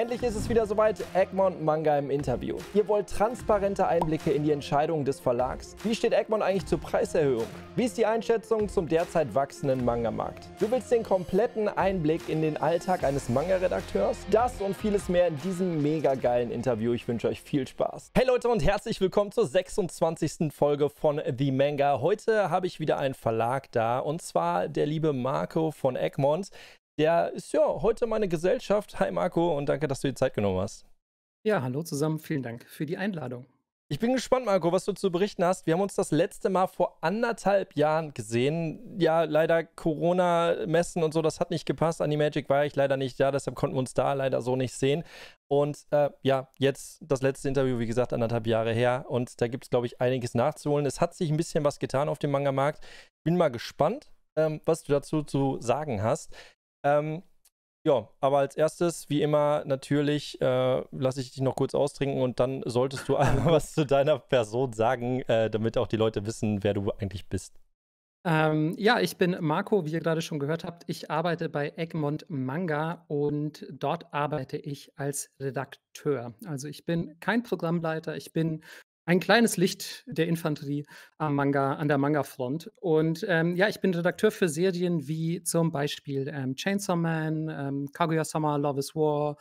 Endlich ist es wieder soweit, Egmont Manga im Interview. Ihr wollt transparente Einblicke in die Entscheidungen des Verlags. Wie steht Egmont eigentlich zur Preiserhöhung? Wie ist die Einschätzung zum derzeit wachsenden Manga-Markt? Du willst den kompletten Einblick in den Alltag eines Manga-Redakteurs? Das und vieles mehr in diesem mega geilen Interview. Ich wünsche euch viel Spaß. Hey Leute und herzlich willkommen zur 26. Folge von The Manga. Heute habe ich wieder einen Verlag da und zwar der liebe Marco von Egmont der ist ja heute meine Gesellschaft. Hi Marco und danke, dass du dir Zeit genommen hast. Ja, hallo zusammen, vielen Dank für die Einladung. Ich bin gespannt, Marco, was du zu berichten hast. Wir haben uns das letzte Mal vor anderthalb Jahren gesehen. Ja, leider Corona-Messen und so, das hat nicht gepasst. An die Magic war ich leider nicht da, deshalb konnten wir uns da leider so nicht sehen. Und äh, ja, jetzt das letzte Interview, wie gesagt, anderthalb Jahre her. Und da gibt es, glaube ich, einiges nachzuholen. Es hat sich ein bisschen was getan auf dem Manga-Markt. Bin mal gespannt, ähm, was du dazu zu sagen hast. Ähm, ja, aber als erstes, wie immer, natürlich äh, lasse ich dich noch kurz austrinken und dann solltest du einmal was zu deiner Person sagen, äh, damit auch die Leute wissen, wer du eigentlich bist. Ähm, ja, ich bin Marco, wie ihr gerade schon gehört habt. Ich arbeite bei Egmont Manga und dort arbeite ich als Redakteur. Also ich bin kein Programmleiter, ich bin ein kleines Licht der Infanterie am Manga, an der Manga-Front. Und ähm, ja, ich bin Redakteur für Serien wie zum Beispiel ähm, Chainsaw Man, ähm, kaguya Summer, Love is War,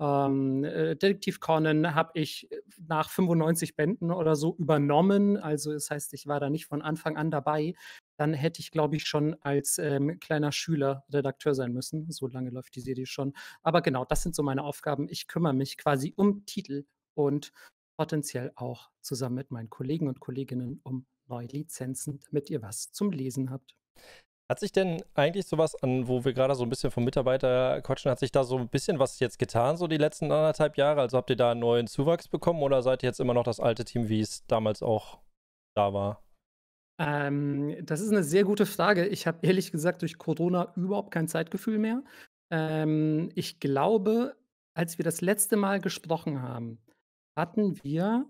ähm, äh, Detektiv Conan habe ich äh, nach 95 Bänden oder so übernommen. Also das heißt, ich war da nicht von Anfang an dabei. Dann hätte ich, glaube ich, schon als ähm, kleiner Schüler Redakteur sein müssen. So lange läuft die Serie schon. Aber genau, das sind so meine Aufgaben. Ich kümmere mich quasi um Titel und potenziell auch zusammen mit meinen Kollegen und Kolleginnen um neue Lizenzen, damit ihr was zum Lesen habt. Hat sich denn eigentlich sowas an, wo wir gerade so ein bisschen vom Mitarbeiter quatschen, hat sich da so ein bisschen was jetzt getan, so die letzten anderthalb Jahre? Also habt ihr da einen neuen Zuwachs bekommen oder seid ihr jetzt immer noch das alte Team, wie es damals auch da war? Ähm, das ist eine sehr gute Frage. Ich habe ehrlich gesagt durch Corona überhaupt kein Zeitgefühl mehr. Ähm, ich glaube, als wir das letzte Mal gesprochen haben, hatten wir.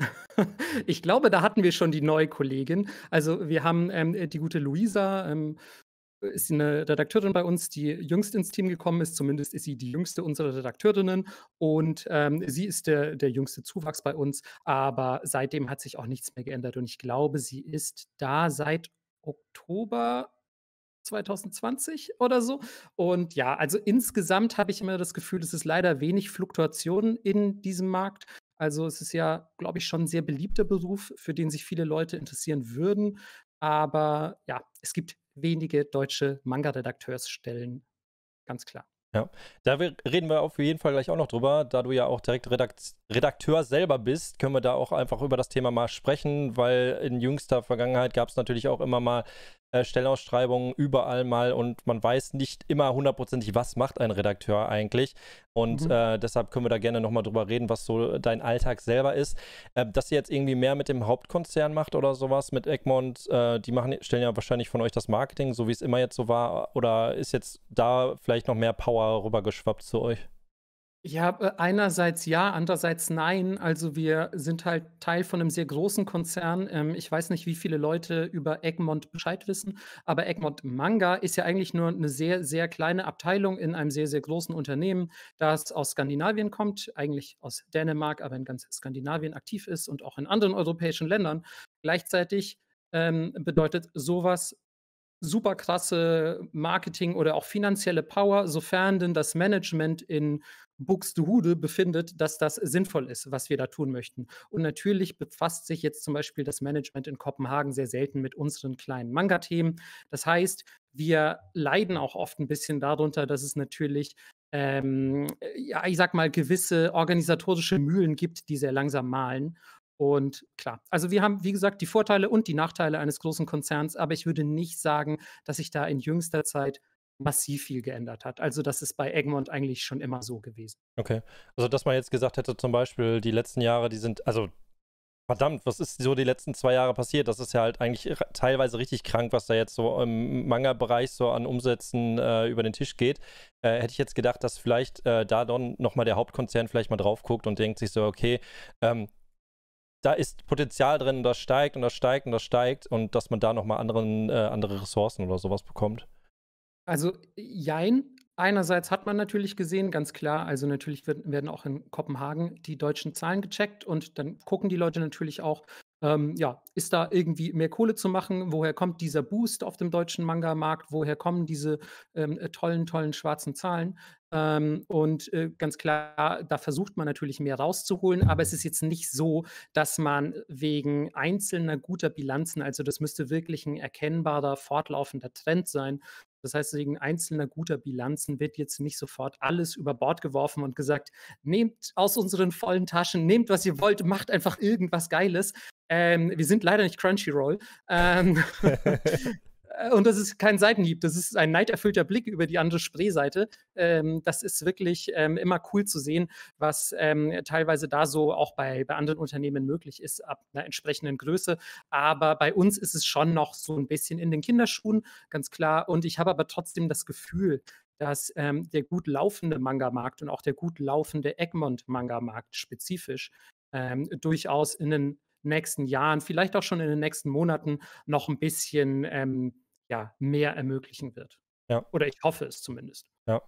ich glaube, da hatten wir schon die neue Kollegin. Also wir haben ähm, äh, die gute Luisa, ähm, ist eine Redakteurin bei uns, die jüngst ins Team gekommen ist. Zumindest ist sie die jüngste unserer Redakteurinnen und ähm, sie ist der, der jüngste Zuwachs bei uns. Aber seitdem hat sich auch nichts mehr geändert und ich glaube, sie ist da seit Oktober 2020 oder so. Und ja, also insgesamt habe ich immer das Gefühl, es ist leider wenig Fluktuationen in diesem Markt. Also es ist ja, glaube ich, schon ein sehr beliebter Beruf, für den sich viele Leute interessieren würden. Aber ja, es gibt wenige deutsche Manga-Redakteursstellen, ganz klar. Ja, da reden wir auf jeden Fall gleich auch noch drüber. Da du ja auch direkt Redakt Redakteur selber bist, können wir da auch einfach über das Thema mal sprechen, weil in jüngster Vergangenheit gab es natürlich auch immer mal äh, Stellenausschreibungen überall mal und man weiß nicht immer hundertprozentig, was macht ein Redakteur eigentlich. Und mhm. äh, deshalb können wir da gerne nochmal drüber reden, was so dein Alltag selber ist. Äh, dass ihr jetzt irgendwie mehr mit dem Hauptkonzern macht oder sowas, mit Egmont, äh, die machen, stellen ja wahrscheinlich von euch das Marketing, so wie es immer jetzt so war, oder ist jetzt da vielleicht noch mehr Power rübergeschwappt zu euch? Ja, äh, einerseits ja, andererseits nein. Also wir sind halt Teil von einem sehr großen Konzern. Ähm, ich weiß nicht, wie viele Leute über Egmont Bescheid wissen, aber Egmont Manga ist ja eigentlich nur eine sehr, sehr kleine Abteilung in einem sehr, sehr großen Unternehmen, das aus Skandinavien kommt, eigentlich aus Dänemark, aber in ganz Skandinavien aktiv ist und auch in anderen europäischen Ländern. Gleichzeitig ähm, bedeutet sowas super krasse Marketing oder auch finanzielle Power, sofern denn das Management in Buxtehude befindet, dass das sinnvoll ist, was wir da tun möchten. Und natürlich befasst sich jetzt zum Beispiel das Management in Kopenhagen sehr selten mit unseren kleinen Manga-Themen. Das heißt, wir leiden auch oft ein bisschen darunter, dass es natürlich ähm, ja, ich sag mal, gewisse organisatorische Mühlen gibt, die sehr langsam malen. Und klar, also wir haben, wie gesagt, die Vorteile und die Nachteile eines großen Konzerns, aber ich würde nicht sagen, dass ich da in jüngster Zeit massiv viel geändert hat. Also das ist bei Egmont eigentlich schon immer so gewesen. Okay, also dass man jetzt gesagt hätte zum Beispiel, die letzten Jahre, die sind, also verdammt, was ist so die letzten zwei Jahre passiert? Das ist ja halt eigentlich teilweise richtig krank, was da jetzt so im Manga-Bereich so an Umsätzen äh, über den Tisch geht. Äh, hätte ich jetzt gedacht, dass vielleicht äh, da dann nochmal der Hauptkonzern vielleicht mal drauf guckt und denkt sich so, okay, ähm, da ist Potenzial drin, das steigt und das steigt und das steigt und dass man da nochmal äh, andere Ressourcen oder sowas bekommt. Also jein. Einerseits hat man natürlich gesehen, ganz klar, also natürlich wird, werden auch in Kopenhagen die deutschen Zahlen gecheckt und dann gucken die Leute natürlich auch, ähm, ja, ist da irgendwie mehr Kohle zu machen? Woher kommt dieser Boost auf dem deutschen Manga-Markt? Woher kommen diese ähm, äh, tollen, tollen schwarzen Zahlen? Ähm, und äh, ganz klar, da versucht man natürlich mehr rauszuholen, aber es ist jetzt nicht so, dass man wegen einzelner guter Bilanzen, also das müsste wirklich ein erkennbarer, fortlaufender Trend sein, das heißt, wegen einzelner guter Bilanzen wird jetzt nicht sofort alles über Bord geworfen und gesagt, nehmt aus unseren vollen Taschen, nehmt, was ihr wollt, macht einfach irgendwas Geiles. Ähm, wir sind leider nicht Crunchyroll. Ähm, Äh, und das ist kein Seitenhieb, das ist ein neiderfüllter Blick über die andere Spreeseite. Ähm, das ist wirklich ähm, immer cool zu sehen, was ähm, teilweise da so auch bei, bei anderen Unternehmen möglich ist, ab einer entsprechenden Größe. Aber bei uns ist es schon noch so ein bisschen in den Kinderschuhen, ganz klar. Und ich habe aber trotzdem das Gefühl, dass ähm, der gut laufende Manga-Markt und auch der gut laufende Egmont-Manga-Markt spezifisch ähm, durchaus in den nächsten Jahren, vielleicht auch schon in den nächsten Monaten noch ein bisschen ähm, ja, mehr ermöglichen wird. Ja. Oder ich hoffe es zumindest. Ja.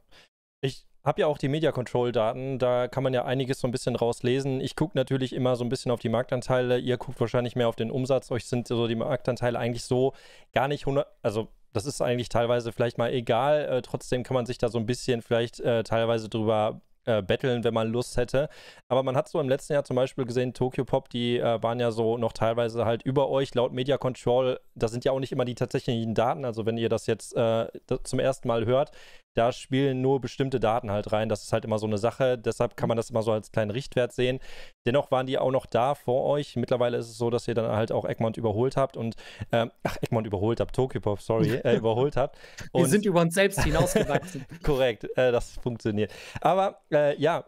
Ich habe ja auch die Media Control Daten, da kann man ja einiges so ein bisschen rauslesen. Ich gucke natürlich immer so ein bisschen auf die Marktanteile, ihr guckt wahrscheinlich mehr auf den Umsatz, euch sind so die Marktanteile eigentlich so gar nicht 100, also das ist eigentlich teilweise vielleicht mal egal, äh, trotzdem kann man sich da so ein bisschen vielleicht äh, teilweise drüber äh, betteln, wenn man Lust hätte. Aber man hat so im letzten Jahr zum Beispiel gesehen, Tokyo Pop, die äh, waren ja so noch teilweise halt über euch laut Media Control. Das sind ja auch nicht immer die tatsächlichen Daten. Also wenn ihr das jetzt äh, zum ersten Mal hört, da spielen nur bestimmte Daten halt rein. Das ist halt immer so eine Sache. Deshalb kann man das immer so als kleinen Richtwert sehen. Dennoch waren die auch noch da vor euch. Mittlerweile ist es so, dass ihr dann halt auch Egmont überholt habt und ähm, ach, Egmont überholt habt, Tokyopop, sorry, äh, überholt habt. Und Wir sind über uns selbst hinausgewachsen. korrekt, äh, das funktioniert. Aber äh, ja,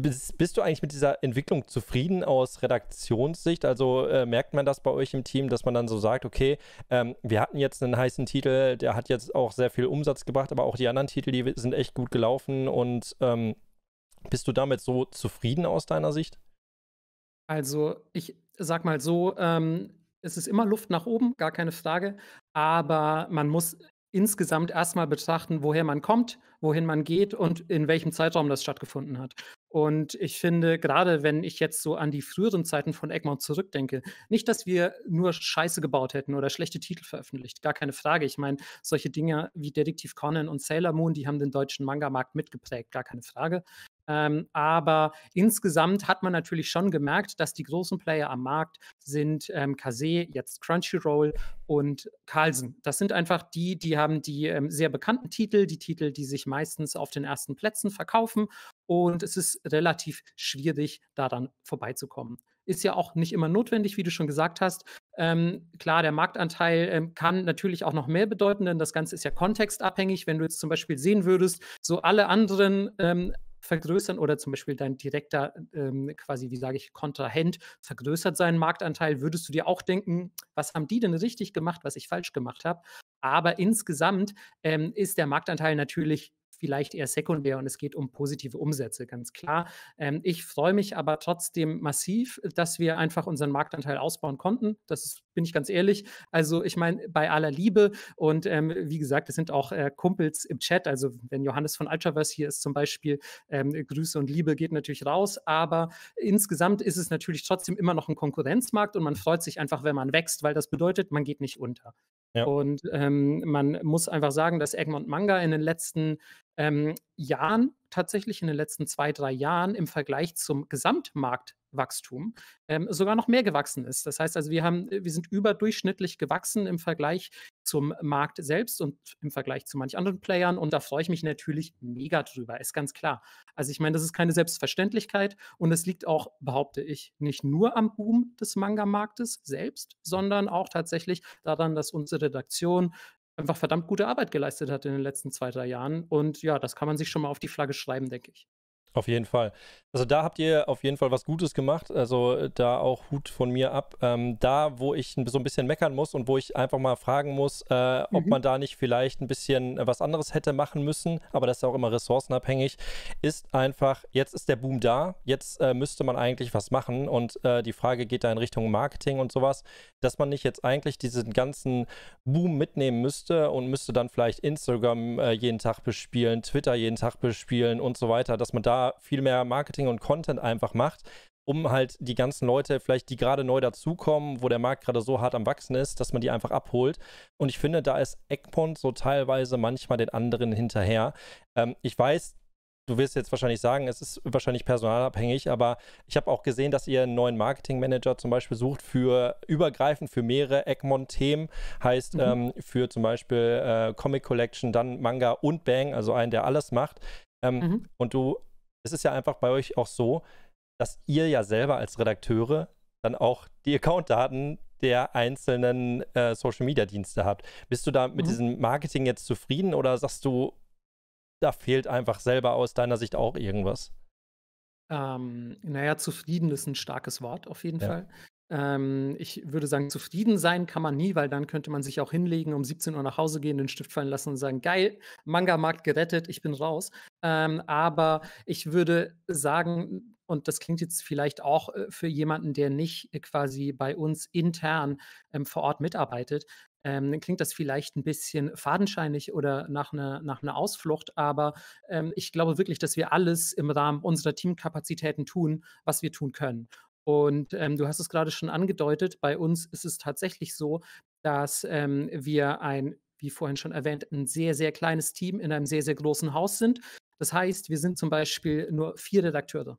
bist, bist, du eigentlich mit dieser Entwicklung zufrieden aus Redaktionssicht? Also äh, merkt man das bei euch im Team, dass man dann so sagt, okay, ähm, wir hatten jetzt einen heißen Titel, der hat jetzt auch sehr viel Umsatz gebracht, aber auch die anderen Titel, die sind echt gut gelaufen und ähm, bist du damit so zufrieden aus deiner Sicht? Also ich sag mal so, ähm, es ist immer Luft nach oben, gar keine Frage, aber man muss insgesamt erstmal betrachten, woher man kommt, wohin man geht und in welchem Zeitraum das stattgefunden hat. Und ich finde, gerade wenn ich jetzt so an die früheren Zeiten von Egmont zurückdenke, nicht, dass wir nur Scheiße gebaut hätten oder schlechte Titel veröffentlicht, gar keine Frage. Ich meine, solche Dinge wie Detektiv Conan und Sailor Moon, die haben den deutschen Manga-Markt mitgeprägt, gar keine Frage. Ähm, aber insgesamt hat man natürlich schon gemerkt, dass die großen Player am Markt sind ähm, Kase, jetzt Crunchyroll und Carlsen. Das sind einfach die, die haben die ähm, sehr bekannten Titel, die Titel, die sich meistens auf den ersten Plätzen verkaufen. Und es ist relativ schwierig, daran vorbeizukommen ist ja auch nicht immer notwendig, wie du schon gesagt hast. Ähm, klar, der Marktanteil ähm, kann natürlich auch noch mehr bedeuten, denn das Ganze ist ja kontextabhängig. Wenn du jetzt zum Beispiel sehen würdest, so alle anderen ähm, vergrößern oder zum Beispiel dein direkter, ähm, quasi, wie sage ich, Kontrahent vergrößert seinen Marktanteil, würdest du dir auch denken, was haben die denn richtig gemacht, was ich falsch gemacht habe? Aber insgesamt ähm, ist der Marktanteil natürlich vielleicht eher sekundär und es geht um positive Umsätze, ganz klar. Ähm, ich freue mich aber trotzdem massiv, dass wir einfach unseren Marktanteil ausbauen konnten. Das ist, bin ich ganz ehrlich. Also ich meine, bei aller Liebe und ähm, wie gesagt, es sind auch äh, Kumpels im Chat. Also wenn Johannes von Ultraverse hier ist zum Beispiel, ähm, Grüße und Liebe geht natürlich raus. Aber insgesamt ist es natürlich trotzdem immer noch ein Konkurrenzmarkt und man freut sich einfach, wenn man wächst, weil das bedeutet, man geht nicht unter. Ja. Und ähm, man muss einfach sagen, dass Egmont Manga in den letzten ähm, Jahren tatsächlich in den letzten zwei, drei Jahren im Vergleich zum Gesamtmarktwachstum ähm, sogar noch mehr gewachsen ist. Das heißt also, wir, haben, äh, wir sind überdurchschnittlich gewachsen im Vergleich zum Markt selbst und im Vergleich zu manch anderen Playern. Und da freue ich mich natürlich mega drüber, ist ganz klar. Also ich meine, das ist keine Selbstverständlichkeit und es liegt auch, behaupte ich, nicht nur am Boom des Manga-Marktes selbst, sondern auch tatsächlich daran, dass unsere Redaktion einfach verdammt gute Arbeit geleistet hat in den letzten zwei, drei Jahren. Und ja, das kann man sich schon mal auf die Flagge schreiben, denke ich. Auf jeden Fall. Also da habt ihr auf jeden Fall was Gutes gemacht. Also äh, da auch Hut von mir ab. Ähm, da, wo ich so ein bisschen meckern muss und wo ich einfach mal fragen muss, äh, ob mhm. man da nicht vielleicht ein bisschen äh, was anderes hätte machen müssen, aber das ist ja auch immer ressourcenabhängig, ist einfach, jetzt ist der Boom da, jetzt äh, müsste man eigentlich was machen und äh, die Frage geht da in Richtung Marketing und sowas, dass man nicht jetzt eigentlich diesen ganzen Boom mitnehmen müsste und müsste dann vielleicht Instagram äh, jeden Tag bespielen, Twitter jeden Tag bespielen und so weiter, dass man da viel mehr Marketing und Content einfach macht, um halt die ganzen Leute, vielleicht die gerade neu dazukommen, wo der Markt gerade so hart am Wachsen ist, dass man die einfach abholt. Und ich finde, da ist Egmont so teilweise manchmal den anderen hinterher. Ähm, ich weiß, du wirst jetzt wahrscheinlich sagen, es ist wahrscheinlich personalabhängig, aber ich habe auch gesehen, dass ihr einen neuen Marketingmanager zum Beispiel sucht für übergreifend für mehrere Egmont-Themen, heißt mhm. ähm, für zum Beispiel äh, Comic Collection, dann Manga und Bang, also einen, der alles macht. Ähm, mhm. Und du es ist ja einfach bei euch auch so, dass ihr ja selber als Redakteure dann auch die Accountdaten der einzelnen äh, Social Media Dienste habt. Bist du da mit mhm. diesem Marketing jetzt zufrieden oder sagst du, da fehlt einfach selber aus deiner Sicht auch irgendwas? Ähm, naja, zufrieden ist ein starkes Wort auf jeden ja. Fall. Ähm, ich würde sagen, zufrieden sein kann man nie, weil dann könnte man sich auch hinlegen, um 17 Uhr nach Hause gehen, den Stift fallen lassen und sagen, geil, Manga-Markt gerettet, ich bin raus. Ähm, aber ich würde sagen, und das klingt jetzt vielleicht auch äh, für jemanden, der nicht äh, quasi bei uns intern ähm, vor Ort mitarbeitet, ähm, klingt das vielleicht ein bisschen fadenscheinig oder nach einer, nach einer Ausflucht, aber ähm, ich glaube wirklich, dass wir alles im Rahmen unserer Teamkapazitäten tun, was wir tun können. Und ähm, du hast es gerade schon angedeutet, bei uns ist es tatsächlich so, dass ähm, wir ein, wie vorhin schon erwähnt, ein sehr, sehr kleines Team in einem sehr, sehr großen Haus sind. Das heißt, wir sind zum Beispiel nur vier Redakteure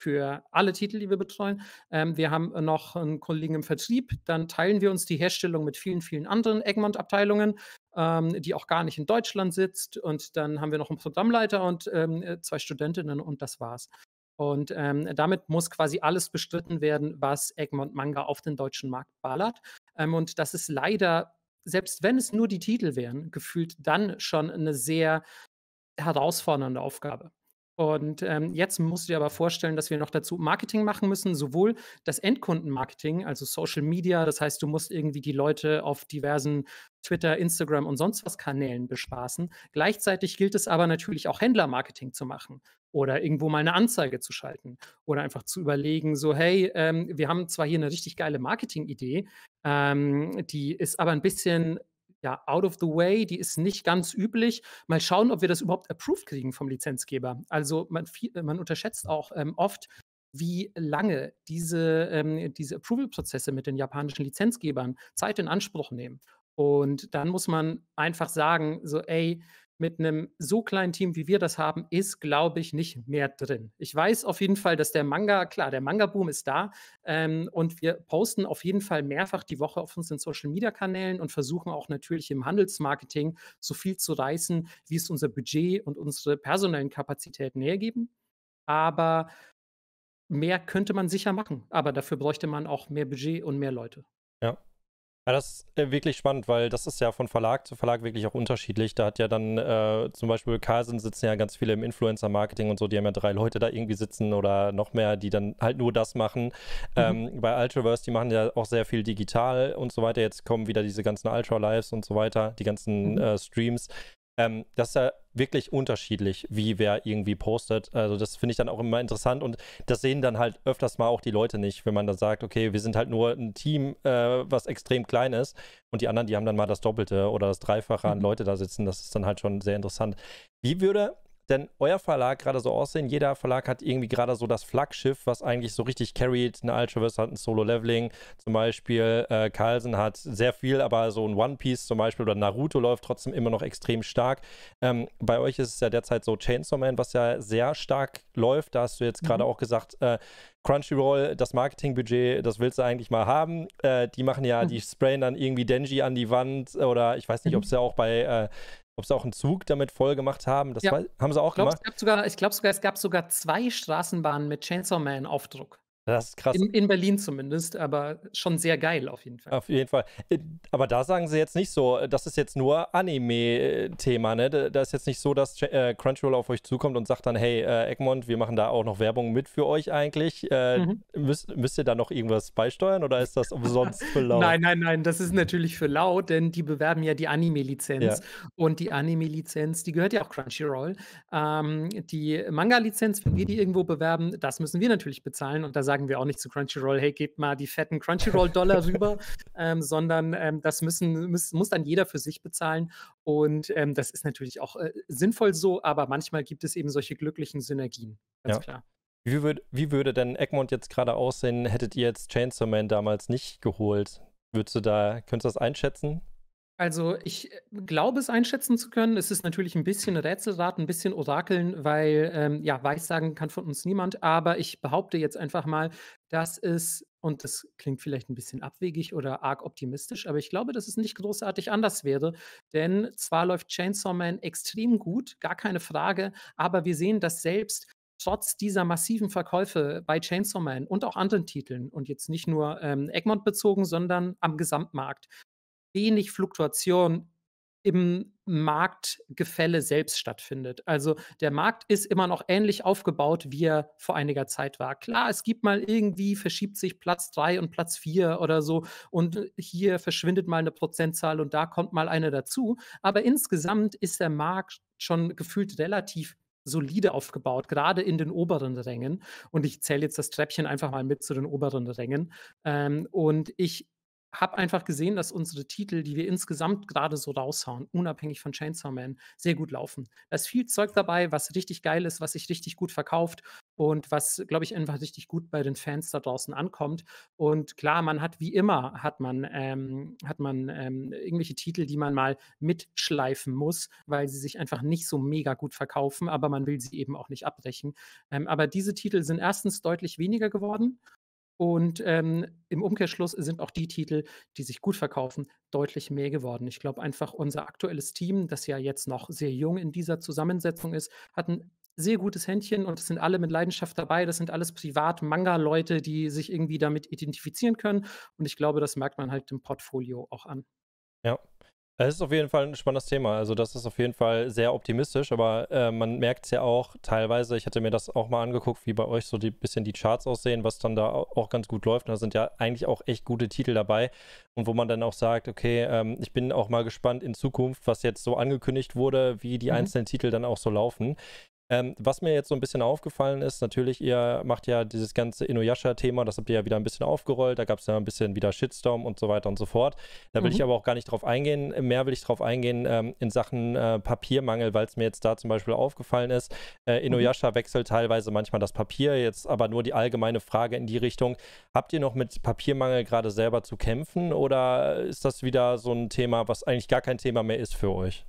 für alle Titel, die wir betreuen. Ähm, wir haben noch einen Kollegen im Vertrieb. Dann teilen wir uns die Herstellung mit vielen, vielen anderen Egmont-Abteilungen, ähm, die auch gar nicht in Deutschland sitzt. Und dann haben wir noch einen Programmleiter und ähm, äh, zwei Studentinnen und das war's. Und ähm, damit muss quasi alles bestritten werden, was Egmont Manga auf den deutschen Markt ballert. Ähm, und das ist leider, selbst wenn es nur die Titel wären, gefühlt dann schon eine sehr herausfordernde Aufgabe. Und ähm, jetzt musst du dir aber vorstellen, dass wir noch dazu Marketing machen müssen, sowohl das Endkundenmarketing, also Social Media, das heißt, du musst irgendwie die Leute auf diversen Twitter, Instagram und sonst was Kanälen bespaßen. Gleichzeitig gilt es aber natürlich auch Händlermarketing zu machen oder irgendwo mal eine Anzeige zu schalten oder einfach zu überlegen, so hey, ähm, wir haben zwar hier eine richtig geile Marketing-Idee, ähm, die ist aber ein bisschen ja, out of the way, die ist nicht ganz üblich. Mal schauen, ob wir das überhaupt approved kriegen vom Lizenzgeber. Also man, viel, äh, man unterschätzt auch ähm, oft, wie lange diese, ähm, diese Approval-Prozesse mit den japanischen Lizenzgebern Zeit in Anspruch nehmen. Und dann muss man einfach sagen, so, ey, mit einem so kleinen Team, wie wir das haben, ist, glaube ich, nicht mehr drin. Ich weiß auf jeden Fall, dass der Manga, klar, der Manga-Boom ist da ähm, und wir posten auf jeden Fall mehrfach die Woche auf unseren Social-Media-Kanälen und versuchen auch natürlich im Handelsmarketing so viel zu reißen, wie es unser Budget und unsere personellen Kapazitäten hergeben. Aber mehr könnte man sicher machen, aber dafür bräuchte man auch mehr Budget und mehr Leute. Ja, ja, das ist äh, wirklich spannend, weil das ist ja von Verlag zu Verlag wirklich auch unterschiedlich. Da hat ja dann äh, zum Beispiel Carlsen sitzen ja ganz viele im Influencer-Marketing und so, die haben ja drei Leute da irgendwie sitzen oder noch mehr, die dann halt nur das machen. Mhm. Ähm, bei Ultraverse, die machen ja auch sehr viel digital und so weiter. Jetzt kommen wieder diese ganzen Ultra-Lives und so weiter, die ganzen mhm. äh, Streams ähm, das ist ja wirklich unterschiedlich, wie wer irgendwie postet. Also das finde ich dann auch immer interessant und das sehen dann halt öfters mal auch die Leute nicht, wenn man dann sagt, okay, wir sind halt nur ein Team, äh, was extrem klein ist und die anderen, die haben dann mal das Doppelte oder das Dreifache an mhm. Leute da sitzen. Das ist dann halt schon sehr interessant. Wie würde denn euer Verlag gerade so aussehen, jeder Verlag hat irgendwie gerade so das Flaggschiff, was eigentlich so richtig carried. Eine Ultraverse hat ein Solo-Leveling zum Beispiel, äh, Carlsen hat sehr viel, aber so ein One Piece zum Beispiel oder Naruto läuft trotzdem immer noch extrem stark. Ähm, bei euch ist es ja derzeit so Chainsaw Man, was ja sehr stark läuft. Da hast du jetzt gerade mhm. auch gesagt, äh, Crunchyroll, das Marketingbudget, das willst du eigentlich mal haben. Äh, die machen ja, mhm. die sprayen dann irgendwie Denji an die Wand oder ich weiß nicht, ob es mhm. ja auch bei äh, ob sie auch einen Zug damit voll gemacht haben, das ja. war, haben sie auch ich glaub, gemacht. Es gab sogar, ich glaube sogar, es gab sogar zwei Straßenbahnen mit Chainsaw Man Aufdruck. Das ist krass. In, in, Berlin zumindest, aber schon sehr geil auf jeden Fall. Auf jeden Fall. Äh, aber da sagen sie jetzt nicht so, äh, das ist jetzt nur Anime-Thema, ne? Da ist jetzt nicht so, dass äh, Crunchyroll auf euch zukommt und sagt dann, hey, äh, Egmont, wir machen da auch noch Werbung mit für euch eigentlich. Äh, mhm. müsst, müsst, ihr da noch irgendwas beisteuern oder ist das umsonst für laut? nein, nein, nein, das ist natürlich für laut, denn die bewerben ja die Anime-Lizenz. Ja. Und die Anime-Lizenz, die gehört ja auch Crunchyroll. Ähm, die Manga-Lizenz, wenn wir die irgendwo bewerben, das müssen wir natürlich bezahlen und da sagen sagen wir auch nicht zu Crunchyroll, hey, gebt mal die fetten Crunchyroll-Dollar rüber, ähm, sondern ähm, das müssen, muss, muss dann jeder für sich bezahlen. Und ähm, das ist natürlich auch äh, sinnvoll so, aber manchmal gibt es eben solche glücklichen Synergien. Ganz ja. klar. Wie, würd, wie würde denn Egmont jetzt gerade aussehen, hättet ihr jetzt Chainsaw Man damals nicht geholt? Würdest du da, könntest du das einschätzen? Also ich äh, glaube es einschätzen zu können. Es ist natürlich ein bisschen Rätselrat, ein bisschen Orakeln, weil ähm, ja, Weissagen kann von uns niemand. Aber ich behaupte jetzt einfach mal, dass es, und das klingt vielleicht ein bisschen abwegig oder arg optimistisch, aber ich glaube, dass es nicht großartig anders wäre. Denn zwar läuft Chainsaw Man extrem gut, gar keine Frage, aber wir sehen, das selbst trotz dieser massiven Verkäufe bei Chainsaw Man und auch anderen Titeln und jetzt nicht nur ähm, Egmont bezogen, sondern am Gesamtmarkt wenig Fluktuation im Marktgefälle selbst stattfindet. Also der Markt ist immer noch ähnlich aufgebaut, wie er vor einiger Zeit war. Klar, es gibt mal irgendwie, verschiebt sich Platz 3 und Platz 4 oder so und äh, hier verschwindet mal eine Prozentzahl und da kommt mal eine dazu. Aber insgesamt ist der Markt schon gefühlt relativ solide aufgebaut, gerade in den oberen Rängen. Und ich zähle jetzt das Treppchen einfach mal mit zu den oberen Rängen. Ähm, und ich habe einfach gesehen, dass unsere Titel, die wir insgesamt gerade so raushauen, unabhängig von Chainsaw Man, sehr gut laufen. Da ist viel Zeug dabei, was richtig geil ist, was sich richtig gut verkauft und was, glaube ich, einfach richtig gut bei den Fans da draußen ankommt. Und klar, man hat wie immer, hat man, ähm, hat man ähm, irgendwelche Titel, die man mal mitschleifen muss, weil sie sich einfach nicht so mega gut verkaufen, aber man will sie eben auch nicht abbrechen. Ähm, aber diese Titel sind erstens deutlich weniger geworden und ähm, im Umkehrschluss sind auch die Titel, die sich gut verkaufen, deutlich mehr geworden. Ich glaube einfach, unser aktuelles Team, das ja jetzt noch sehr jung in dieser Zusammensetzung ist, hat ein sehr gutes Händchen und es sind alle mit Leidenschaft dabei. Das sind alles Privat-Manga-Leute, die sich irgendwie damit identifizieren können. Und ich glaube, das merkt man halt im Portfolio auch an. Ja, es ist auf jeden Fall ein spannendes Thema. Also das ist auf jeden Fall sehr optimistisch, aber äh, man merkt es ja auch teilweise, ich hatte mir das auch mal angeguckt, wie bei euch so ein bisschen die Charts aussehen, was dann da auch ganz gut läuft. Und da sind ja eigentlich auch echt gute Titel dabei. Und wo man dann auch sagt, okay, ähm, ich bin auch mal gespannt in Zukunft, was jetzt so angekündigt wurde, wie die mhm. einzelnen Titel dann auch so laufen. Ähm, was mir jetzt so ein bisschen aufgefallen ist, natürlich, ihr macht ja dieses ganze Inuyasha-Thema, das habt ihr ja wieder ein bisschen aufgerollt, da gab es ja ein bisschen wieder Shitstorm und so weiter und so fort. Da will mhm. ich aber auch gar nicht drauf eingehen, mehr will ich drauf eingehen ähm, in Sachen äh, Papiermangel, weil es mir jetzt da zum Beispiel aufgefallen ist. Äh, mhm. Inuyasha mhm. wechselt teilweise manchmal das Papier, jetzt aber nur die allgemeine Frage in die Richtung, habt ihr noch mit Papiermangel gerade selber zu kämpfen oder äh, ist das wieder so ein Thema, was eigentlich gar kein Thema mehr ist für euch?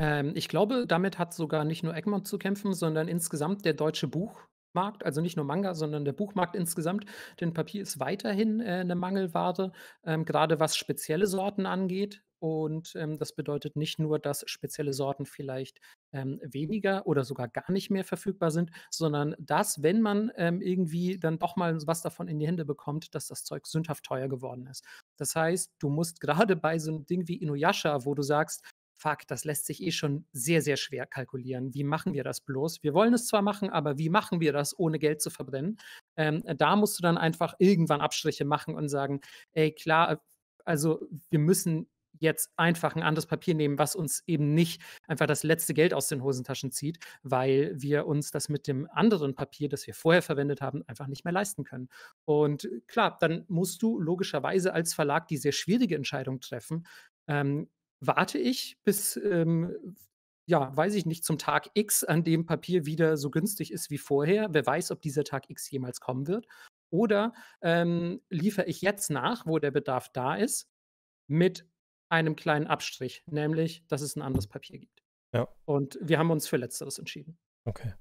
Ähm, ich glaube, damit hat sogar nicht nur Egmont zu kämpfen, sondern insgesamt der deutsche Buchmarkt, also nicht nur Manga, sondern der Buchmarkt insgesamt, denn Papier ist weiterhin äh, eine Mangelware, ähm, gerade was spezielle Sorten angeht. Und ähm, das bedeutet nicht nur, dass spezielle Sorten vielleicht ähm, weniger oder sogar gar nicht mehr verfügbar sind, sondern dass, wenn man ähm, irgendwie dann doch mal was davon in die Hände bekommt, dass das Zeug sündhaft teuer geworden ist. Das heißt, du musst gerade bei so einem Ding wie Inuyasha, wo du sagst, fuck, das lässt sich eh schon sehr, sehr schwer kalkulieren. Wie machen wir das bloß? Wir wollen es zwar machen, aber wie machen wir das, ohne Geld zu verbrennen? Ähm, da musst du dann einfach irgendwann Abstriche machen und sagen, ey, klar, also wir müssen jetzt einfach ein anderes Papier nehmen, was uns eben nicht einfach das letzte Geld aus den Hosentaschen zieht, weil wir uns das mit dem anderen Papier, das wir vorher verwendet haben, einfach nicht mehr leisten können. Und klar, dann musst du logischerweise als Verlag die sehr schwierige Entscheidung treffen, ähm, warte ich bis, ähm, ja, weiß ich nicht, zum Tag X, an dem Papier wieder so günstig ist wie vorher. Wer weiß, ob dieser Tag X jemals kommen wird. Oder ähm, liefere ich jetzt nach, wo der Bedarf da ist, mit einem kleinen Abstrich, nämlich, dass es ein anderes Papier gibt. Ja. Und wir haben uns für Letzteres entschieden. Okay.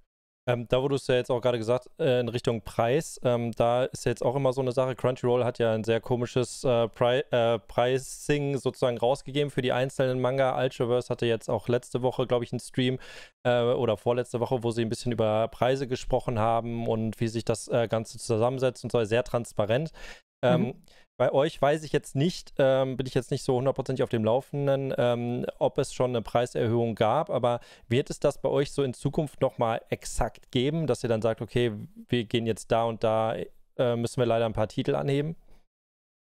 Ähm, da, wo du es ja jetzt auch gerade gesagt äh, in Richtung Preis, ähm, da ist jetzt auch immer so eine Sache. Crunchyroll hat ja ein sehr komisches äh, Pri äh, Pricing sozusagen rausgegeben für die einzelnen Manga. Ultraverse hatte jetzt auch letzte Woche, glaube ich, einen Stream äh, oder vorletzte Woche, wo sie ein bisschen über Preise gesprochen haben und wie sich das äh, Ganze zusammensetzt und so sehr transparent. Ähm, mhm. Bei euch weiß ich jetzt nicht, ähm, bin ich jetzt nicht so hundertprozentig auf dem Laufenden, ähm, ob es schon eine Preiserhöhung gab, aber wird es das bei euch so in Zukunft nochmal exakt geben, dass ihr dann sagt, okay, wir gehen jetzt da und da, äh, müssen wir leider ein paar Titel anheben?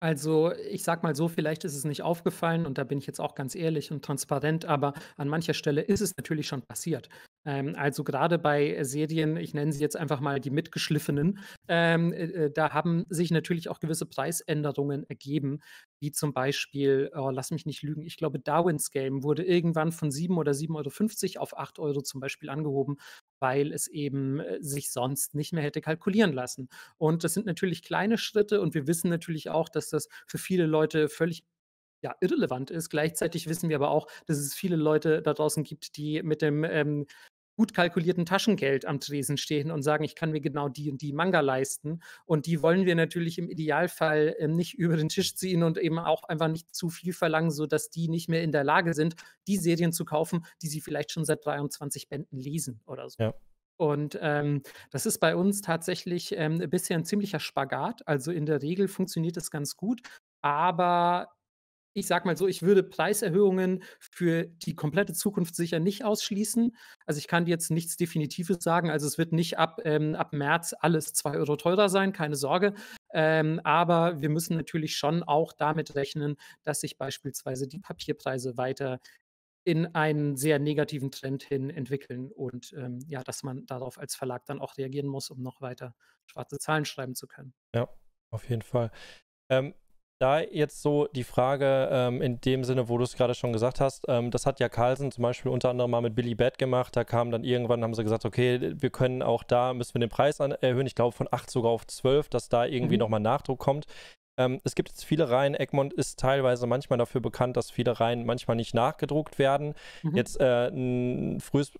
Also, ich sag mal so, vielleicht ist es nicht aufgefallen und da bin ich jetzt auch ganz ehrlich und transparent, aber an mancher Stelle ist es natürlich schon passiert. Ähm, also gerade bei Serien, ich nenne sie jetzt einfach mal die mitgeschliffenen, ähm, äh, äh da haben sich natürlich auch gewisse Preisänderungen ergeben, wie zum Beispiel, oh, lass mich nicht lügen, ich glaube, Darwin's Game wurde irgendwann von 7 oder 7,50 Euro auf 8 Euro zum Beispiel angehoben, weil es eben äh, sich sonst nicht mehr hätte kalkulieren lassen. Und das sind natürlich kleine Schritte und wir wissen natürlich auch, dass das für viele Leute völlig ja, irrelevant ist. Gleichzeitig wissen wir aber auch, dass es viele Leute da draußen gibt, die mit dem ähm, gut kalkulierten Taschengeld am Tresen stehen und sagen, ich kann mir genau die und die Manga leisten. Und die wollen wir natürlich im Idealfall ähm, nicht über den Tisch ziehen und eben auch einfach nicht zu viel verlangen, sodass die nicht mehr in der Lage sind, die Serien zu kaufen, die sie vielleicht schon seit 23 Bänden lesen oder so. Ja. Und ähm, das ist bei uns tatsächlich ähm, bisher ein ziemlicher Spagat. Also in der Regel funktioniert das ganz gut. Aber ich sag mal so, ich würde Preiserhöhungen für die komplette Zukunft sicher nicht ausschließen. Also ich kann jetzt nichts Definitives sagen. Also es wird nicht ab, ähm, ab März alles zwei Euro teurer sein, keine Sorge. Ähm, aber wir müssen natürlich schon auch damit rechnen, dass sich beispielsweise die Papierpreise weiter in einen sehr negativen Trend hin entwickeln und ähm, ja, dass man darauf als Verlag dann auch reagieren muss, um noch weiter schwarze Zahlen schreiben zu können. Ja, auf jeden Fall. Ähm, da jetzt so die Frage ähm, in dem Sinne, wo du es gerade schon gesagt hast, ähm, das hat ja Carlsen zum Beispiel unter anderem mal mit Billy Bat gemacht. Da kam dann irgendwann, haben sie gesagt, okay, wir können auch da, müssen wir den Preis an, erhöhen, ich glaube von 8 sogar auf 12, dass da irgendwie mhm. nochmal Nachdruck kommt. Ähm, es gibt jetzt viele Reihen. Egmont ist teilweise manchmal dafür bekannt, dass viele Reihen manchmal nicht nachgedruckt werden. Mhm. Jetzt äh, ein frühes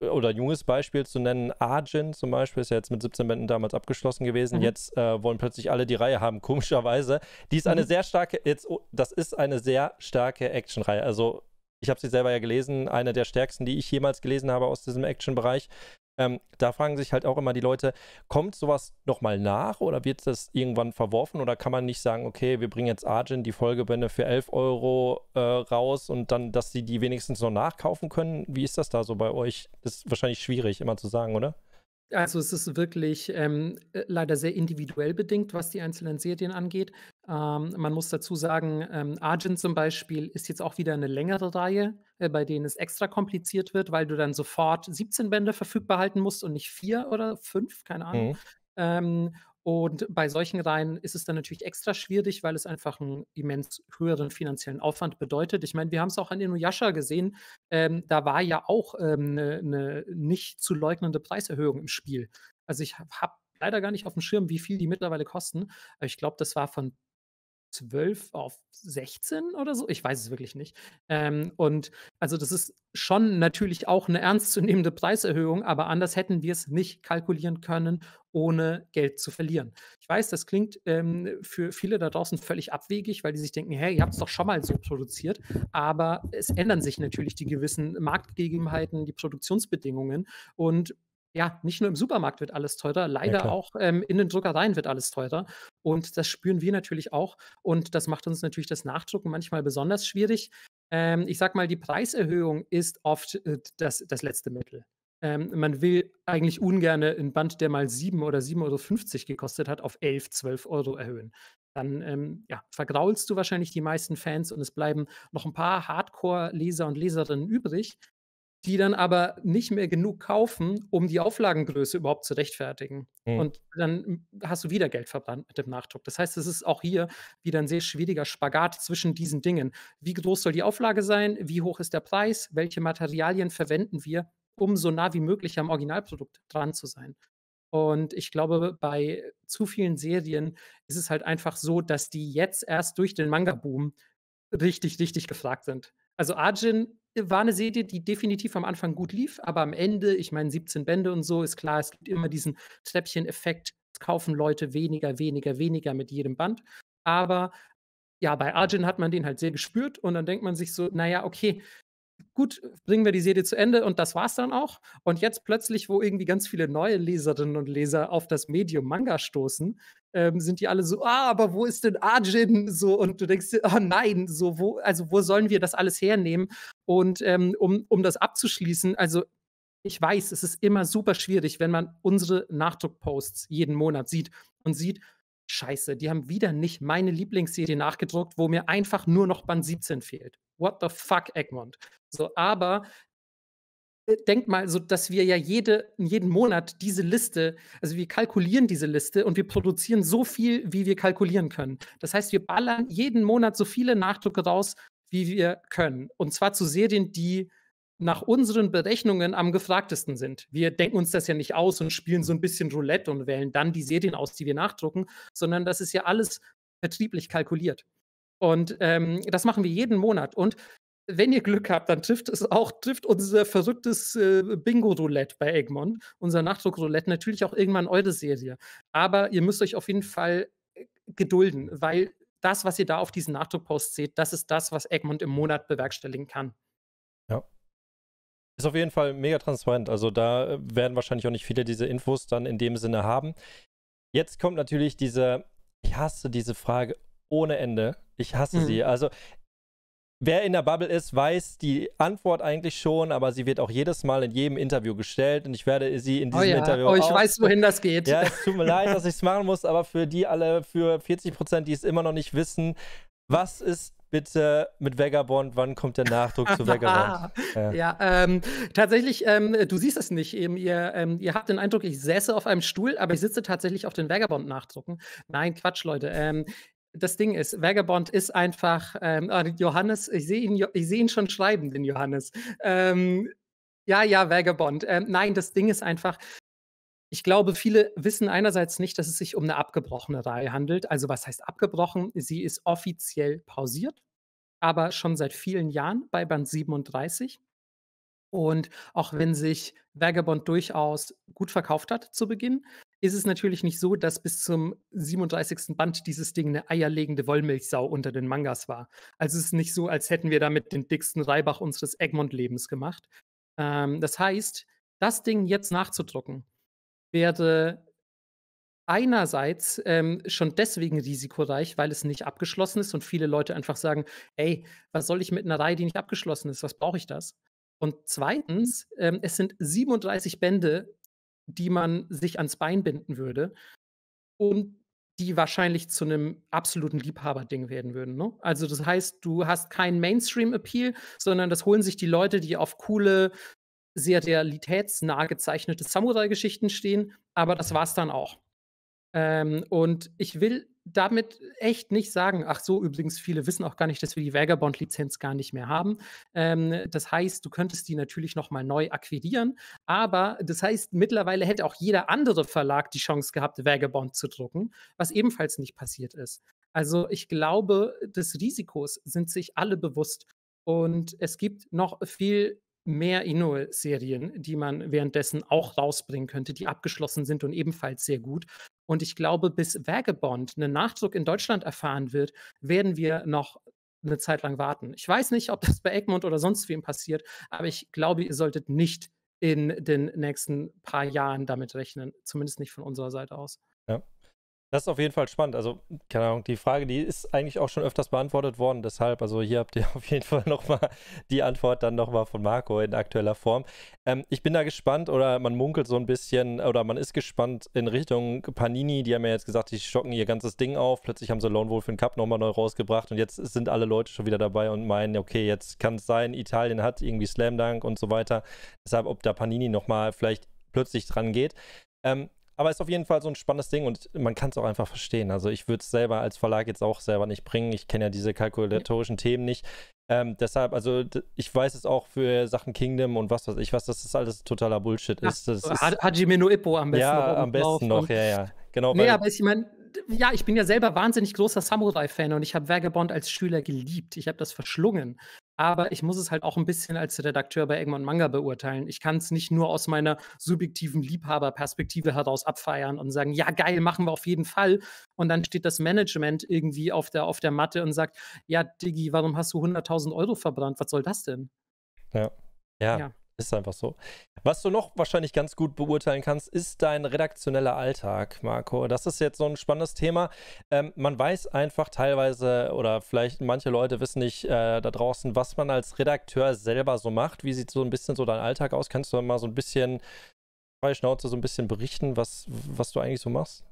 oder junges Beispiel zu nennen, Arjun zum Beispiel, ist ja jetzt mit 17 Bänden damals abgeschlossen gewesen. Mhm. Jetzt äh, wollen plötzlich alle die Reihe haben, komischerweise. Die ist eine mhm. sehr starke, jetzt, oh, das ist eine sehr starke Actionreihe. Also, ich habe sie selber ja gelesen, eine der stärksten, die ich jemals gelesen habe aus diesem Action-Bereich. Ähm, da fragen sich halt auch immer die Leute, kommt sowas nochmal nach oder wird das irgendwann verworfen oder kann man nicht sagen, okay, wir bringen jetzt Argent die Folgebände für 11 Euro äh, raus und dann, dass sie die wenigstens noch nachkaufen können? Wie ist das da so bei euch? Das ist wahrscheinlich schwierig immer zu sagen, oder? Also es ist wirklich ähm, äh, leider sehr individuell bedingt, was die einzelnen Serien angeht. Ähm, man muss dazu sagen, ähm, Argent zum Beispiel ist jetzt auch wieder eine längere Reihe, äh, bei denen es extra kompliziert wird, weil du dann sofort 17 Bände verfügbar halten musst und nicht vier oder fünf, keine Ahnung. Mhm. Ähm, und bei solchen Reihen ist es dann natürlich extra schwierig, weil es einfach einen immens höheren finanziellen Aufwand bedeutet. Ich meine, wir haben es auch an Inuyasha gesehen. Ähm, da war ja auch ähm, eine, eine nicht zu leugnende Preiserhöhung im Spiel. Also ich habe leider gar nicht auf dem Schirm, wie viel die mittlerweile kosten. Aber ich glaube, das war von 12 auf 16 oder so. Ich weiß es wirklich nicht. Ähm, und also das ist schon natürlich auch eine ernstzunehmende Preiserhöhung, aber anders hätten wir es nicht kalkulieren können, ohne Geld zu verlieren. Ich weiß, das klingt ähm, für viele da draußen völlig abwegig, weil die sich denken, hey, ihr habt es doch schon mal so produziert, aber es ändern sich natürlich die gewissen Marktgegebenheiten, die Produktionsbedingungen und ja, nicht nur im Supermarkt wird alles teurer, leider ja, auch ähm, in den Druckereien wird alles teurer. Und das spüren wir natürlich auch. Und das macht uns natürlich das Nachdrucken manchmal besonders schwierig. Ähm, ich sag mal, die Preiserhöhung ist oft äh, das, das letzte Mittel. Ähm, man will eigentlich ungern einen Band, der mal 7 oder 7,50 Euro gekostet hat, auf 11, 12 Euro erhöhen. Dann ähm, ja, vergraulst du wahrscheinlich die meisten Fans und es bleiben noch ein paar Hardcore-Leser und Leserinnen übrig, die dann aber nicht mehr genug kaufen, um die Auflagengröße überhaupt zu rechtfertigen. Mhm. Und dann hm, hast du wieder Geld verbrannt mit dem Nachdruck. Das heißt, es ist auch hier wieder ein sehr schwieriger Spagat zwischen diesen Dingen. Wie groß soll die Auflage sein? Wie hoch ist der Preis? Welche Materialien verwenden wir, um so nah wie möglich am Originalprodukt dran zu sein? Und ich glaube, bei zu vielen Serien ist es halt einfach so, dass die jetzt erst durch den Manga-Boom richtig, richtig gefragt sind. Also Arjun war eine Serie, die definitiv am Anfang gut lief, aber am Ende, ich meine 17 Bände und so, ist klar, es gibt immer diesen Treppchen-Effekt, kaufen Leute weniger, weniger, weniger mit jedem Band. Aber ja, bei Arjun hat man den halt sehr gespürt und dann denkt man sich so, naja, okay, gut, bringen wir die Serie zu Ende und das war's dann auch. Und jetzt plötzlich, wo irgendwie ganz viele neue Leserinnen und Leser auf das Medium Manga stoßen, ähm, sind die alle so, ah, aber wo ist denn Arjin? So, und du denkst, dir, oh nein, so, wo, also wo sollen wir das alles hernehmen? Und ähm, um, um das abzuschließen, also ich weiß, es ist immer super schwierig, wenn man unsere Nachdruckposts jeden Monat sieht und sieht, Scheiße, die haben wieder nicht meine Lieblingsserie nachgedruckt, wo mir einfach nur noch Band 17 fehlt what the fuck, Egmont? So, aber äh, denk mal so, dass wir ja jede, jeden Monat diese Liste, also wir kalkulieren diese Liste und wir produzieren so viel, wie wir kalkulieren können. Das heißt, wir ballern jeden Monat so viele Nachdrucke raus, wie wir können. Und zwar zu Serien, die nach unseren Berechnungen am gefragtesten sind. Wir denken uns das ja nicht aus und spielen so ein bisschen Roulette und wählen dann die Serien aus, die wir nachdrucken, sondern das ist ja alles vertrieblich kalkuliert. Und ähm, das machen wir jeden Monat. Und wenn ihr Glück habt, dann trifft es auch, trifft unser verrücktes äh, Bingo-Roulette bei Egmont, unser Nachdruck-Roulette, natürlich auch irgendwann eure Serie. Aber ihr müsst euch auf jeden Fall äh, gedulden, weil das, was ihr da auf diesen Nachdruckpost seht, das ist das, was Egmont im Monat bewerkstelligen kann. Ja. Ist auf jeden Fall mega transparent. Also da äh, werden wahrscheinlich auch nicht viele diese Infos dann in dem Sinne haben. Jetzt kommt natürlich diese, ich hasse diese Frage ohne Ende, ich hasse mhm. sie. Also, wer in der Bubble ist, weiß die Antwort eigentlich schon, aber sie wird auch jedes Mal in jedem Interview gestellt und ich werde sie in oh diesem oh ja. Interview. Oh, ich auch weiß, wohin das geht. Ja, es tut mir leid, dass ich es machen muss, aber für die alle, für 40 Prozent, die es immer noch nicht wissen, was ist bitte mit Vagabond, wann kommt der Nachdruck zu Vagabond? ja, ja ähm, tatsächlich, ähm, du siehst es nicht. Eben, ihr, ähm, ihr habt den Eindruck, ich säße auf einem Stuhl, aber ich sitze tatsächlich auf den Vagabond-Nachdrucken. Nein, Quatsch, Leute. Ähm, das Ding ist, Vagabond ist einfach, ähm, ah, Johannes, ich sehe ihn, seh ihn schon schreiben, den Johannes. Ähm, ja, ja, Vagabond. Ähm, nein, das Ding ist einfach, ich glaube, viele wissen einerseits nicht, dass es sich um eine abgebrochene Reihe handelt. Also was heißt abgebrochen? Sie ist offiziell pausiert, aber schon seit vielen Jahren bei Band 37. Und auch wenn sich Vagabond durchaus gut verkauft hat zu Beginn, ist es natürlich nicht so, dass bis zum 37. Band dieses Ding eine eierlegende Wollmilchsau unter den Mangas war. Also es ist nicht so, als hätten wir damit den dicksten Reibach unseres Egmont-Lebens gemacht. Ähm, das heißt, das Ding jetzt nachzudrucken, wäre einerseits ähm, schon deswegen risikoreich, weil es nicht abgeschlossen ist und viele Leute einfach sagen, ey, was soll ich mit einer Reihe, die nicht abgeschlossen ist, was brauche ich das? Und zweitens, ähm, es sind 37 Bände, die man sich ans Bein binden würde und die wahrscheinlich zu einem absoluten Liebhaberding werden würden. Ne? Also das heißt, du hast keinen Mainstream-Appeal, sondern das holen sich die Leute, die auf coole, sehr realitätsnah gezeichnete Samurai-Geschichten stehen. Aber das war's dann auch. Ähm, und ich will damit echt nicht sagen, ach so, übrigens, viele wissen auch gar nicht, dass wir die Vagabond-Lizenz gar nicht mehr haben. Ähm, das heißt, du könntest die natürlich nochmal neu akquirieren, aber das heißt, mittlerweile hätte auch jeder andere Verlag die Chance gehabt, Vagabond zu drucken, was ebenfalls nicht passiert ist. Also ich glaube, des Risikos sind sich alle bewusst. Und es gibt noch viel mehr Inoue-Serien, die man währenddessen auch rausbringen könnte, die abgeschlossen sind und ebenfalls sehr gut. Und ich glaube, bis Vagabond einen Nachdruck in Deutschland erfahren wird, werden wir noch eine Zeit lang warten. Ich weiß nicht, ob das bei Egmont oder sonst wem passiert, aber ich glaube, ihr solltet nicht in den nächsten paar Jahren damit rechnen. Zumindest nicht von unserer Seite aus. Ja, das ist auf jeden Fall spannend. Also, keine Ahnung, die Frage, die ist eigentlich auch schon öfters beantwortet worden. Deshalb, also hier habt ihr auf jeden Fall nochmal die Antwort dann nochmal von Marco in aktueller Form. Ähm, ich bin da gespannt oder man munkelt so ein bisschen oder man ist gespannt in Richtung Panini. Die haben ja jetzt gesagt, die schocken ihr ganzes Ding auf. Plötzlich haben sie Lone Wolf in Cup nochmal neu rausgebracht und jetzt sind alle Leute schon wieder dabei und meinen, okay, jetzt kann es sein, Italien hat irgendwie Slam Dunk und so weiter. Deshalb, ob da Panini nochmal vielleicht plötzlich dran geht. Ähm, aber ist auf jeden Fall so ein spannendes Ding und man kann es auch einfach verstehen. Also ich würde es selber als Verlag jetzt auch selber nicht bringen. Ich kenne ja diese kalkulatorischen Themen nicht. Ähm, deshalb, also ich weiß es auch für Sachen Kingdom und was weiß ich was, dass das alles totaler Bullshit ist. Das ist Hajime no Ippo am besten. Ja, am besten noch, ja, ja. Genau, nee, aber ich meine, ja, ich bin ja selber wahnsinnig großer Samurai-Fan und ich habe Vagabond als Schüler geliebt. Ich habe das verschlungen aber ich muss es halt auch ein bisschen als Redakteur bei Egmont Manga beurteilen. Ich kann es nicht nur aus meiner subjektiven Liebhaberperspektive heraus abfeiern und sagen, ja geil, machen wir auf jeden Fall. Und dann steht das Management irgendwie auf der, auf der Matte und sagt, ja Diggi, warum hast du 100.000 Euro verbrannt? Was soll das denn? Ja. ja. ja. Ist einfach so. Was du noch wahrscheinlich ganz gut beurteilen kannst, ist dein redaktioneller Alltag, Marco. Das ist jetzt so ein spannendes Thema. Ähm, man weiß einfach teilweise oder vielleicht manche Leute wissen nicht äh, da draußen, was man als Redakteur selber so macht. Wie sieht so ein bisschen so dein Alltag aus? Kannst du mal so ein bisschen freie Schnauze so ein bisschen berichten, was, was du eigentlich so machst?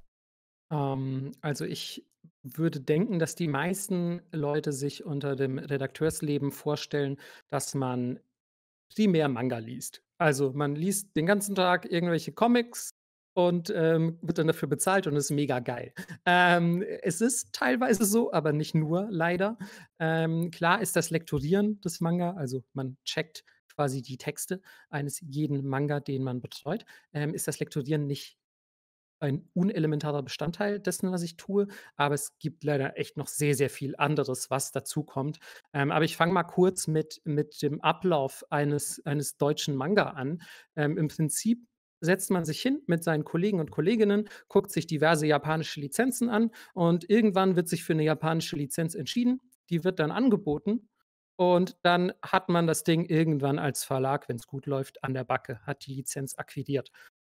Ähm, also ich würde denken, dass die meisten Leute sich unter dem Redakteursleben vorstellen, dass man die mehr Manga liest. Also man liest den ganzen Tag irgendwelche Comics und ähm, wird dann dafür bezahlt und ist mega geil. Ähm, es ist teilweise so, aber nicht nur, leider. Ähm, klar ist das Lektorieren des Manga, also man checkt quasi die Texte eines jeden Manga, den man betreut, ähm, ist das Lektorieren nicht ein unelementarer Bestandteil dessen, was ich tue. Aber es gibt leider echt noch sehr, sehr viel anderes, was dazukommt. Ähm, aber ich fange mal kurz mit, mit dem Ablauf eines, eines deutschen Manga an. Ähm, Im Prinzip setzt man sich hin mit seinen Kollegen und Kolleginnen, guckt sich diverse japanische Lizenzen an und irgendwann wird sich für eine japanische Lizenz entschieden. Die wird dann angeboten und dann hat man das Ding irgendwann als Verlag, wenn es gut läuft, an der Backe, hat die Lizenz akquiriert.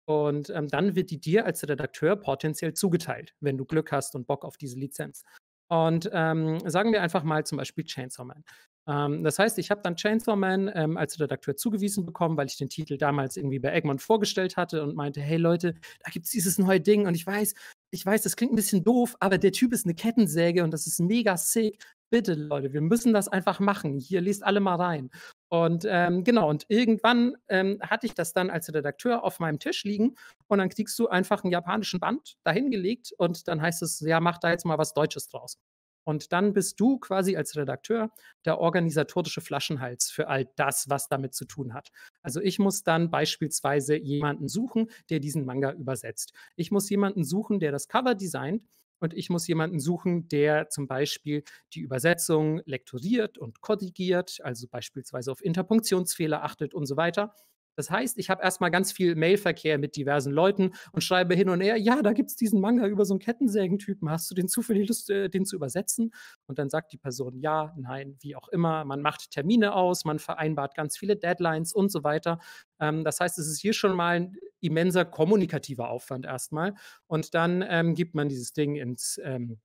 Und ähm, dann wird die dir als Redakteur potenziell zugeteilt, wenn du Glück hast und Bock auf diese Lizenz. Und ähm, sagen wir einfach mal zum Beispiel Chainsaw Man. Ähm, das heißt, ich habe dann Chainsaw Man ähm, als Redakteur zugewiesen bekommen, weil ich den Titel damals irgendwie bei Egmont vorgestellt hatte und meinte, hey Leute, da gibt es dieses neue Ding und ich weiß, ich weiß, das klingt ein bisschen doof, aber der Typ ist eine Kettensäge und das ist mega sick bitte Leute, wir müssen das einfach machen. Hier lest alle mal rein. Und ähm, genau, und irgendwann ähm, hatte ich das dann als Redakteur auf meinem Tisch liegen und dann kriegst du einfach einen japanischen Band dahingelegt und dann heißt es, ja, mach da jetzt mal was Deutsches draus. Und dann bist du quasi als Redakteur der organisatorische Flaschenhals für all das, was damit zu tun hat. Also ich muss dann beispielsweise jemanden suchen, der diesen Manga übersetzt. Ich muss jemanden suchen, der das Cover designt und ich muss jemanden suchen, der zum Beispiel die Übersetzung lektoriert und korrigiert, also beispielsweise auf Interpunktionsfehler achtet und so weiter. Das heißt, ich habe erstmal ganz viel Mailverkehr mit diversen Leuten und schreibe hin und her, ja, da gibt es diesen Manga über so einen Kettensägentypen, hast du den zufällig Lust, äh, den zu übersetzen? Und dann sagt die Person ja, nein, wie auch immer. Man macht Termine aus, man vereinbart ganz viele Deadlines und so weiter. Ähm, das heißt, es ist hier schon mal ein immenser kommunikativer Aufwand erstmal. Und dann ähm, gibt man dieses Ding ins. Ähm,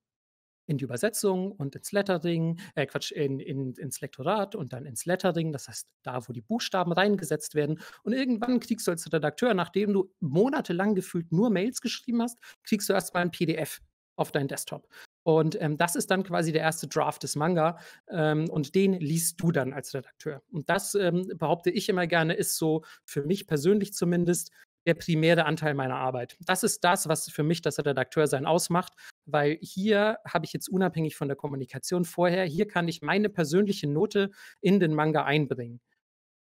in die Übersetzung und ins Lettering, äh Quatsch, in, in, ins Lektorat und dann ins Lettering, das heißt da, wo die Buchstaben reingesetzt werden. Und irgendwann kriegst du als Redakteur, nachdem du monatelang gefühlt nur Mails geschrieben hast, kriegst du erstmal ein PDF auf deinen Desktop. Und ähm, das ist dann quasi der erste Draft des Manga. Ähm, und den liest du dann als Redakteur. Und das ähm, behaupte ich immer gerne, ist so für mich persönlich zumindest der primäre Anteil meiner Arbeit. Das ist das, was für mich das Redakteursein ausmacht, weil hier habe ich jetzt unabhängig von der Kommunikation vorher, hier kann ich meine persönliche Note in den Manga einbringen.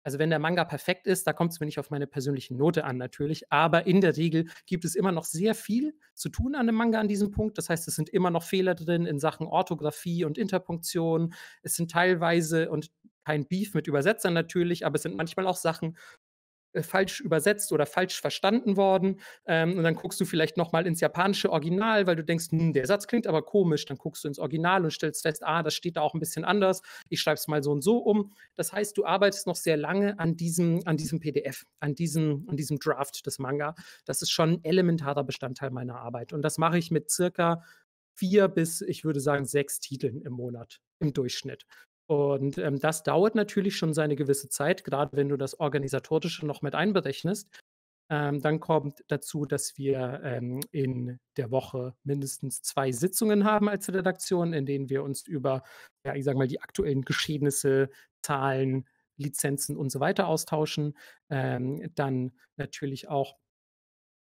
Also wenn der Manga perfekt ist, da kommt es mir nicht auf meine persönliche Note an natürlich, aber in der Regel gibt es immer noch sehr viel zu tun an dem Manga an diesem Punkt. Das heißt, es sind immer noch Fehler drin in Sachen Orthographie und Interpunktion. Es sind teilweise und kein Beef mit Übersetzern natürlich, aber es sind manchmal auch Sachen, äh, falsch übersetzt oder falsch verstanden worden. Ähm, und dann guckst du vielleicht nochmal ins japanische Original, weil du denkst, hm, der Satz klingt aber komisch. Dann guckst du ins Original und stellst fest, ah, das steht da auch ein bisschen anders. Ich schreibe es mal so und so um. Das heißt, du arbeitest noch sehr lange an diesem, an diesem PDF, an diesem, an diesem Draft des Manga. Das ist schon ein elementarer Bestandteil meiner Arbeit. Und das mache ich mit circa vier bis, ich würde sagen, sechs Titeln im Monat im Durchschnitt. Und ähm, das dauert natürlich schon seine gewisse Zeit, gerade wenn du das Organisatorische noch mit einberechnest. Ähm, dann kommt dazu, dass wir ähm, in der Woche mindestens zwei Sitzungen haben als Redaktion, in denen wir uns über, ja, ich sage mal, die aktuellen Geschehnisse, Zahlen, Lizenzen und so weiter austauschen. Ähm, dann natürlich auch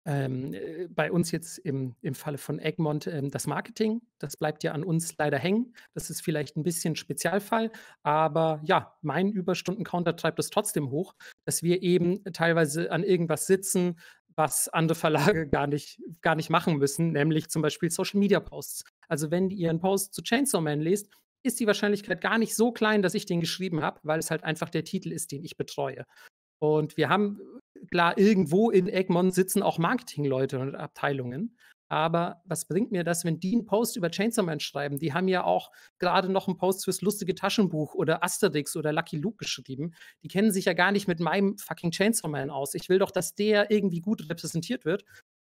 ähm, äh, bei uns jetzt im, im Falle von Egmont ähm, das Marketing. Das bleibt ja an uns leider hängen. Das ist vielleicht ein bisschen Spezialfall, aber ja, mein Überstunden-Counter treibt es trotzdem hoch, dass wir eben teilweise an irgendwas sitzen, was andere Verlage gar nicht, gar nicht machen müssen, nämlich zum Beispiel Social Media Posts. Also, wenn ihr einen Post zu Chainsaw Man lest, ist die Wahrscheinlichkeit gar nicht so klein, dass ich den geschrieben habe, weil es halt einfach der Titel ist, den ich betreue. Und wir haben klar, irgendwo in Egmont sitzen auch Marketingleute und Abteilungen. Aber was bringt mir das, wenn die einen Post über Chainsaw Man schreiben? Die haben ja auch gerade noch einen Post fürs lustige Taschenbuch oder Asterix oder Lucky Luke geschrieben. Die kennen sich ja gar nicht mit meinem fucking Chainsaw Man aus. Ich will doch, dass der irgendwie gut repräsentiert wird.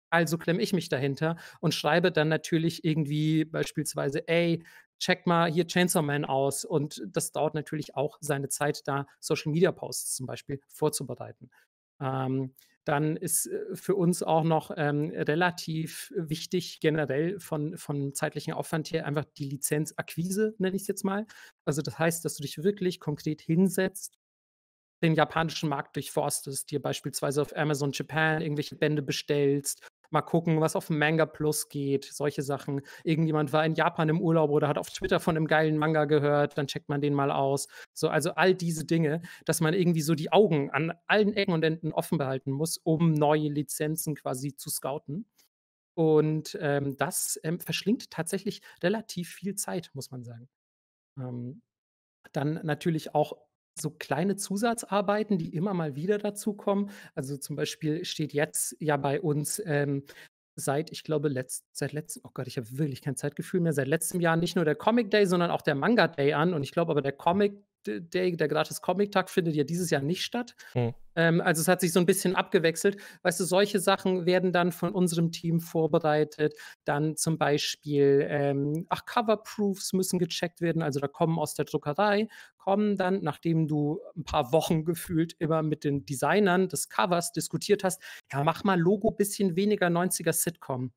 Also klemme ich mich dahinter und schreibe dann natürlich irgendwie beispielsweise, ey, check mal hier Chainsaw Man aus. Und das dauert natürlich auch seine Zeit, da Social Media Posts zum Beispiel vorzubereiten. Ähm, dann ist äh, für uns auch noch ähm, relativ wichtig, generell von, von zeitlichen Aufwand her, einfach die Lizenzakquise, nenne ich es jetzt mal. Also das heißt, dass du dich wirklich konkret hinsetzt, den japanischen Markt durchforstest, dir beispielsweise auf Amazon Japan irgendwelche Bände bestellst Mal gucken, was auf Manga Plus geht, solche Sachen. Irgendjemand war in Japan im Urlaub oder hat auf Twitter von einem geilen Manga gehört, dann checkt man den mal aus. So, also all diese Dinge, dass man irgendwie so die Augen an allen Ecken und Enden offen behalten muss, um neue Lizenzen quasi zu scouten. Und ähm, das ähm, verschlingt tatsächlich relativ viel Zeit, muss man sagen. Ähm, dann natürlich auch so kleine Zusatzarbeiten, die immer mal wieder dazukommen. Also zum Beispiel steht jetzt ja bei uns ähm, seit, ich glaube, letzt, seit letztem, oh Gott, ich habe wirklich kein Zeitgefühl mehr, seit letztem Jahr nicht nur der Comic Day, sondern auch der Manga Day an. Und ich glaube aber, der Comic Day, der gratis Comic-Tag, findet ja dieses Jahr nicht statt. Mhm. Ähm, also es hat sich so ein bisschen abgewechselt. Weißt du, solche Sachen werden dann von unserem Team vorbereitet. Dann zum Beispiel, ähm, ach, Cover-Proofs müssen gecheckt werden. Also da kommen aus der Druckerei, kommen dann, nachdem du ein paar Wochen gefühlt immer mit den Designern des Covers diskutiert hast, ja, mach mal Logo bisschen weniger 90er Sitcom.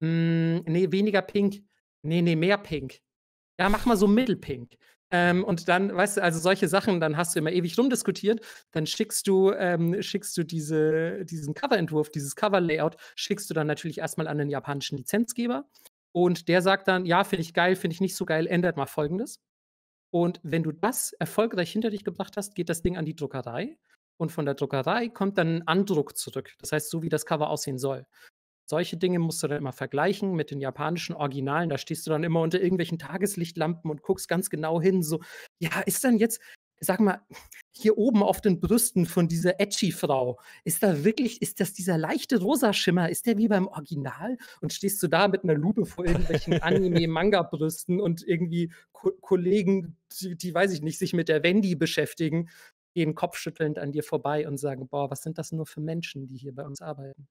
Mm, nee, weniger pink. Nee, nee, mehr pink. Ja, mach mal so mittelpink. Ähm, und dann, weißt du, also solche Sachen, dann hast du immer ewig rumdiskutiert, dann schickst du, ähm, schickst du diese, diesen Coverentwurf, dieses Coverlayout, schickst du dann natürlich erstmal an den japanischen Lizenzgeber. Und der sagt dann, ja, finde ich geil, finde ich nicht so geil, ändert mal folgendes. Und wenn du das erfolgreich hinter dich gebracht hast, geht das Ding an die Druckerei. Und von der Druckerei kommt dann ein Andruck zurück. Das heißt, so wie das Cover aussehen soll. Solche Dinge musst du dann immer vergleichen mit den japanischen Originalen. Da stehst du dann immer unter irgendwelchen Tageslichtlampen und guckst ganz genau hin. So, ja, ist dann jetzt, sag mal, hier oben auf den Brüsten von dieser edgy Frau, ist da wirklich, ist das dieser leichte Rosaschimmer, ist der wie beim Original? Und stehst du da mit einer Lupe vor irgendwelchen Anime-Manga-Brüsten und irgendwie Ko Kollegen, die, die, weiß ich nicht, sich mit der Wendy beschäftigen, gehen kopfschüttelnd an dir vorbei und sagen, boah, was sind das nur für Menschen, die hier bei uns arbeiten?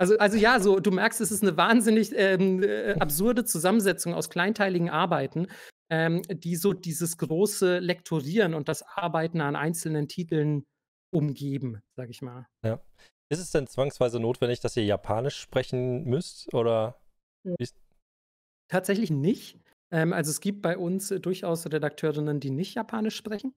Also, also ja, so du merkst, es ist eine wahnsinnig ähm, äh, absurde Zusammensetzung aus kleinteiligen Arbeiten, ähm, die so dieses große Lektorieren und das Arbeiten an einzelnen Titeln umgeben, sag ich mal. Ja. Ist es denn zwangsweise notwendig, dass ihr Japanisch sprechen müsst oder? Tatsächlich nicht. Ähm, also es gibt bei uns äh, durchaus Redakteurinnen, die nicht Japanisch sprechen.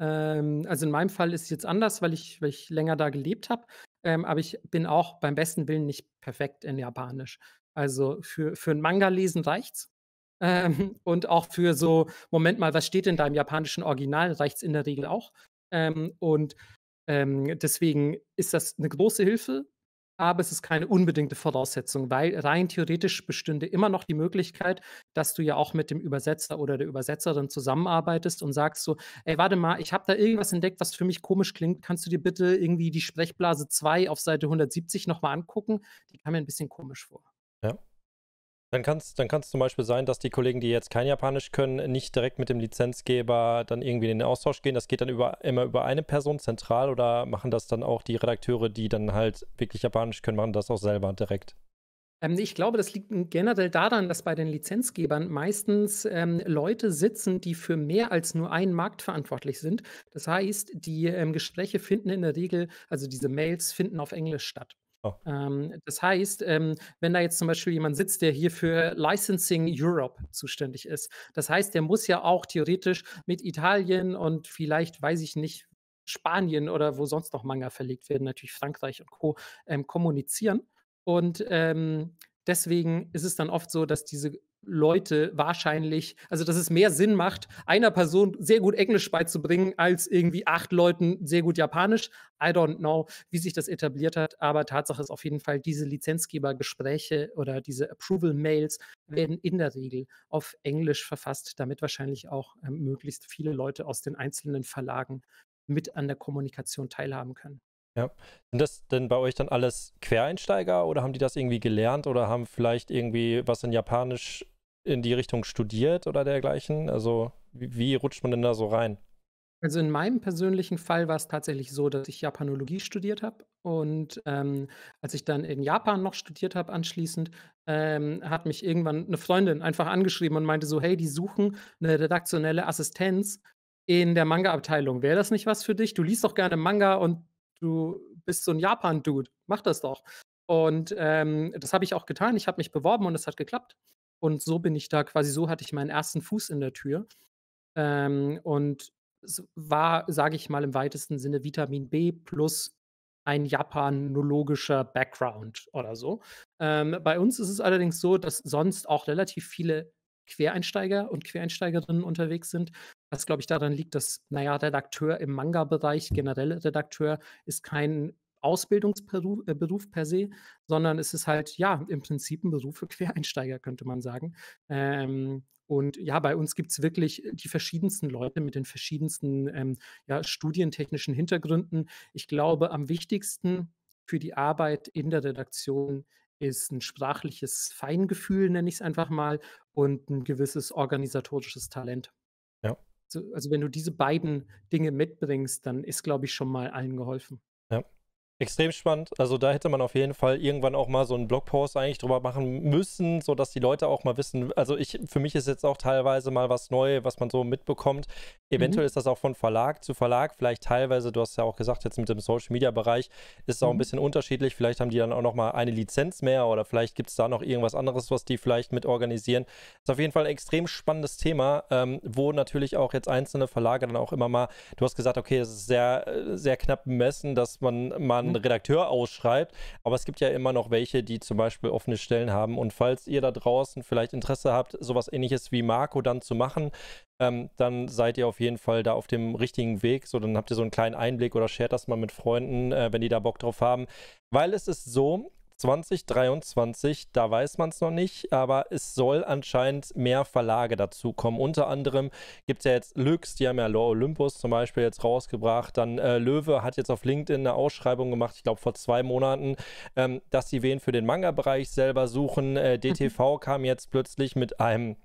Ähm, also in meinem Fall ist es jetzt anders, weil ich, weil ich länger da gelebt habe. Ähm, aber ich bin auch beim besten Willen nicht perfekt in Japanisch. Also für, für ein Manga lesen reicht's. Ähm, und auch für so, Moment mal, was steht denn da im japanischen Original, reicht's in der Regel auch. Ähm, und ähm, deswegen ist das eine große Hilfe, aber es ist keine unbedingte Voraussetzung, weil rein theoretisch bestünde immer noch die Möglichkeit, dass du ja auch mit dem Übersetzer oder der Übersetzerin zusammenarbeitest und sagst so, ey, warte mal, ich habe da irgendwas entdeckt, was für mich komisch klingt, kannst du dir bitte irgendwie die Sprechblase 2 auf Seite 170 nochmal angucken? Die kam mir ein bisschen komisch vor. Ja. Dann kann es dann kann's zum Beispiel sein, dass die Kollegen, die jetzt kein Japanisch können, nicht direkt mit dem Lizenzgeber dann irgendwie in den Austausch gehen. Das geht dann über, immer über eine Person zentral oder machen das dann auch die Redakteure, die dann halt wirklich Japanisch können, machen das auch selber direkt? Ähm, ich glaube, das liegt generell daran, dass bei den Lizenzgebern meistens ähm, Leute sitzen, die für mehr als nur einen Markt verantwortlich sind. Das heißt, die ähm, Gespräche finden in der Regel, also diese Mails finden auf Englisch statt. Oh. Ähm, das heißt, ähm, wenn da jetzt zum Beispiel jemand sitzt, der hier für Licensing Europe zuständig ist, das heißt, der muss ja auch theoretisch mit Italien und vielleicht, weiß ich nicht, Spanien oder wo sonst noch Manga verlegt werden, natürlich Frankreich und Co., ähm, kommunizieren. Und ähm, deswegen ist es dann oft so, dass diese Leute wahrscheinlich, also dass es mehr Sinn macht, einer Person sehr gut Englisch beizubringen, als irgendwie acht Leuten sehr gut Japanisch. I don't know, wie sich das etabliert hat, aber Tatsache ist auf jeden Fall, diese Lizenzgebergespräche oder diese Approval-Mails werden in der Regel auf Englisch verfasst, damit wahrscheinlich auch ähm, möglichst viele Leute aus den einzelnen Verlagen mit an der Kommunikation teilhaben können. Ja. Sind das denn bei euch dann alles Quereinsteiger oder haben die das irgendwie gelernt oder haben vielleicht irgendwie was in Japanisch in die Richtung studiert oder dergleichen? Also wie, wie rutscht man denn da so rein? Also in meinem persönlichen Fall war es tatsächlich so, dass ich Japanologie studiert habe und ähm, als ich dann in Japan noch studiert habe anschließend, ähm, hat mich irgendwann eine Freundin einfach angeschrieben und meinte so, hey, die suchen eine redaktionelle Assistenz in der Manga-Abteilung. Wäre das nicht was für dich? Du liest doch gerne Manga und du bist so ein Japan-Dude, mach das doch. Und ähm, das habe ich auch getan. Ich habe mich beworben und es hat geklappt. Und so bin ich da quasi, so hatte ich meinen ersten Fuß in der Tür. Ähm, und es war, sage ich mal, im weitesten Sinne Vitamin B plus ein japanologischer Background oder so. Ähm, bei uns ist es allerdings so, dass sonst auch relativ viele Quereinsteiger und Quereinsteigerinnen unterwegs sind. Was, glaube ich, daran liegt, dass, naja, Redakteur im Manga-Bereich, generell Redakteur, ist kein Ausbildungsberuf äh, Beruf per se, sondern es ist halt, ja, im Prinzip ein Beruf für Quereinsteiger, könnte man sagen. Ähm, und ja, bei uns gibt es wirklich die verschiedensten Leute mit den verschiedensten ähm, ja, studientechnischen Hintergründen. Ich glaube, am wichtigsten für die Arbeit in der Redaktion ist ein sprachliches Feingefühl, nenne ich es einfach mal, und ein gewisses organisatorisches Talent. Ja. Also, also wenn du diese beiden Dinge mitbringst, dann ist, glaube ich, schon mal allen geholfen. Ja, Extrem spannend. Also da hätte man auf jeden Fall irgendwann auch mal so einen Blogpost eigentlich drüber machen müssen, sodass die Leute auch mal wissen. Also ich, für mich ist jetzt auch teilweise mal was neu, was man so mitbekommt. Eventuell mhm. ist das auch von Verlag zu Verlag. Vielleicht teilweise, du hast ja auch gesagt, jetzt mit dem Social Media Bereich ist es auch mhm. ein bisschen unterschiedlich. Vielleicht haben die dann auch nochmal eine Lizenz mehr oder vielleicht gibt es da noch irgendwas anderes, was die vielleicht mit organisieren. Ist auf jeden Fall ein extrem spannendes Thema, ähm, wo natürlich auch jetzt einzelne Verlage dann auch immer mal, du hast gesagt, okay, es ist sehr, äh, sehr knapp messen, dass man mal ein mhm. Redakteur ausschreibt. Aber es gibt ja immer noch welche, die zum Beispiel offene Stellen haben. Und falls ihr da draußen vielleicht Interesse habt, sowas ähnliches wie Marco dann zu machen, ähm, dann seid ihr auf jeden Fall da auf dem richtigen Weg. So, dann habt ihr so einen kleinen Einblick oder shared das mal mit Freunden, äh, wenn die da Bock drauf haben. Weil es ist so, 2023, da weiß man es noch nicht, aber es soll anscheinend mehr Verlage dazukommen. Unter anderem gibt es ja jetzt Lux, die haben ja Lore Olympus zum Beispiel jetzt rausgebracht. Dann äh, Löwe hat jetzt auf LinkedIn eine Ausschreibung gemacht, ich glaube vor zwei Monaten, ähm, dass sie wen für den Manga-Bereich selber suchen. Äh, DTV mhm. kam jetzt plötzlich mit einem Ich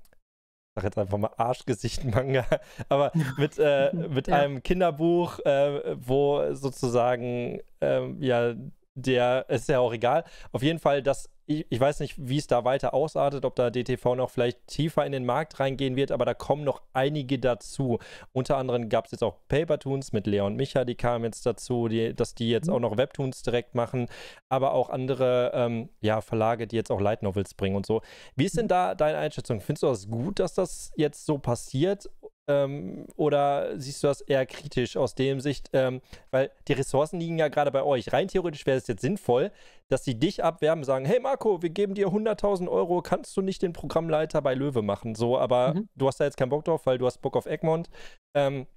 sag jetzt einfach mal Arschgesicht-Manga, aber mit, äh, mhm. mit ja. einem Kinderbuch, äh, wo sozusagen äh, ja der ist ja auch egal. Auf jeden Fall, das, ich, ich weiß nicht, wie es da weiter ausartet, ob da DTV noch vielleicht tiefer in den Markt reingehen wird, aber da kommen noch einige dazu. Unter anderem gab es jetzt auch Papertoons mit Lea und Micha, die kamen jetzt dazu, die, dass die jetzt mhm. auch noch Webtoons direkt machen, aber auch andere ähm, ja, Verlage, die jetzt auch Light Novels bringen und so. Wie ist denn da deine Einschätzung? Findest du das gut, dass das jetzt so passiert? Ähm, oder siehst du das eher kritisch aus dem Sicht, ähm, weil die Ressourcen liegen ja gerade bei euch. Rein theoretisch wäre es jetzt sinnvoll, dass sie dich abwerben, sagen, hey Marco, wir geben dir 100.000 Euro, kannst du nicht den Programmleiter bei Löwe machen? So, aber mhm. du hast da jetzt keinen Bock drauf, weil du hast Bock auf Egmont. Ähm,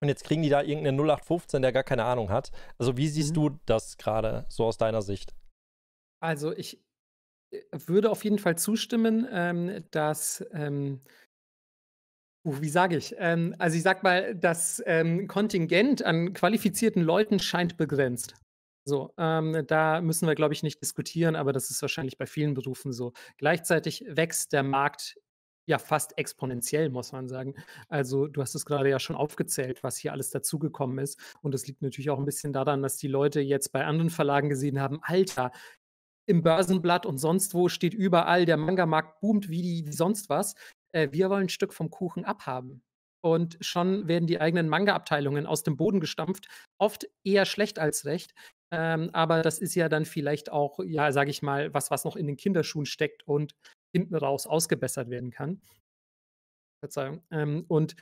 und jetzt kriegen die da irgendeinen 0815, der gar keine Ahnung hat. Also wie siehst mhm. du das gerade so aus deiner Sicht? Also ich äh, würde auf jeden Fall zustimmen, ähm, dass ähm, Uh, wie sage ich? Ähm, also ich sag mal, das ähm, Kontingent an qualifizierten Leuten scheint begrenzt. So, ähm, da müssen wir, glaube ich, nicht diskutieren, aber das ist wahrscheinlich bei vielen Berufen so. Gleichzeitig wächst der Markt ja fast exponentiell, muss man sagen. Also du hast es gerade ja schon aufgezählt, was hier alles dazugekommen ist. Und das liegt natürlich auch ein bisschen daran, dass die Leute jetzt bei anderen Verlagen gesehen haben, Alter, im Börsenblatt und sonst wo steht überall, der Manga-Markt boomt wie, die, wie sonst was äh, wir wollen ein Stück vom Kuchen abhaben. Und schon werden die eigenen Manga-Abteilungen aus dem Boden gestampft, oft eher schlecht als recht. Ähm, aber das ist ja dann vielleicht auch, ja, sage ich mal, was, was noch in den Kinderschuhen steckt und hinten raus ausgebessert werden kann. Verzeihung. Ähm, und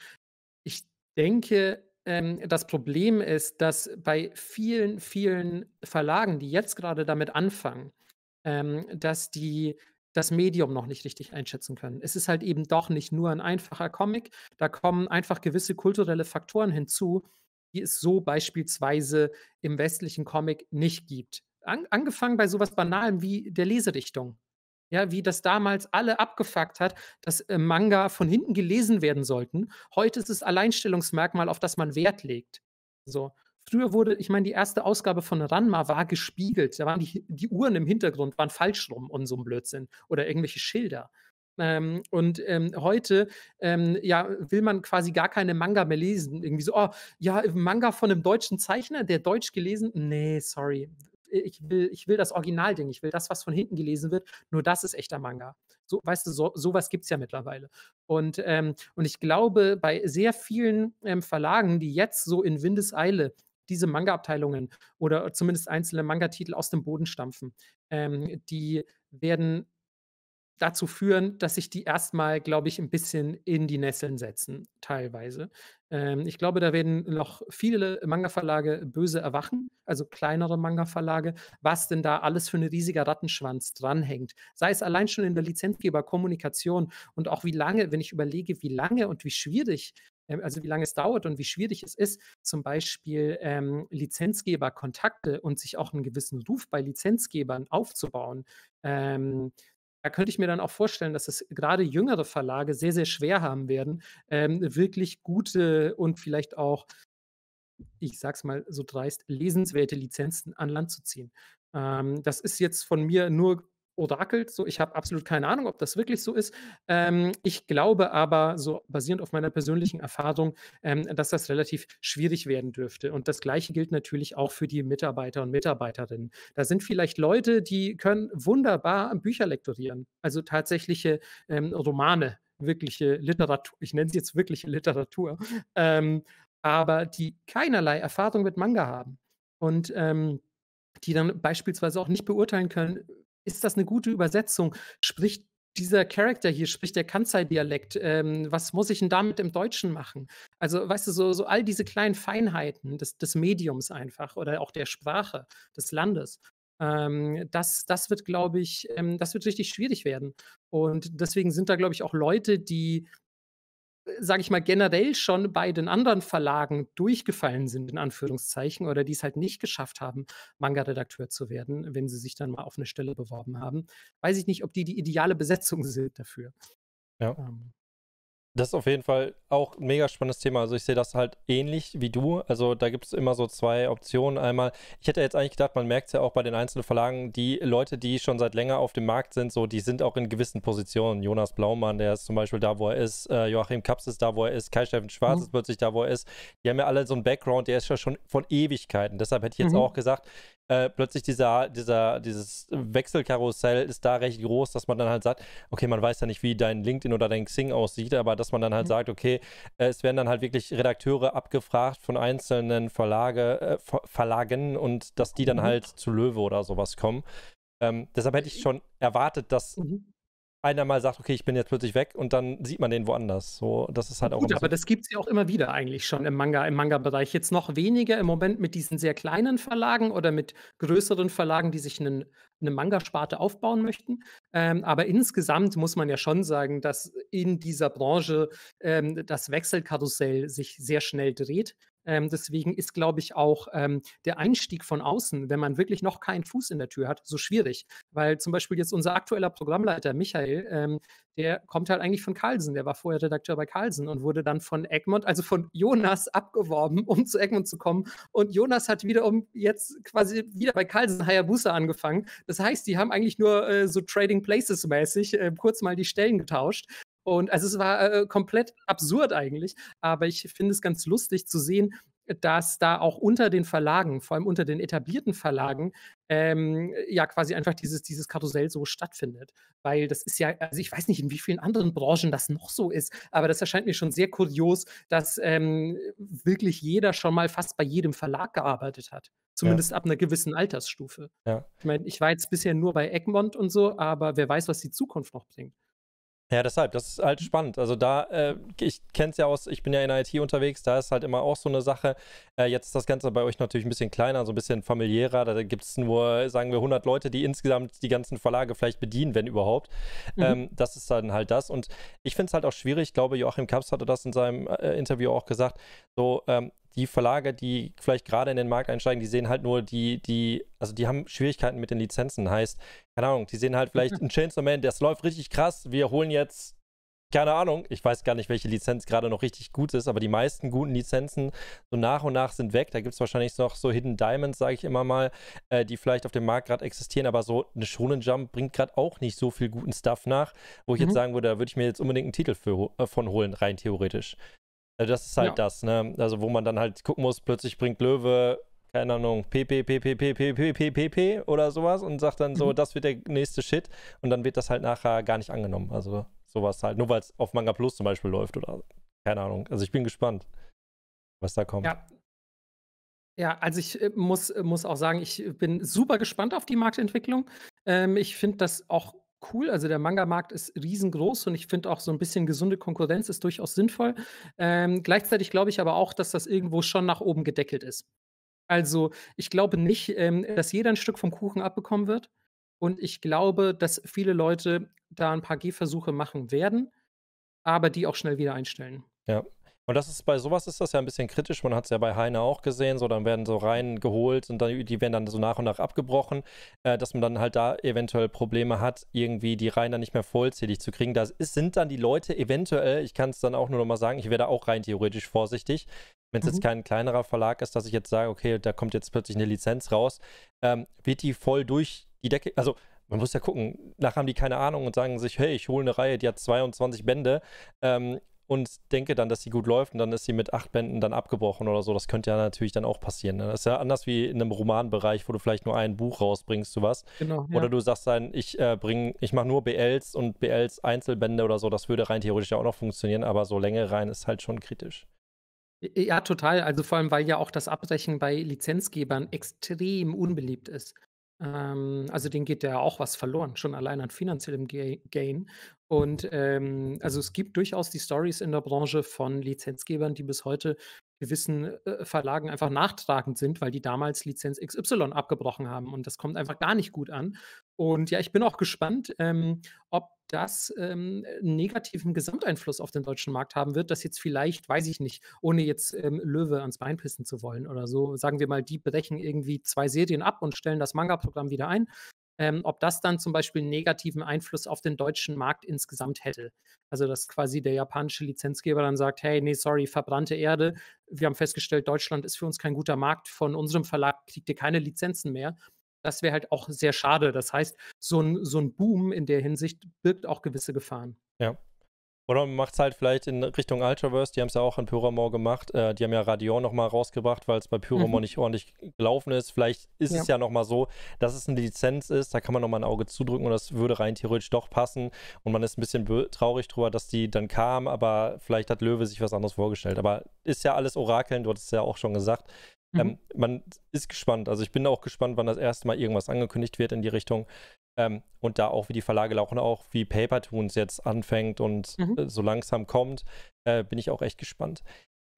ich denke, ähm, das Problem ist, dass bei vielen, vielen Verlagen, die jetzt gerade damit anfangen, ähm, dass die das Medium noch nicht richtig einschätzen können. Es ist halt eben doch nicht nur ein einfacher Comic, da kommen einfach gewisse kulturelle Faktoren hinzu, die es so beispielsweise im westlichen Comic nicht gibt. An angefangen bei sowas Banalem wie der Leserichtung. Ja, wie das damals alle abgefuckt hat, dass äh, Manga von hinten gelesen werden sollten. Heute ist es Alleinstellungsmerkmal, auf das man Wert legt. So. Früher wurde, ich meine, die erste Ausgabe von Ranma war gespiegelt. Da waren die, die Uhren im Hintergrund, waren falsch rum und so ein Blödsinn. Oder irgendwelche Schilder. Ähm, und ähm, heute ähm, ja, will man quasi gar keine Manga mehr lesen. Irgendwie so, oh, ja, Manga von einem deutschen Zeichner, der deutsch gelesen. Nee, sorry. Ich will, ich will das Originalding, ich will das, was von hinten gelesen wird. Nur das ist echter Manga. So, weißt du, so, sowas gibt es ja mittlerweile. Und, ähm, und ich glaube, bei sehr vielen ähm, Verlagen, die jetzt so in Windeseile diese Manga-Abteilungen oder zumindest einzelne Manga-Titel aus dem Boden stampfen. Ähm, die werden dazu führen, dass sich die erstmal, glaube ich, ein bisschen in die Nesseln setzen, teilweise. Ähm, ich glaube, da werden noch viele Manga-Verlage böse erwachen, also kleinere Manga-Verlage, was denn da alles für ein riesiger Rattenschwanz dranhängt. Sei es allein schon in der Lizenzgeberkommunikation und auch wie lange, wenn ich überlege, wie lange und wie schwierig ähm, also wie lange es dauert und wie schwierig es ist, zum Beispiel ähm, Lizenzgeberkontakte und sich auch einen gewissen Ruf bei Lizenzgebern aufzubauen. Ähm, da könnte ich mir dann auch vorstellen, dass es gerade jüngere Verlage sehr, sehr schwer haben werden, ähm, wirklich gute und vielleicht auch, ich sag's mal so dreist, lesenswerte Lizenzen an Land zu ziehen. Ähm, das ist jetzt von mir nur orakelt. So, ich habe absolut keine Ahnung, ob das wirklich so ist. Ähm, ich glaube aber, so basierend auf meiner persönlichen Erfahrung, ähm, dass das relativ schwierig werden dürfte. Und das Gleiche gilt natürlich auch für die Mitarbeiter und Mitarbeiterinnen. Da sind vielleicht Leute, die können wunderbar Bücher lektorieren, also tatsächliche ähm, Romane, wirkliche Literatur. Ich nenne sie jetzt wirkliche Literatur. Ähm, aber die keinerlei Erfahrung mit Manga haben. Und ähm, die dann beispielsweise auch nicht beurteilen können, ist das eine gute Übersetzung? Spricht dieser Charakter hier spricht der Kansai-Dialekt. Ähm, was muss ich denn damit im Deutschen machen? Also, weißt du, so, so all diese kleinen Feinheiten des, des Mediums einfach oder auch der Sprache des Landes. Ähm, das, das wird, glaube ich, ähm, das wird richtig schwierig werden. Und deswegen sind da, glaube ich, auch Leute, die sage ich mal, generell schon bei den anderen Verlagen durchgefallen sind, in Anführungszeichen, oder die es halt nicht geschafft haben, Manga-Redakteur zu werden, wenn sie sich dann mal auf eine Stelle beworben haben. Weiß ich nicht, ob die die ideale Besetzung sind dafür. Ja. Ähm, das ist auf jeden Fall auch ein mega spannendes Thema. Also ich sehe das halt ähnlich wie du. Also da gibt es immer so zwei Optionen. Einmal, ich hätte jetzt eigentlich gedacht, man merkt es ja auch bei den einzelnen Verlagen, die Leute, die schon seit länger auf dem Markt sind, so, die sind auch in gewissen Positionen. Jonas Blaumann, der ist zum Beispiel da, wo er ist. Äh, Joachim Kaps ist da, wo er ist. Kai-Steffen Schwarz mhm. ist plötzlich da, wo er ist. Die haben ja alle so einen Background, der ist ja schon von Ewigkeiten. Deshalb hätte ich jetzt mhm. auch gesagt, äh, plötzlich dieser, dieser, dieses Wechselkarussell ist da recht groß, dass man dann halt sagt, okay, man weiß ja nicht, wie dein LinkedIn oder dein Xing aussieht, aber dass man dann halt mhm. sagt, okay, äh, es werden dann halt wirklich Redakteure abgefragt von einzelnen Verlage, äh, Ver Verlagen und dass die dann mhm. halt zu Löwe oder sowas kommen. Ähm, deshalb hätte ich äh, schon erwartet, dass mhm einer mal sagt, okay, ich bin jetzt plötzlich weg und dann sieht man den woanders. So, das ist halt auch. Gut, aber so. das gibt es ja auch immer wieder eigentlich schon im Manga, im Manga-Bereich. Jetzt noch weniger im Moment mit diesen sehr kleinen Verlagen oder mit größeren Verlagen, die sich einen, eine Manga-Sparte aufbauen möchten. Ähm, aber insgesamt muss man ja schon sagen, dass in dieser Branche ähm, das Wechselkarussell sich sehr schnell dreht ähm, deswegen ist, glaube ich, auch ähm, der Einstieg von außen, wenn man wirklich noch keinen Fuß in der Tür hat, so schwierig. Weil zum Beispiel jetzt unser aktueller Programmleiter Michael, ähm, der kommt halt eigentlich von Carlsen. Der war vorher Redakteur bei Carlsen und wurde dann von Egmont, also von Jonas, abgeworben, um zu Egmont zu kommen. Und Jonas hat wiederum jetzt quasi wieder bei Carlsen Hayabusa angefangen. Das heißt, die haben eigentlich nur äh, so Trading Places mäßig äh, kurz mal die Stellen getauscht. Und also es war äh, komplett absurd eigentlich, aber ich finde es ganz lustig zu sehen, dass da auch unter den Verlagen, vor allem unter den etablierten Verlagen, ähm, ja quasi einfach dieses, dieses Karussell so stattfindet. Weil das ist ja, also ich weiß nicht, in wie vielen anderen Branchen das noch so ist, aber das erscheint mir schon sehr kurios, dass ähm, wirklich jeder schon mal fast bei jedem Verlag gearbeitet hat. Zumindest ja. ab einer gewissen Altersstufe. Ja. Ich meine, ich war jetzt bisher nur bei Egmont und so, aber wer weiß, was die Zukunft noch bringt. Ja, deshalb, das ist halt spannend. Also da, äh, ich kenne es ja aus, ich bin ja in IT unterwegs, da ist halt immer auch so eine Sache. Äh, jetzt ist das Ganze bei euch natürlich ein bisschen kleiner, so ein bisschen familiärer. Da gibt es nur, sagen wir, 100 Leute, die insgesamt die ganzen Verlage vielleicht bedienen, wenn überhaupt. Mhm. Ähm, das ist dann halt das. Und ich finde es halt auch schwierig, ich glaube, Joachim Kaps hatte das in seinem äh, Interview auch gesagt, so ähm, die Verlage, die vielleicht gerade in den Markt einsteigen, die sehen halt nur die, die, also die haben Schwierigkeiten mit den Lizenzen. Heißt, keine Ahnung, die sehen halt vielleicht ein Chainsaw Man, das läuft richtig krass, wir holen jetzt, keine Ahnung, ich weiß gar nicht, welche Lizenz gerade noch richtig gut ist, aber die meisten guten Lizenzen so nach und nach sind weg. Da gibt es wahrscheinlich noch so Hidden Diamonds, sage ich immer mal, äh, die vielleicht auf dem Markt gerade existieren, aber so eine Shonen Jump bringt gerade auch nicht so viel guten Stuff nach, wo ich mhm. jetzt sagen würde, da würde ich mir jetzt unbedingt einen Titel für, äh, von holen, rein theoretisch. Das ist halt ja. das, ne? Also wo man dann halt gucken muss, plötzlich bringt Löwe, keine Ahnung, PP, PP, PP, PP, PP oder sowas und sagt dann so, mhm. das wird der nächste Shit und dann wird das halt nachher gar nicht angenommen. Also sowas halt, nur weil es auf Manga Plus zum Beispiel läuft oder keine Ahnung. Also ich bin gespannt, was da kommt. Ja. Ja, also ich muss, muss auch sagen, ich bin super gespannt auf die Marktentwicklung. Ähm, ich finde das auch cool. Also der Manga-Markt ist riesengroß und ich finde auch so ein bisschen gesunde Konkurrenz ist durchaus sinnvoll. Ähm, gleichzeitig glaube ich aber auch, dass das irgendwo schon nach oben gedeckelt ist. Also ich glaube nicht, ähm, dass jeder ein Stück vom Kuchen abbekommen wird. Und ich glaube, dass viele Leute da ein paar Gehversuche machen werden, aber die auch schnell wieder einstellen. Ja, und das ist bei sowas ist das ja ein bisschen kritisch. Man hat es ja bei Heine auch gesehen. So, dann werden so Reihen geholt und dann, die werden dann so nach und nach abgebrochen, äh, dass man dann halt da eventuell Probleme hat, irgendwie die Reihen dann nicht mehr vollzählig zu kriegen. Da sind dann die Leute eventuell, ich kann es dann auch nur nochmal sagen, ich werde auch rein theoretisch vorsichtig. Wenn es mhm. jetzt kein kleinerer Verlag ist, dass ich jetzt sage, okay, da kommt jetzt plötzlich eine Lizenz raus, ähm, wird die voll durch die Decke, also man muss ja gucken, nachher haben die keine Ahnung und sagen sich, hey, ich hole eine Reihe, die hat 22 Bände, ähm, und denke dann, dass sie gut läuft und dann ist sie mit acht Bänden dann abgebrochen oder so. Das könnte ja natürlich dann auch passieren. Ne? Das ist ja anders wie in einem Romanbereich, wo du vielleicht nur ein Buch rausbringst, zu Genau, ja. Oder du sagst dann, ich äh, bringe, ich mache nur BLs und BLs Einzelbände oder so. Das würde rein theoretisch ja auch noch funktionieren, aber so Länge rein ist halt schon kritisch. Ja, total. Also vor allem, weil ja auch das Abbrechen bei Lizenzgebern extrem unbeliebt ist. Ähm, also denen geht ja auch was verloren, schon allein an finanziellem Gain. Und ähm, also es gibt durchaus die Stories in der Branche von Lizenzgebern, die bis heute gewissen äh, Verlagen einfach nachtragend sind, weil die damals Lizenz XY abgebrochen haben und das kommt einfach gar nicht gut an. Und ja, ich bin auch gespannt, ähm, ob das ähm, einen negativen Gesamteinfluss auf den deutschen Markt haben wird, dass jetzt vielleicht, weiß ich nicht, ohne jetzt ähm, Löwe ans Bein pissen zu wollen oder so, sagen wir mal, die brechen irgendwie zwei Serien ab und stellen das Manga-Programm wieder ein. Ähm, ob das dann zum Beispiel einen negativen Einfluss auf den deutschen Markt insgesamt hätte. Also, dass quasi der japanische Lizenzgeber dann sagt: Hey, nee, sorry, verbrannte Erde. Wir haben festgestellt, Deutschland ist für uns kein guter Markt. Von unserem Verlag kriegt ihr keine Lizenzen mehr. Das wäre halt auch sehr schade. Das heißt, so ein, so ein Boom in der Hinsicht birgt auch gewisse Gefahren. Ja. Oder man macht es halt vielleicht in Richtung Ultraverse, die haben es ja auch in Pyramor gemacht. Äh, die haben ja Radion nochmal rausgebracht, weil es bei Pyramor mhm. nicht ordentlich gelaufen ist. Vielleicht ist ja. es ja nochmal so, dass es eine Lizenz ist, da kann man nochmal ein Auge zudrücken und das würde rein theoretisch doch passen. Und man ist ein bisschen traurig drüber, dass die dann kam, aber vielleicht hat Löwe sich was anderes vorgestellt. Aber ist ja alles Orakeln, du hattest es ja auch schon gesagt. Ähm, mhm. Ähm, man ist gespannt. Also ich bin auch gespannt, wann das erste Mal irgendwas angekündigt wird in die Richtung. Ähm, und da auch, wie die Verlage laufen, auch wie Papertoons jetzt anfängt und mhm. äh, so langsam kommt, äh, bin ich auch echt gespannt.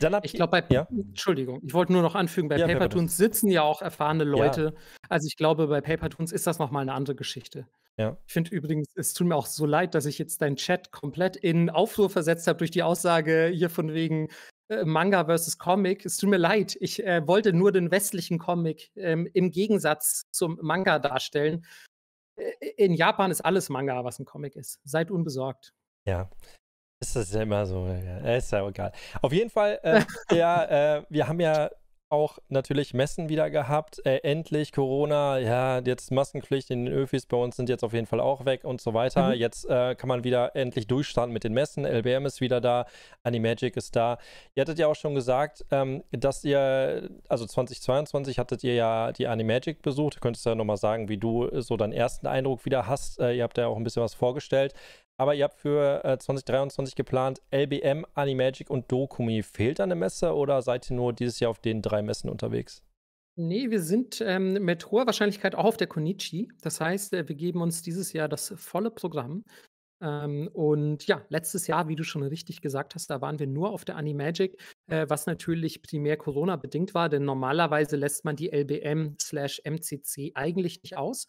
Dann ich glaube, bei ja? Entschuldigung, ich wollte nur noch anfügen, bei ja, Paper sitzen ja auch erfahrene Leute. Ja. Also ich glaube, bei Papertoons ist das nochmal eine andere Geschichte. Ja. Ich finde übrigens, es tut mir auch so leid, dass ich jetzt deinen Chat komplett in Aufruhr versetzt habe durch die Aussage hier von wegen, äh, Manga versus Comic. Es tut mir leid, ich äh, wollte nur den westlichen Comic ähm, im Gegensatz zum Manga darstellen. Äh, in Japan ist alles Manga, was ein Comic ist. Seid unbesorgt. Ja. Ist das ja immer so, ist ja egal. Auf jeden Fall, ähm, ja, äh, wir haben ja auch natürlich Messen wieder gehabt. Äh, endlich Corona, ja, jetzt Maskenpflicht in den Öfis bei uns sind jetzt auf jeden Fall auch weg und so weiter. Mhm. Jetzt äh, kann man wieder endlich durchstarten mit den Messen. LBM ist wieder da, Animagic ist da. Ihr hattet ja auch schon gesagt, ähm, dass ihr, also 2022 hattet ihr ja die Animagic besucht. Du könntest ja nochmal sagen, wie du so deinen ersten Eindruck wieder hast. Äh, ihr habt ja auch ein bisschen was vorgestellt. Aber ihr habt für äh, 2023 geplant LBM, Animagic und Dokumi. Fehlt da eine Messe oder seid ihr nur dieses Jahr auf den drei Messen unterwegs? Nee, wir sind ähm, mit hoher Wahrscheinlichkeit auch auf der Konichi. Das heißt, äh, wir geben uns dieses Jahr das volle Programm. Ähm, und ja, letztes Jahr, wie du schon richtig gesagt hast, da waren wir nur auf der Animagic, äh, was natürlich primär Corona bedingt war, denn normalerweise lässt man die LBM/MCC eigentlich nicht aus.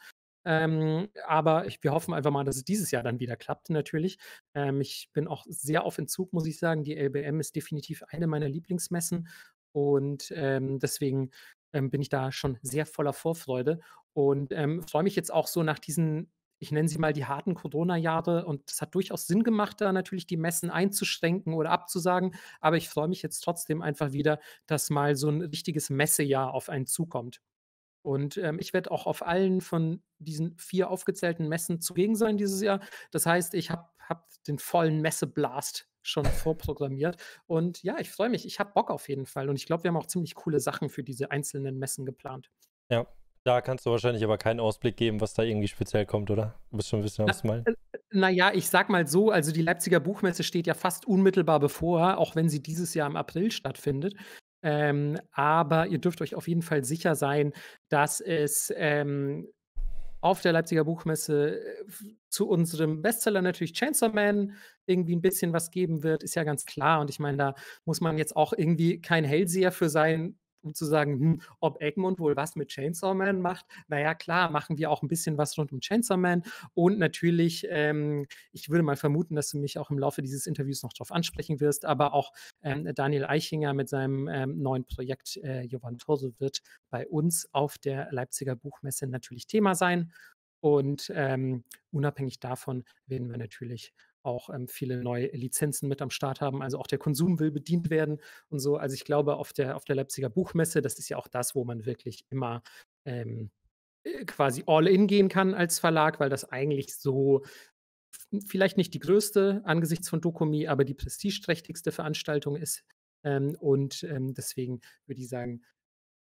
Ähm, aber ich, wir hoffen einfach mal, dass es dieses Jahr dann wieder klappt, natürlich. Ähm, ich bin auch sehr auf Entzug, muss ich sagen. Die LBM ist definitiv eine meiner Lieblingsmessen. Und ähm, deswegen ähm, bin ich da schon sehr voller Vorfreude und ähm, freue mich jetzt auch so nach diesen ich nenne sie mal die harten Corona-Jahre und es hat durchaus Sinn gemacht, da natürlich die Messen einzuschränken oder abzusagen. Aber ich freue mich jetzt trotzdem einfach wieder, dass mal so ein richtiges Messejahr auf einen zukommt. Und ähm, ich werde auch auf allen von diesen vier aufgezählten Messen zugegen sein dieses Jahr. Das heißt, ich habe hab den vollen Messeblast schon vorprogrammiert. Und ja, ich freue mich. Ich habe Bock auf jeden Fall. Und ich glaube, wir haben auch ziemlich coole Sachen für diese einzelnen Messen geplant. Ja, da kannst du wahrscheinlich aber keinen Ausblick geben, was da irgendwie speziell kommt, oder? Du bist schon ein bisschen was meinen. Äh, naja, ich sag mal so, also die Leipziger Buchmesse steht ja fast unmittelbar bevor, auch wenn sie dieses Jahr im April stattfindet. Ähm, aber ihr dürft euch auf jeden Fall sicher sein, dass es ähm, auf der Leipziger Buchmesse äh, zu unserem Bestseller natürlich Chainsaw Man irgendwie ein bisschen was geben wird, ist ja ganz klar. Und ich meine, da muss man jetzt auch irgendwie kein Hellseher für sein, um zu sagen, hm, ob Egmont wohl was mit Chainsaw Man macht. Naja, klar, machen wir auch ein bisschen was rund um Chainsaw Man. Und natürlich, ähm, ich würde mal vermuten, dass du mich auch im Laufe dieses Interviews noch darauf ansprechen wirst, aber auch ähm, Daniel Eichinger mit seinem ähm, neuen Projekt äh, Jovan Torso wird bei uns auf der Leipziger Buchmesse natürlich Thema sein. Und ähm, unabhängig davon werden wir natürlich auch ähm, viele neue Lizenzen mit am Start haben. Also auch der Konsum will bedient werden und so. Also ich glaube, auf der, auf der Leipziger Buchmesse, das ist ja auch das, wo man wirklich immer ähm, äh, quasi all in gehen kann als Verlag, weil das eigentlich so vielleicht nicht die größte angesichts von Dokumi, aber die prestigeträchtigste Veranstaltung ist. Ähm, und ähm, deswegen würde ich sagen,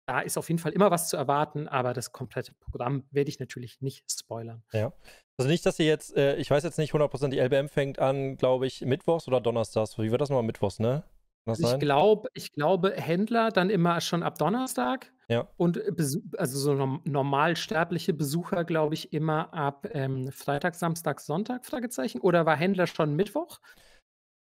da ist auf jeden Fall immer was zu erwarten, aber das komplette Programm werde ich natürlich nicht spoilern. Ja. Also nicht, dass ihr jetzt, äh, ich weiß jetzt nicht 100%, die LBM fängt an, glaube ich, mittwochs oder donnerstags. Wie wird das nochmal mittwochs, ne? Das ich glaube, ich glaube, Händler dann immer schon ab Donnerstag. Ja. Und äh, also so sterbliche Besucher, glaube ich, immer ab ähm, Freitag, Samstag, Sonntag, Fragezeichen. Oder war Händler schon Mittwoch?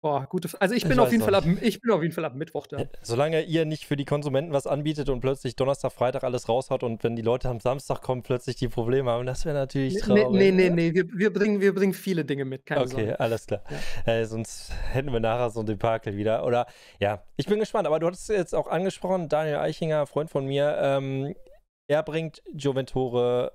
Boah, gute. F also ich bin, ich auf jeden Fall ab, ich bin auf jeden Fall ab Mittwoch da. Äh, solange ihr nicht für die Konsumenten was anbietet und plötzlich Donnerstag, Freitag alles raushaut und wenn die Leute am Samstag kommen, plötzlich die Probleme haben, das wäre natürlich traurig. Nee, nee, nee, nee. Wir, wir, bringen, wir bringen viele Dinge mit, keine Okay, Sorge. alles klar. Ja. Äh, sonst hätten wir nachher so ein Debakel wieder. Oder ja, ich bin gespannt, aber du hattest jetzt auch angesprochen, Daniel Eichinger, Freund von mir, ähm, er bringt Gioventore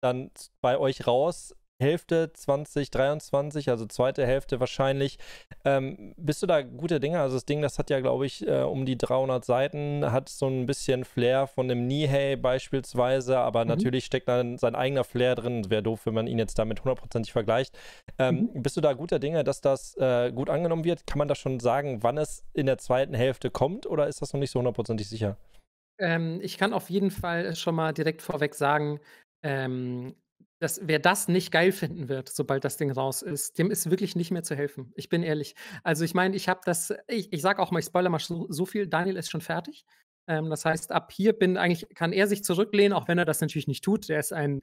dann bei euch raus Hälfte 2023, also zweite Hälfte wahrscheinlich. Ähm, bist du da guter Dinge? Also das Ding, das hat ja, glaube ich, äh, um die 300 Seiten, hat so ein bisschen Flair von dem Nihei beispielsweise, aber mhm. natürlich steckt dann sein eigener Flair drin. Wäre doof, wenn man ihn jetzt damit hundertprozentig vergleicht. Ähm, mhm. Bist du da guter Dinge, dass das äh, gut angenommen wird? Kann man da schon sagen, wann es in der zweiten Hälfte kommt oder ist das noch nicht so hundertprozentig sicher? Ähm, ich kann auf jeden Fall schon mal direkt vorweg sagen, ähm, das, wer das nicht geil finden wird, sobald das Ding raus ist, dem ist wirklich nicht mehr zu helfen. Ich bin ehrlich. Also ich meine, ich habe das, ich, ich sage auch mal, ich spoiler mal so, so viel, Daniel ist schon fertig. Ähm, das heißt, ab hier bin eigentlich, kann er sich zurücklehnen, auch wenn er das natürlich nicht tut. Der ist ein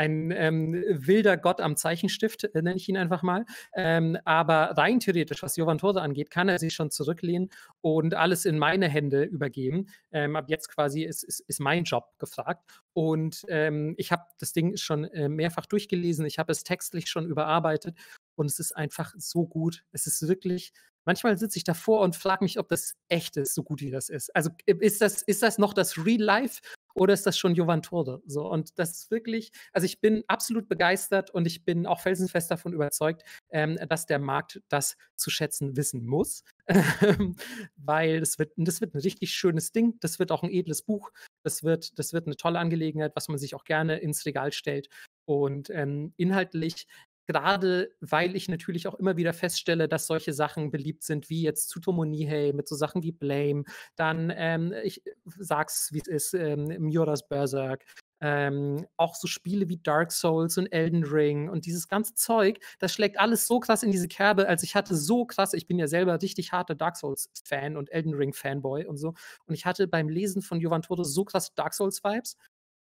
ein ähm, wilder Gott am Zeichenstift, äh, nenne ich ihn einfach mal. Ähm, aber rein theoretisch, was Jovan Tose angeht, kann er sich schon zurücklehnen und alles in meine Hände übergeben. Ähm, ab jetzt quasi ist, ist, ist mein Job gefragt. Und ähm, ich habe das Ding schon äh, mehrfach durchgelesen, ich habe es textlich schon überarbeitet und es ist einfach so gut. Es ist wirklich, manchmal sitze ich davor und frage mich, ob das echt ist, so gut wie das ist. Also äh, ist das, ist das noch das Real Life oder ist das schon Jovan Tode? So, und das ist wirklich, also ich bin absolut begeistert und ich bin auch felsenfest davon überzeugt, ähm, dass der Markt das zu schätzen wissen muss. Weil das wird, das wird ein richtig schönes Ding, das wird auch ein edles Buch, das wird, das wird eine tolle Angelegenheit, was man sich auch gerne ins Regal stellt. Und ähm, inhaltlich gerade weil ich natürlich auch immer wieder feststelle, dass solche Sachen beliebt sind, wie jetzt Tsutomu Nihei mit so Sachen wie Blame, dann, ähm, ich sag's, wie es ist, ähm, Miura's Berserk, ähm, auch so Spiele wie Dark Souls und Elden Ring und dieses ganze Zeug, das schlägt alles so krass in diese Kerbe. Also ich hatte so krass, ich bin ja selber richtig harter Dark Souls-Fan und Elden Ring-Fanboy und so. Und ich hatte beim Lesen von Jovan Toto so krass Dark Souls-Vibes.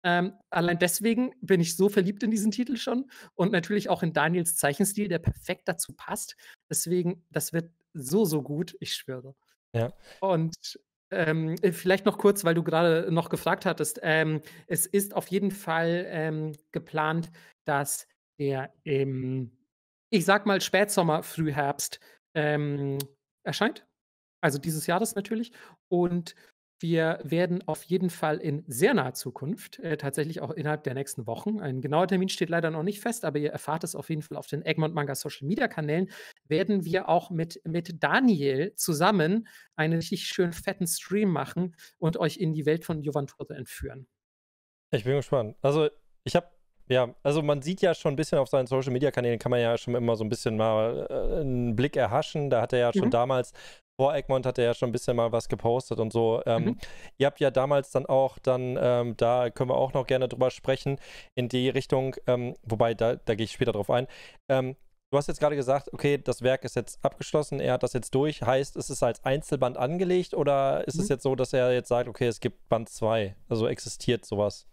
Ähm, allein deswegen bin ich so verliebt in diesen Titel schon und natürlich auch in Daniels Zeichenstil, der perfekt dazu passt. Deswegen, das wird so, so gut, ich schwöre. Ja. Und ähm, äh, vielleicht noch kurz, weil du gerade noch gefragt hattest. Ähm, es ist auf jeden Fall ähm, geplant, dass der im, ich sag mal, Spätsommer, Frühherbst ähm, erscheint. Also dieses Jahres natürlich. Und wir werden auf jeden Fall in sehr naher Zukunft, äh, tatsächlich auch innerhalb der nächsten Wochen, ein genauer Termin steht leider noch nicht fest, aber ihr erfahrt es auf jeden Fall auf den Egmont Manga Social Media Kanälen, werden wir auch mit, mit Daniel zusammen einen richtig schönen fetten Stream machen und euch in die Welt von Jovantote entführen. Ich bin gespannt. Also, ich habe ja, also man sieht ja schon ein bisschen auf seinen Social Media Kanälen, kann man ja schon immer so ein bisschen mal äh, einen Blick erhaschen. Da hat er ja schon mhm. damals vor Egmont hat er ja schon ein bisschen mal was gepostet und so. Ähm, mhm. Ihr habt ja damals dann auch, dann ähm, da können wir auch noch gerne drüber sprechen, in die Richtung, ähm, wobei da, da gehe ich später drauf ein. Ähm, du hast jetzt gerade gesagt, okay, das Werk ist jetzt abgeschlossen, er hat das jetzt durch. Heißt, ist es als Einzelband angelegt oder ist mhm. es jetzt so, dass er jetzt sagt, okay, es gibt Band 2? Also existiert sowas?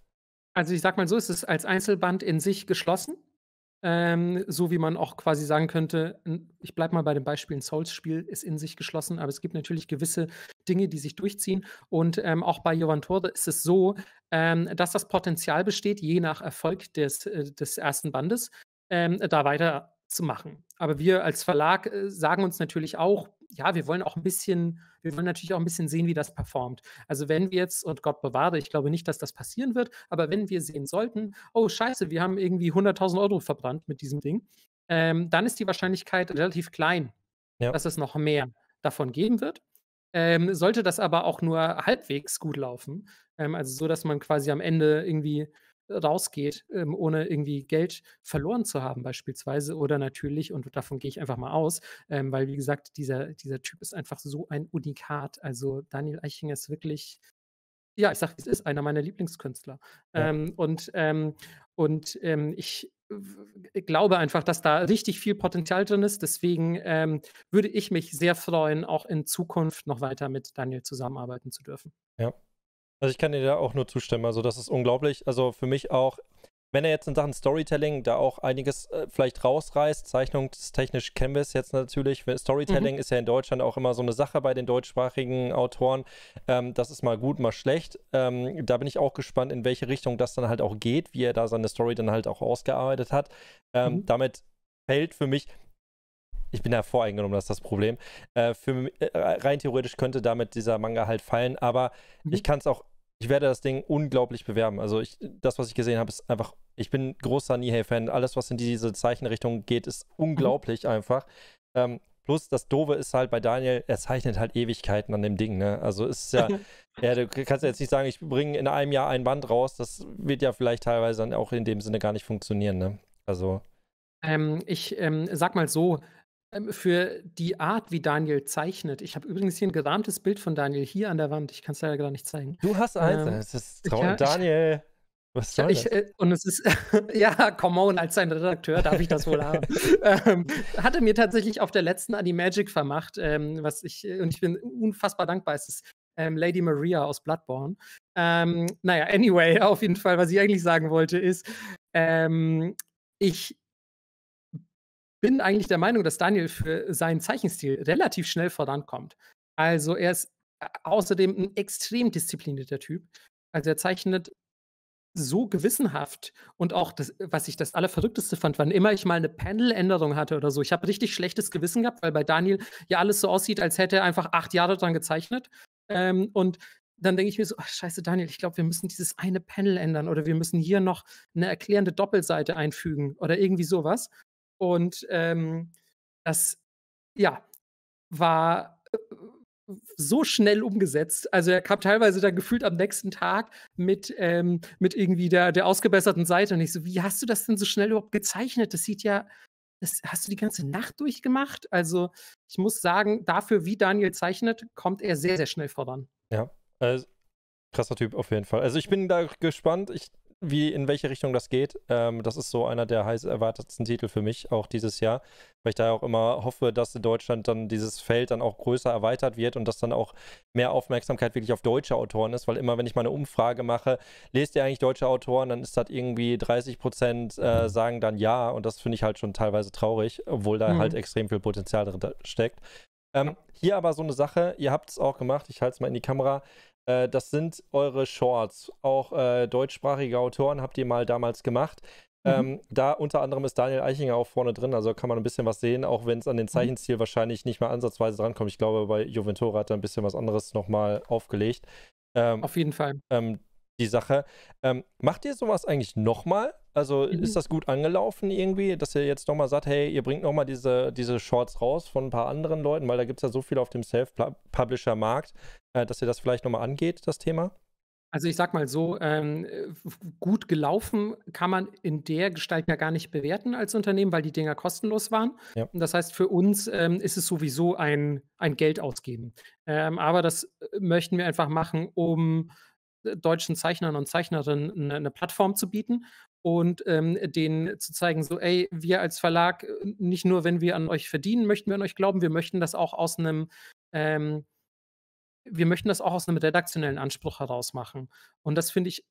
Also ich sag mal so, es ist als Einzelband in sich geschlossen. Ähm, so wie man auch quasi sagen könnte, ich bleibe mal bei dem Beispiel, ein Souls-Spiel ist in sich geschlossen, aber es gibt natürlich gewisse Dinge, die sich durchziehen. Und ähm, auch bei Jovan Torde ist es so, ähm, dass das Potenzial besteht, je nach Erfolg des, äh, des ersten Bandes, ähm, da weiterzumachen. Aber wir als Verlag äh, sagen uns natürlich auch, ja, wir wollen auch ein bisschen wir wollen natürlich auch ein bisschen sehen, wie das performt. Also wenn wir jetzt, und Gott bewahre, ich glaube nicht, dass das passieren wird, aber wenn wir sehen sollten, oh scheiße, wir haben irgendwie 100.000 Euro verbrannt mit diesem Ding, ähm, dann ist die Wahrscheinlichkeit relativ klein, ja. dass es noch mehr davon geben wird. Ähm, sollte das aber auch nur halbwegs gut laufen, ähm, also so, dass man quasi am Ende irgendwie rausgeht, ähm, ohne irgendwie Geld verloren zu haben beispielsweise. Oder natürlich, und davon gehe ich einfach mal aus, ähm, weil wie gesagt, dieser, dieser Typ ist einfach so ein Unikat. Also Daniel Eichinger ist wirklich, ja, ich sage, es ist einer meiner Lieblingskünstler. Ja. Ähm, und ähm, und ähm, ich glaube einfach, dass da richtig viel Potenzial drin ist. Deswegen ähm, würde ich mich sehr freuen, auch in Zukunft noch weiter mit Daniel zusammenarbeiten zu dürfen. Ja, also ich kann dir da auch nur zustimmen. Also das ist unglaublich. Also für mich auch, wenn er jetzt in Sachen Storytelling da auch einiges äh, vielleicht rausreißt, zeichnungstechnisch kennen wir es jetzt natürlich. Storytelling mhm. ist ja in Deutschland auch immer so eine Sache bei den deutschsprachigen Autoren. Ähm, das ist mal gut, mal schlecht. Ähm, da bin ich auch gespannt, in welche Richtung das dann halt auch geht, wie er da seine Story dann halt auch ausgearbeitet hat. Ähm, mhm. Damit fällt für mich, ich bin da voreingenommen, das ist das Problem. Äh, für, äh, rein theoretisch könnte damit dieser Manga halt fallen, aber mhm. ich kann es auch ich werde das Ding unglaublich bewerben. Also ich, das, was ich gesehen habe, ist einfach, ich bin großer Nihei-Fan. Alles, was in diese Zeichenrichtung geht, ist unglaublich mhm. einfach. Ähm, plus das Dove ist halt bei Daniel, er zeichnet halt Ewigkeiten an dem Ding, ne? Also ist ja, ja, du kannst jetzt nicht sagen, ich bringe in einem Jahr ein Band raus. Das wird ja vielleicht teilweise dann auch in dem Sinne gar nicht funktionieren, ne? Also. Ähm, ich ähm, sag mal so, ähm, für die Art, wie Daniel zeichnet. Ich habe übrigens hier ein gerahmtes Bild von Daniel hier an der Wand. Ich kann es leider gar nicht zeigen. Du hast ähm, eins. Ähm, das ist traurig. Ja, Daniel. Was soll ich, das? Äh, und es ist, ja, come on, als sein Redakteur darf ich das wohl haben. ähm, hatte mir tatsächlich auf der letzten Animagic vermacht, ähm, was ich, äh, und ich bin unfassbar dankbar. Es ist ähm, Lady Maria aus Bloodborne. Ähm, naja, anyway, auf jeden Fall, was ich eigentlich sagen wollte, ist, ähm, ich bin eigentlich der Meinung, dass Daniel für seinen Zeichenstil relativ schnell vorankommt. Also er ist äh, außerdem ein extrem disziplinierter Typ. Also er zeichnet so gewissenhaft und auch das, was ich das Allerverrückteste fand, wann immer ich mal eine Panel-Änderung hatte oder so, ich habe richtig schlechtes Gewissen gehabt, weil bei Daniel ja alles so aussieht, als hätte er einfach acht Jahre dran gezeichnet. Ähm, und dann denke ich mir so, ach, scheiße, Daniel, ich glaube, wir müssen dieses eine Panel ändern oder wir müssen hier noch eine erklärende Doppelseite einfügen oder irgendwie sowas. Und ähm, das, ja, war äh, äh, so schnell umgesetzt. Also er kam teilweise dann gefühlt am nächsten Tag mit, ähm, mit irgendwie der, der ausgebesserten Seite. Und ich so, wie hast du das denn so schnell überhaupt gezeichnet? Das sieht ja, das hast du die ganze Nacht durchgemacht. Also ich muss sagen, dafür, wie Daniel zeichnet, kommt er sehr, sehr schnell voran. Ja, also, krasser Typ auf jeden Fall. Also ich bin da gespannt. Ich wie in welche Richtung das geht. Ähm, das ist so einer der heiß erwartetsten Titel für mich auch dieses Jahr, weil ich da auch immer hoffe, dass in Deutschland dann dieses Feld dann auch größer erweitert wird und dass dann auch mehr Aufmerksamkeit wirklich auf deutsche Autoren ist, weil immer, wenn ich mal eine Umfrage mache, lest ihr eigentlich deutsche Autoren, dann ist das irgendwie 30 Prozent äh, mhm. sagen dann ja und das finde ich halt schon teilweise traurig, obwohl da halt mhm. halt extrem viel Potenzial drin steckt. Ähm, hier aber so eine Sache, ihr habt es auch gemacht, ich halte es mal in die Kamera. Äh, das sind eure Shorts. Auch äh, deutschsprachige Autoren habt ihr mal damals gemacht. Mhm. Ähm, da unter anderem ist Daniel Eichinger auch vorne drin, also kann man ein bisschen was sehen, auch wenn es an den mhm. Zeichenstil mhm. wahrscheinlich nicht mal ansatzweise drankommt. Ich glaube, bei Juventura hat er ein bisschen was anderes nochmal aufgelegt. Ähm, Auf jeden Fall. Ähm, die Sache. Ähm, macht ihr sowas eigentlich nochmal? Also mhm. ist das gut angelaufen irgendwie, dass ihr jetzt nochmal sagt, hey, ihr bringt nochmal diese, diese Shorts raus von ein paar anderen Leuten, weil da gibt es ja so viel auf dem Self-Publisher-Markt, äh, dass ihr das vielleicht nochmal angeht, das Thema? Also ich sag mal so, ähm, gut gelaufen kann man in der Gestalt ja gar nicht bewerten als Unternehmen, weil die Dinger kostenlos waren. Ja. Und das heißt, für uns ähm, ist es sowieso ein, ein Geld ausgeben. Ähm, aber das äh, möchten wir einfach machen, um äh, deutschen Zeichnern und Zeichnerinnen eine, eine Plattform zu bieten und ähm, denen zu zeigen, so, ey, wir als Verlag, äh, nicht nur, wenn wir an euch verdienen, möchten wir an euch glauben, wir möchten das auch aus einem, ähm, wir möchten das auch aus einem redaktionellen Anspruch heraus machen. Und das finde ich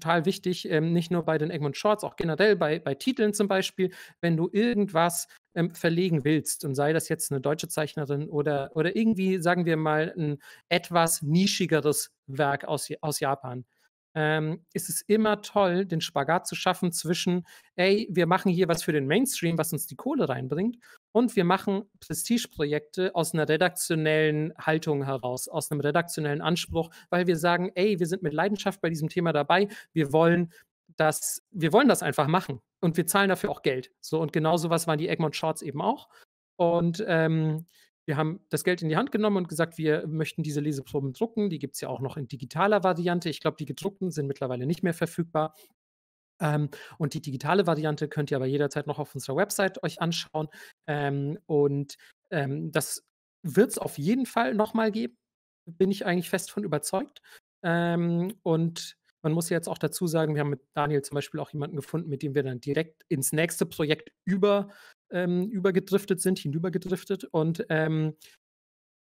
total wichtig, ähm, nicht nur bei den Egmont Shorts, auch generell bei, bei Titeln zum Beispiel, wenn du irgendwas ähm, verlegen willst und sei das jetzt eine deutsche Zeichnerin oder, oder irgendwie, sagen wir mal, ein etwas nischigeres Werk aus, aus Japan. Ähm, ist es immer toll, den Spagat zu schaffen zwischen, ey, wir machen hier was für den Mainstream, was uns die Kohle reinbringt, und wir machen Prestigeprojekte aus einer redaktionellen Haltung heraus, aus einem redaktionellen Anspruch, weil wir sagen, ey, wir sind mit Leidenschaft bei diesem Thema dabei. Wir wollen das, wir wollen das einfach machen. Und wir zahlen dafür auch Geld. So, und genau sowas waren die Egmont Shorts eben auch. Und ähm, wir haben das Geld in die Hand genommen und gesagt, wir möchten diese Leseproben drucken. Die gibt es ja auch noch in digitaler Variante. Ich glaube, die gedruckten sind mittlerweile nicht mehr verfügbar. Ähm, und die digitale Variante könnt ihr aber jederzeit noch auf unserer Website euch anschauen. Ähm, und ähm, das wird es auf jeden Fall nochmal geben. Bin ich eigentlich fest von überzeugt. Ähm, und man muss jetzt auch dazu sagen, wir haben mit Daniel zum Beispiel auch jemanden gefunden, mit dem wir dann direkt ins nächste Projekt über, ähm, übergedriftet sind, hinübergedriftet. Und ähm,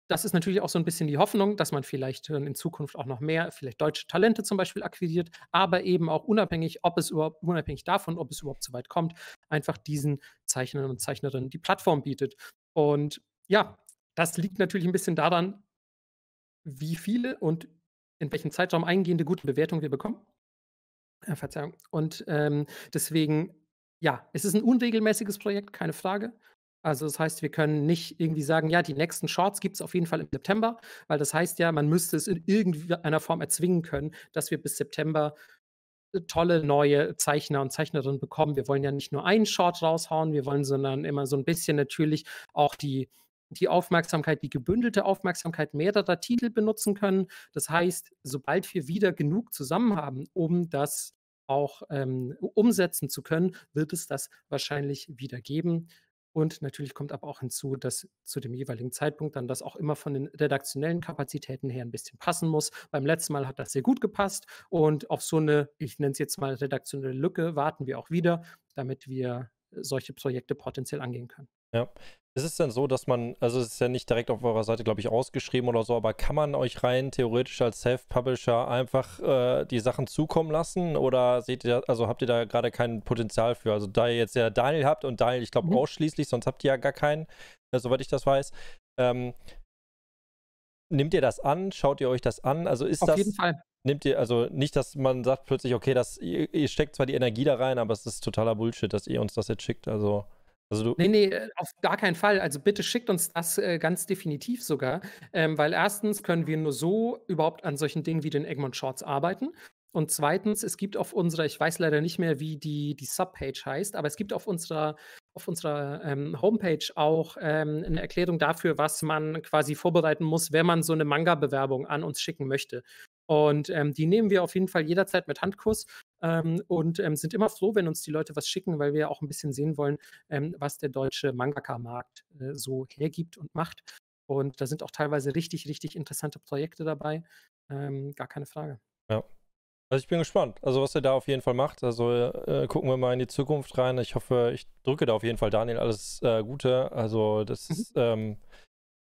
das ist natürlich auch so ein bisschen die Hoffnung, dass man vielleicht äh, in Zukunft auch noch mehr, vielleicht deutsche Talente zum Beispiel akquiriert, aber eben auch unabhängig, ob es überhaupt, unabhängig davon, ob es überhaupt so weit kommt, einfach diesen Zeichnerinnen und Zeichnerinnen die Plattform bietet. Und ja, das liegt natürlich ein bisschen daran, wie viele und in welchem Zeitraum eingehende gute Bewertungen wir bekommen. Äh, Verzeihung. Und ähm, deswegen, ja, es ist ein unregelmäßiges Projekt, keine Frage. Also das heißt, wir können nicht irgendwie sagen, ja, die nächsten Shorts gibt es auf jeden Fall im September, weil das heißt ja, man müsste es in irgendeiner Form erzwingen können, dass wir bis September äh, tolle neue Zeichner und Zeichnerinnen bekommen. Wir wollen ja nicht nur einen Short raushauen, wir wollen, sondern immer so ein bisschen natürlich auch die, die Aufmerksamkeit, die gebündelte Aufmerksamkeit mehrerer Titel benutzen können. Das heißt, sobald wir wieder genug zusammen haben, um das auch ähm, umsetzen zu können, wird es das wahrscheinlich wieder geben. Und natürlich kommt aber auch hinzu, dass zu dem jeweiligen Zeitpunkt dann das auch immer von den redaktionellen Kapazitäten her ein bisschen passen muss. Beim letzten Mal hat das sehr gut gepasst und auf so eine, ich nenne es jetzt mal redaktionelle Lücke, warten wir auch wieder, damit wir solche Projekte potenziell angehen können. Ja, ist es denn so, dass man, also es ist ja nicht direkt auf eurer Seite, glaube ich, ausgeschrieben oder so, aber kann man euch rein theoretisch als Self-Publisher einfach äh, die Sachen zukommen lassen oder seht ihr, also habt ihr da gerade kein Potenzial für? Also da ihr jetzt ja Daniel habt und Daniel, ich glaube, mhm. ausschließlich, sonst habt ihr ja gar keinen, äh, soweit ich das weiß. Ähm, nehmt ihr das an? Schaut ihr euch das an? Also ist auf das. Auf jeden Fall. Nehmt ihr, also nicht, dass man sagt plötzlich, okay, das, ihr, ihr steckt zwar die Energie da rein, aber es ist totaler Bullshit, dass ihr uns das jetzt schickt. Also. Also du nee, nee, äh, auf gar keinen Fall. Also bitte schickt uns das äh, ganz definitiv sogar, ähm, weil erstens können wir nur so überhaupt an solchen Dingen wie den Egmont Shorts arbeiten. Und zweitens, es gibt auf unserer, ich weiß leider nicht mehr, wie die, die Subpage heißt, aber es gibt auf unserer, auf unserer ähm, Homepage auch ähm, eine Erklärung dafür, was man quasi vorbereiten muss, wenn man so eine Manga-Bewerbung an uns schicken möchte. Und ähm, die nehmen wir auf jeden Fall jederzeit mit Handkuss ähm, und ähm, sind immer froh, wenn uns die Leute was schicken, weil wir ja auch ein bisschen sehen wollen, ähm, was der deutsche Mangaka-Markt äh, so hergibt und macht. Und da sind auch teilweise richtig, richtig interessante Projekte dabei. Ähm, gar keine Frage. Ja. Also ich bin gespannt, also was er da auf jeden Fall macht. Also äh, äh, gucken wir mal in die Zukunft rein. Ich hoffe, ich drücke da auf jeden Fall Daniel alles äh, Gute. Also das mhm. Ähm,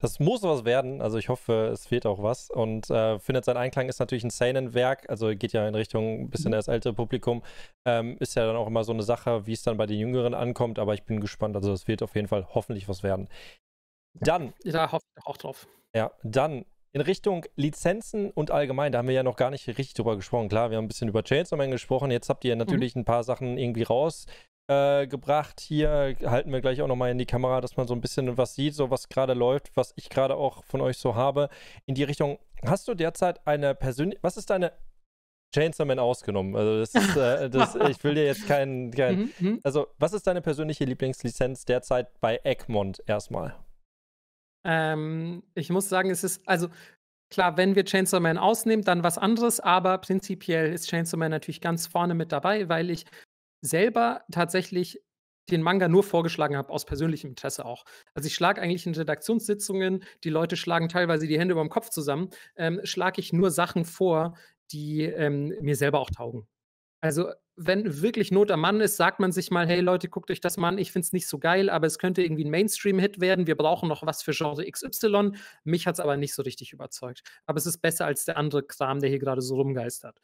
das muss was werden. Also ich hoffe, es fehlt auch was. Und äh, findet seinen Einklang ist natürlich ein Seinen-Werk, also geht ja in Richtung ein bisschen mhm. das ältere Publikum. Ähm, ist ja dann auch immer so eine Sache, wie es dann bei den Jüngeren ankommt, aber ich bin gespannt. Also es wird auf jeden Fall hoffentlich was werden. Dann. Ja, da hoffe ich auch drauf. Ja, dann in Richtung Lizenzen und allgemein, da haben wir ja noch gar nicht richtig drüber gesprochen. Klar, wir haben ein bisschen über Chainsaw Man gesprochen. Jetzt habt ihr mhm. natürlich mhm. ein paar Sachen irgendwie raus. Äh, gebracht. Hier halten wir gleich auch nochmal in die Kamera, dass man so ein bisschen was sieht, so was gerade läuft, was ich gerade auch von euch so habe. In die Richtung, hast du derzeit eine persönliche, was ist deine Chainsaw Man ausgenommen. Also das ist, äh, das, ich will dir jetzt keinen, kein, mhm, mhm. also was ist deine persönliche Lieblingslizenz derzeit bei Egmont erstmal? Ähm, ich muss sagen, es ist, also klar, wenn wir Chainsaw Man ausnehmen, dann was anderes, aber prinzipiell ist Chainsaw Man natürlich ganz vorne mit dabei, weil ich selber tatsächlich den Manga nur vorgeschlagen habe, aus persönlichem Interesse auch. Also ich schlage eigentlich in Redaktionssitzungen, die Leute schlagen teilweise die Hände über dem Kopf zusammen, ähm, schlage ich nur Sachen vor, die ähm, mir selber auch taugen. Also wenn wirklich Not am Mann ist, sagt man sich mal, hey Leute, guckt euch das mal an, ich finde es nicht so geil, aber es könnte irgendwie ein Mainstream-Hit werden, wir brauchen noch was für Genre XY. Mich hat es aber nicht so richtig überzeugt. Aber es ist besser als der andere Kram, der hier gerade so rumgeistert.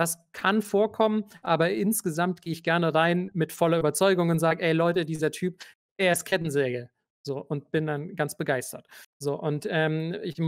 Das kann vorkommen, aber insgesamt gehe ich gerne rein mit voller Überzeugung und sage, ey Leute, dieser Typ, er ist Kettensäge. So, und bin dann ganz begeistert. So, und ähm, ich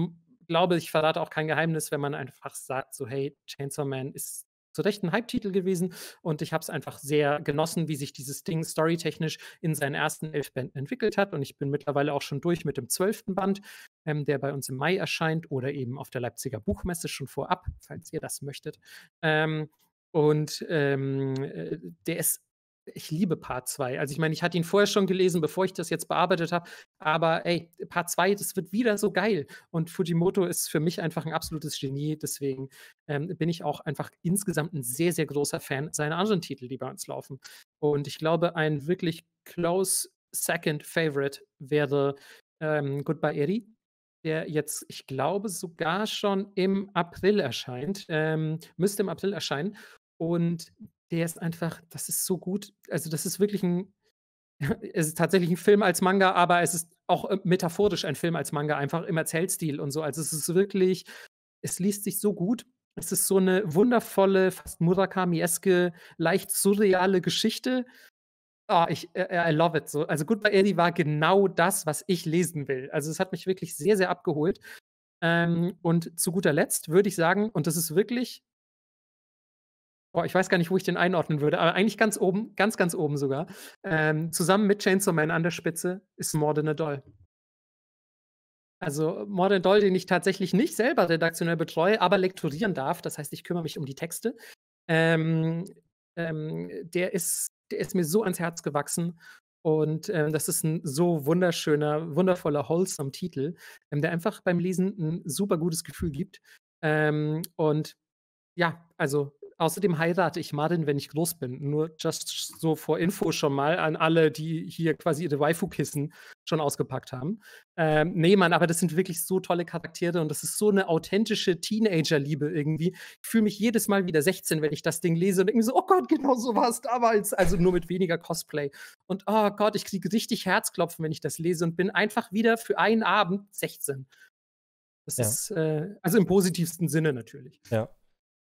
glaube, ich verrate auch kein Geheimnis, wenn man einfach sagt, so, hey, Chainsaw Man ist zu Recht ein Hype-Titel gewesen und ich habe es einfach sehr genossen, wie sich dieses Ding storytechnisch in seinen ersten elf Bänden entwickelt hat und ich bin mittlerweile auch schon durch mit dem zwölften Band, ähm, der bei uns im Mai erscheint oder eben auf der Leipziger Buchmesse schon vorab, falls ihr das möchtet. Ähm, und ähm, äh, der ist ich liebe Part 2. Also ich meine, ich hatte ihn vorher schon gelesen, bevor ich das jetzt bearbeitet habe. Aber ey, Part 2, das wird wieder so geil. Und Fujimoto ist für mich einfach ein absolutes Genie. Deswegen ähm, bin ich auch einfach insgesamt ein sehr, sehr großer Fan seiner anderen Titel, die bei uns laufen. Und ich glaube, ein wirklich close second favorite wäre ähm, Goodbye Eri, der jetzt, ich glaube, sogar schon im April erscheint. Ähm, müsste im April erscheinen. Und der ist einfach, das ist so gut. Also, das ist wirklich ein, es ist tatsächlich ein Film als Manga, aber es ist auch äh, metaphorisch ein Film als Manga, einfach im Erzählstil und so. Also, es ist wirklich, es liest sich so gut. Es ist so eine wundervolle, fast Murakami-eske, leicht surreale Geschichte. Oh, ich äh, äh, I love it so. Also Goodbye Eddie war genau das, was ich lesen will. Also es hat mich wirklich sehr, sehr abgeholt. Ähm, und zu guter Letzt würde ich sagen, und das ist wirklich boah, ich weiß gar nicht, wo ich den einordnen würde, aber eigentlich ganz oben, ganz, ganz oben sogar. Ähm, zusammen mit Chainsaw Man an der Spitze ist a Doll. Also äh, Morden Doll, den ich tatsächlich nicht selber redaktionell betreue, aber lektorieren darf. Das heißt, ich kümmere mich um die Texte. Ähm, ähm, der, ist, der ist mir so ans Herz gewachsen. Und ähm, das ist ein so wunderschöner, wundervoller, wholesome Titel, ähm, der einfach beim Lesen ein super gutes Gefühl gibt. Ähm, und ja, also Außerdem heirate ich Marin, wenn ich groß bin. Nur just so vor Info schon mal an alle, die hier quasi ihre Waifu-Kissen schon ausgepackt haben. Ähm, nee, Mann, aber das sind wirklich so tolle Charaktere und das ist so eine authentische Teenager-Liebe irgendwie. Ich fühle mich jedes Mal wieder 16, wenn ich das Ding lese und denke mir so, oh Gott, genau so war es damals. Also nur mit weniger Cosplay. Und oh Gott, ich kriege richtig Herzklopfen, wenn ich das lese und bin einfach wieder für einen Abend 16. Das ja. ist, äh, also im positivsten Sinne natürlich. Ja.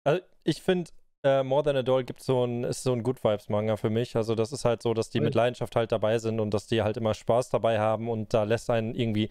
Also ich finde, äh, More Than a Doll gibt so ein, ist so ein Good Vibes Manga für mich. Also das ist halt so, dass die mit Leidenschaft halt dabei sind und dass die halt immer Spaß dabei haben und da lässt einen irgendwie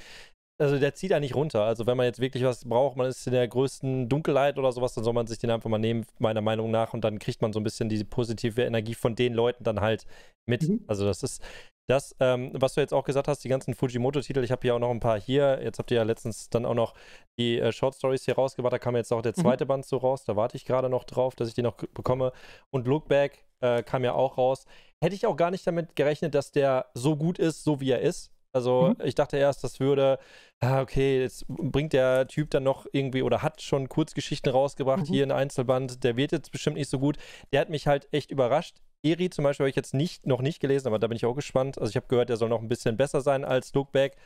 also der zieht einen nicht runter. Also wenn man jetzt wirklich was braucht, man ist in der größten Dunkelheit oder sowas, dann soll man sich den einfach mal nehmen, meiner Meinung nach. Und dann kriegt man so ein bisschen diese positive Energie von den Leuten dann halt mit. Mhm. Also das ist, das, ähm, was du jetzt auch gesagt hast, die ganzen Fujimoto-Titel, ich habe hier auch noch ein paar hier. Jetzt habt ihr ja letztens dann auch noch die äh, Short Stories hier rausgebracht. Da kam jetzt auch der mhm. zweite mhm. Band so raus. Da warte ich gerade noch drauf, dass ich den noch bekomme. Und Look Back äh, kam ja auch raus. Hätte ich auch gar nicht damit gerechnet, dass der so gut ist, so wie er ist. Also mhm. ich dachte erst, das würde, ah, okay, jetzt bringt der Typ dann noch irgendwie oder hat schon Kurzgeschichten rausgebracht, mhm. hier in Einzelband, der wird jetzt bestimmt nicht so gut. Der hat mich halt echt überrascht. Eri zum Beispiel habe ich jetzt nicht, noch nicht gelesen, aber da bin ich auch gespannt. Also ich habe gehört, der soll noch ein bisschen besser sein als Lookback,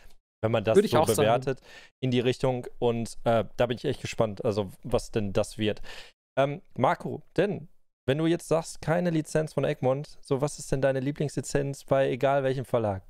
wenn man das Würde so bewertet sagen. in die Richtung. Und äh, da bin ich echt gespannt, also was denn das wird. Ähm, Marco, denn wenn du jetzt sagst, keine Lizenz von Egmont, so was ist denn deine Lieblingslizenz bei egal welchem Verlag?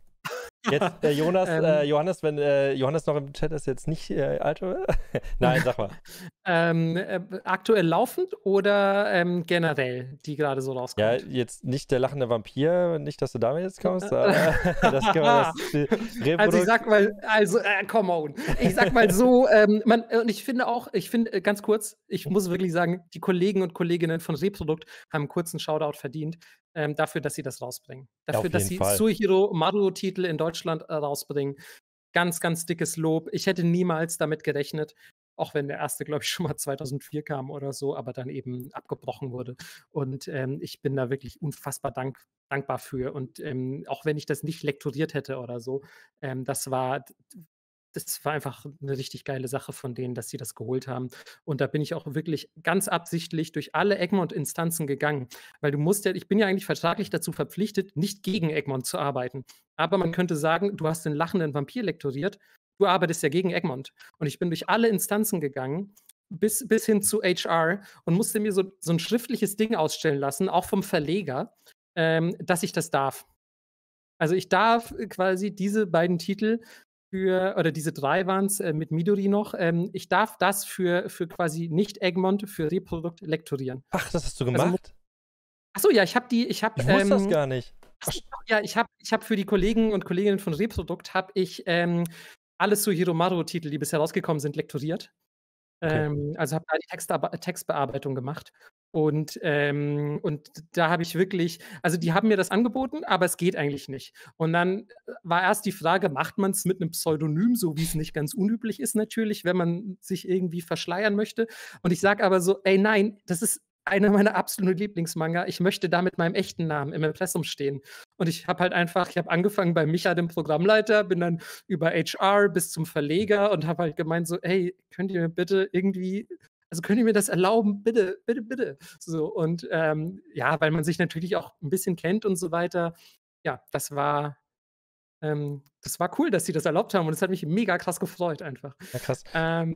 Jetzt, äh, Jonas, äh, ähm, äh, Johannes, wenn äh, Johannes noch im Chat ist, jetzt nicht äh, Alto. Nein, sag mal. ähm, äh, aktuell laufend oder ähm, generell, die gerade so rauskommt? Ja, jetzt nicht der lachende Vampir, nicht, dass du damit jetzt kommst. das kann man das also ich sag mal, also äh, come on. Ich sag mal so, ähm, man, äh, und ich finde auch, ich finde ganz kurz, ich muss wirklich sagen, die Kollegen und Kolleginnen von Reprodukt haben einen kurzen Shoutout verdient, ähm, dafür, dass sie das rausbringen. Dafür, dass sie Fall. Suihiro Maru-Titel in Deutschland äh, rausbringen. Ganz, ganz dickes Lob. Ich hätte niemals damit gerechnet, auch wenn der erste, glaube ich, schon mal 2004 kam oder so, aber dann eben abgebrochen wurde. Und ähm, ich bin da wirklich unfassbar dank, dankbar für. Und ähm, auch wenn ich das nicht lektoriert hätte oder so, ähm, das war das war einfach eine richtig geile Sache von denen, dass sie das geholt haben. Und da bin ich auch wirklich ganz absichtlich durch alle Egmont-Instanzen gegangen, weil du musst ja, ich bin ja eigentlich vertraglich dazu verpflichtet, nicht gegen Egmont zu arbeiten. Aber man könnte sagen, du hast den lachenden Vampir lektoriert, du arbeitest ja gegen Egmont. Und ich bin durch alle Instanzen gegangen bis, bis hin zu HR und musste mir so, so ein schriftliches Ding ausstellen lassen, auch vom Verleger, ähm, dass ich das darf. Also ich darf quasi diese beiden Titel für, oder diese drei waren es äh, mit Midori noch, ähm, ich darf das für, für quasi nicht Egmont, für Reprodukt lektorieren. Ach, das hast du also gemacht? Also, achso, ja, ich habe die, ich habe. Ich wusste das ähm, gar nicht. Ach, ja, ich habe ich hab für die Kollegen und Kolleginnen von Reprodukt habe ich ähm, alles so Hiromaru-Titel, die bisher rausgekommen sind, lektoriert. Okay. Ähm, also habe da die Textbearbeitung gemacht. Und, ähm, und da habe ich wirklich, also die haben mir das angeboten, aber es geht eigentlich nicht. Und dann äh, war erst die Frage, macht man es mit einem Pseudonym, so wie es nicht ganz unüblich ist natürlich, wenn man sich irgendwie verschleiern möchte. Und ich sage aber so, ey nein, das ist einer meiner absoluten Lieblingsmanga. Ich möchte da mit meinem echten Namen im Impressum stehen. Und ich habe halt einfach, ich habe angefangen bei Micha, dem Programmleiter, bin dann über HR bis zum Verleger und habe halt gemeint so, hey, könnt ihr mir bitte irgendwie also könnt ihr mir das erlauben? Bitte, bitte, bitte. So, und ähm, ja, weil man sich natürlich auch ein bisschen kennt und so weiter. Ja, das war ähm, das war cool, dass sie das erlaubt haben und es hat mich mega krass gefreut einfach. Ja, krass. Ähm,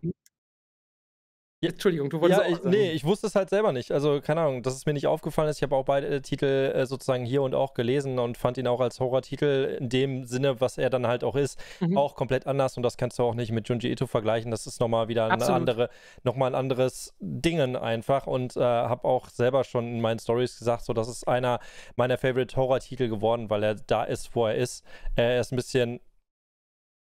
ja, Entschuldigung, du wolltest ja, ich, Nee, ich wusste es halt selber nicht. Also, keine Ahnung, dass es mir nicht aufgefallen ist. Ich habe auch beide Titel äh, sozusagen hier und auch gelesen und fand ihn auch als Horror-Titel in dem Sinne, was er dann halt auch ist, mhm. auch komplett anders. Und das kannst du auch nicht mit Junji Ito vergleichen. Das ist nochmal wieder eine Absolut. andere, nochmal ein anderes Dingen einfach. Und äh, habe auch selber schon in meinen Stories gesagt, so, das ist einer meiner Favorite-Horror-Titel geworden, weil er da ist, wo er ist. er ist ein bisschen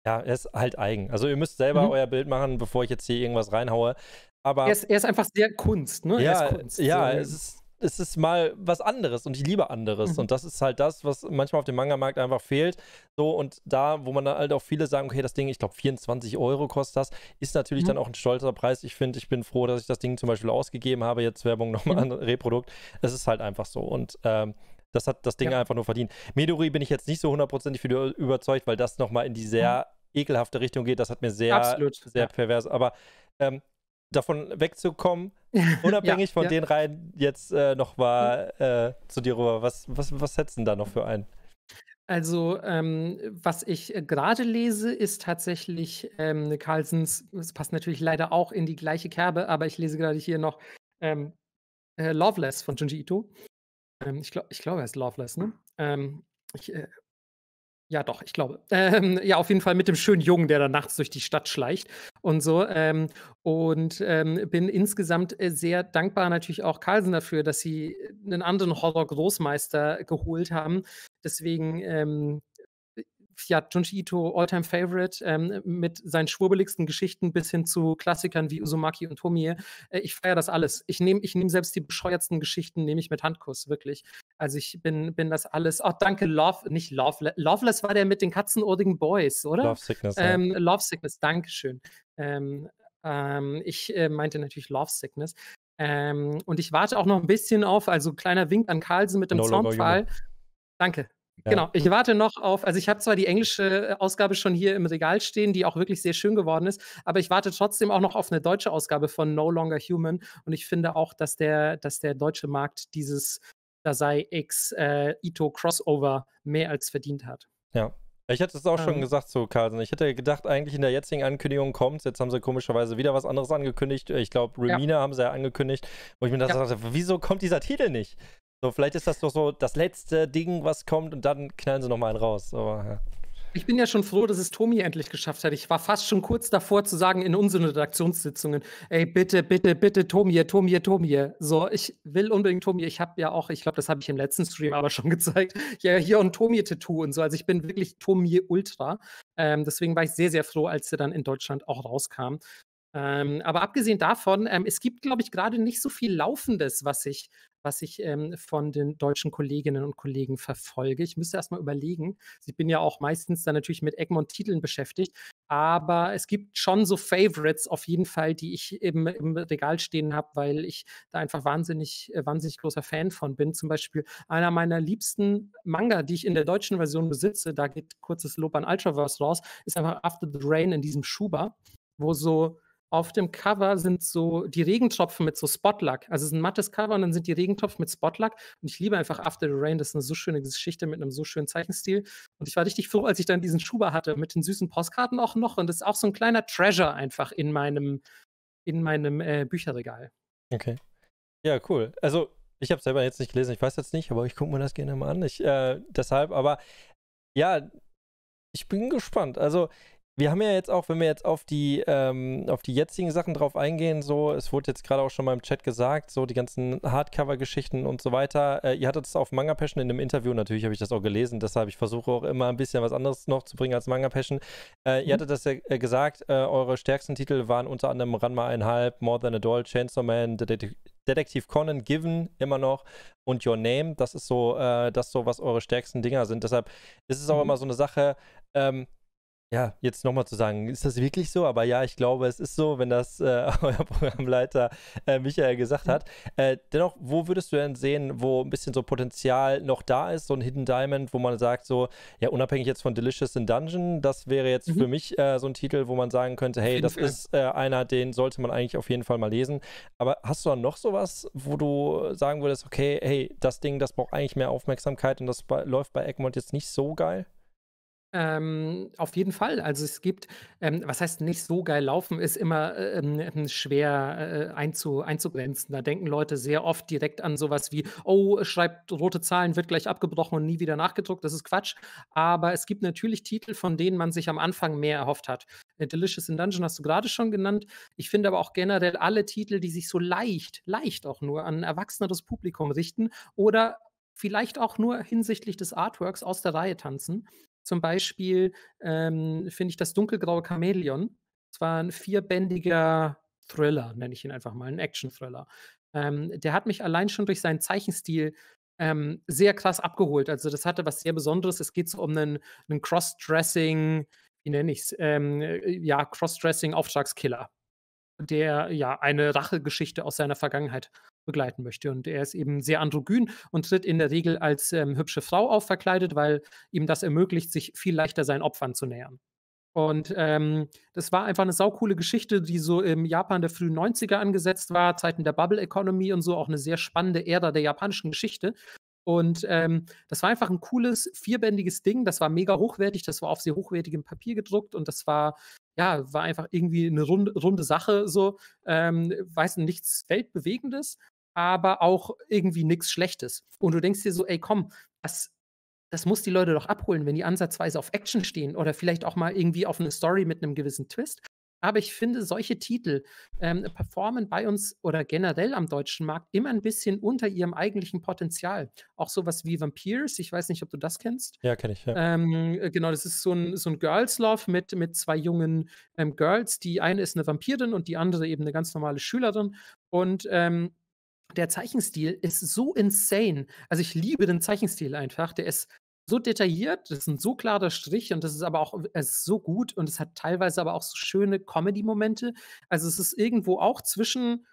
ja, er ist halt eigen. Also ihr müsst selber mhm. euer Bild machen, bevor ich jetzt hier irgendwas reinhaue. Aber er ist, er ist einfach sehr Kunst, ne? Ja, Kunst, ja so. es, ist, es ist mal was anderes und ich liebe anderes. Mhm. Und das ist halt das, was manchmal auf dem Manga-Markt einfach fehlt. So und da, wo man dann halt auch viele sagen, okay, das Ding, ich glaube, 24 Euro kostet das, ist natürlich mhm. dann auch ein stolzer Preis. Ich finde, ich bin froh, dass ich das Ding zum Beispiel ausgegeben habe. Jetzt Werbung nochmal mhm. an Reprodukt. Es ist halt einfach so. Und ähm, das hat das Ding ja. einfach nur verdient. Midori bin ich jetzt nicht so hundertprozentig für überzeugt, weil das nochmal in die sehr ekelhafte Richtung geht. Das hat mir sehr, Absolut, sehr ja. pervers. Aber ähm, davon wegzukommen, unabhängig ja, von ja. den Reihen, jetzt äh, noch mal äh, zu dir rüber. Was, was, was hättest denn da noch für ein? Also, ähm, was ich gerade lese, ist tatsächlich ähm, Carlsens, es passt natürlich leider auch in die gleiche Kerbe, aber ich lese gerade hier noch ähm, äh, Loveless von Junji Ito. Ähm, ich, glaub, ich glaube, er ist Loveless, ne? Ähm, ich äh, ja, doch, ich glaube. Ähm, ja, auf jeden Fall mit dem schönen Jungen, der da nachts durch die Stadt schleicht und so. Ähm, und ähm, bin insgesamt äh, sehr dankbar natürlich auch Carlsen dafür, dass sie äh, einen anderen Horror-Großmeister geholt haben. Deswegen ähm, ja, Junji Ito, Alltime Favorite, ähm, mit seinen schwurbeligsten Geschichten bis hin zu Klassikern wie Uzumaki und Tomie. Äh, ich feiere das alles. Ich nehme ich nehm selbst die bescheuertsten Geschichten, nehme ich mit Handkuss, wirklich. Also ich bin, bin das alles. Oh, danke, Love, nicht Loveless. Loveless war der mit den katzenordigen Boys, oder? Love Sickness. Ähm, ja. Love Sickness, Dankeschön. Ähm, ähm, ich äh, meinte natürlich Love Sickness. Ähm, und ich warte auch noch ein bisschen auf, also kleiner Wink an Carlsen mit dem no Zaunpfahl. Danke, Genau, ich warte noch auf, also ich habe zwar die englische äh, Ausgabe schon hier im Regal stehen, die auch wirklich sehr schön geworden ist, aber ich warte trotzdem auch noch auf eine deutsche Ausgabe von No Longer Human und ich finde auch, dass der, dass der deutsche Markt dieses Dasei X äh, Ito Crossover mehr als verdient hat. Ja, ich hätte es auch schon ähm. gesagt zu so, Carlsen. Ich hätte gedacht, eigentlich in der jetzigen Ankündigung kommt Jetzt haben sie komischerweise wieder was anderes angekündigt. Ich glaube, Remina ja. haben sie ja angekündigt. Wo ich mir ja. dachte, wieso kommt dieser Titel nicht? So, vielleicht ist das doch so das letzte Ding, was kommt und dann knallen sie nochmal einen raus. Aber, ja. Ich bin ja schon froh, dass es Tomi endlich geschafft hat. Ich war fast schon kurz davor zu sagen in unseren Redaktionssitzungen, ey, bitte, bitte, bitte, Tomi, Tomi, Tomi. So, ich will unbedingt Tomi. Ich habe ja auch, ich glaube, das habe ich im letzten Stream aber schon gezeigt, ja, hier ein Tomi-Tattoo und so. Also ich bin wirklich Tomi Ultra. Ähm, deswegen war ich sehr, sehr froh, als er dann in Deutschland auch rauskam. Ähm, aber abgesehen davon, ähm, es gibt, glaube ich, gerade nicht so viel Laufendes, was ich, was ich ähm, von den deutschen Kolleginnen und Kollegen verfolge. Ich müsste erstmal überlegen. Ich bin ja auch meistens dann natürlich mit Egmont-Titeln beschäftigt. Aber es gibt schon so Favorites auf jeden Fall, die ich im, im Regal stehen habe, weil ich da einfach wahnsinnig, äh, wahnsinnig großer Fan von bin. Zum Beispiel einer meiner liebsten Manga, die ich in der deutschen Version besitze, da geht kurzes Lob an Ultraverse raus, ist einfach After the Rain in diesem Schuber, wo so auf dem Cover sind so die Regentropfen mit so Spotluck. Also es ist ein mattes Cover und dann sind die Regentropfen mit Spotluck. Und ich liebe einfach After the Rain. Das ist eine so schöne Geschichte mit einem so schönen Zeichenstil. Und ich war richtig froh, als ich dann diesen Schuber hatte mit den süßen Postkarten auch noch. Und das ist auch so ein kleiner Treasure einfach in meinem, in meinem äh, Bücherregal. Okay. Ja, cool. Also ich habe selber jetzt nicht gelesen. Ich weiß jetzt nicht, aber ich gucke mir das gerne mal an. Ich, äh, deshalb, aber ja, ich bin gespannt. Also wir haben ja jetzt auch, wenn wir jetzt auf die, ähm, auf die jetzigen Sachen drauf eingehen, so, es wurde jetzt gerade auch schon mal im Chat gesagt, so die ganzen Hardcover-Geschichten und so weiter. Äh, ihr hattet es auf Manga Passion in einem Interview, natürlich habe ich das auch gelesen, deshalb ich versuche auch immer ein bisschen was anderes noch zu bringen als Manga Passion. Äh, mhm. Ihr hattet das ja äh, gesagt, äh, eure stärksten Titel waren unter anderem Ranma 1,5, More Than a Doll, Chainsaw Man, Detective, Conan, Given immer noch und Your Name. Das ist so, äh, das so, was eure stärksten Dinger sind. Deshalb ist es auch mhm. immer so eine Sache, ähm, ja, jetzt nochmal zu sagen, ist das wirklich so? Aber ja, ich glaube, es ist so, wenn das äh, euer Programmleiter äh, Michael gesagt mhm. hat. Äh, dennoch, wo würdest du denn sehen, wo ein bisschen so Potenzial noch da ist, so ein Hidden Diamond, wo man sagt, so, ja, unabhängig jetzt von Delicious in Dungeon, das wäre jetzt mhm. für mich äh, so ein Titel, wo man sagen könnte, hey, das ist äh, einer, den sollte man eigentlich auf jeden Fall mal lesen. Aber hast du dann noch sowas, wo du sagen würdest, okay, hey, das Ding, das braucht eigentlich mehr Aufmerksamkeit und das bei, läuft bei Egmont jetzt nicht so geil? Ähm, auf jeden Fall. Also es gibt, ähm, was heißt nicht so geil laufen, ist immer äh, ähm, ähm, schwer äh, einzu, einzugrenzen. Da denken Leute sehr oft direkt an sowas wie, oh, schreibt rote Zahlen, wird gleich abgebrochen und nie wieder nachgedruckt. Das ist Quatsch. Aber es gibt natürlich Titel, von denen man sich am Anfang mehr erhofft hat. Äh, Delicious in Dungeon hast du gerade schon genannt. Ich finde aber auch generell alle Titel, die sich so leicht, leicht auch nur an ein erwachseneres Publikum richten oder vielleicht auch nur hinsichtlich des Artworks aus der Reihe tanzen. Zum Beispiel ähm, finde ich das dunkelgraue Chamäleon. Es war ein vierbändiger Thriller, nenne ich ihn einfach mal, ein Action-Thriller. Ähm, der hat mich allein schon durch seinen Zeichenstil ähm, sehr krass abgeholt. Also das hatte was sehr Besonderes. Es geht so um einen, einen Cross-Dressing, wie nenne ich es, ähm, äh, ja, Cross-Dressing-Auftragskiller, der ja eine Rachegeschichte aus seiner Vergangenheit begleiten möchte. Und er ist eben sehr androgyn und tritt in der Regel als ähm, hübsche Frau auf, verkleidet, weil ihm das ermöglicht, sich viel leichter seinen Opfern zu nähern. Und ähm, das war einfach eine saukoole Geschichte, die so im Japan der frühen 90er angesetzt war, Zeiten der Bubble Economy und so, auch eine sehr spannende Ära der japanischen Geschichte. Und ähm, das war einfach ein cooles, vierbändiges Ding. Das war mega hochwertig, das war auf sehr hochwertigem Papier gedruckt und das war, ja, war einfach irgendwie eine runde, runde Sache, so, ähm, weiß nichts Weltbewegendes, aber auch irgendwie nichts Schlechtes. Und du denkst dir so, ey, komm, das das muss die Leute doch abholen, wenn die ansatzweise auf Action stehen oder vielleicht auch mal irgendwie auf eine Story mit einem gewissen Twist. Aber ich finde, solche Titel ähm, performen bei uns oder generell am deutschen Markt immer ein bisschen unter ihrem eigentlichen Potenzial. Auch sowas wie Vampires, ich weiß nicht, ob du das kennst. Ja, kenne ich. Ja. Ähm, äh, genau, das ist so ein, so ein Girls Love mit, mit zwei jungen ähm, Girls. Die eine ist eine Vampirin und die andere eben eine ganz normale Schülerin. Und ähm, der Zeichenstil ist so insane. Also ich liebe den Zeichenstil einfach. Der ist so detailliert, das ist ein so klarer Strich und das ist aber auch ist so gut und es hat teilweise aber auch so schöne Comedy-Momente. Also es ist irgendwo auch zwischen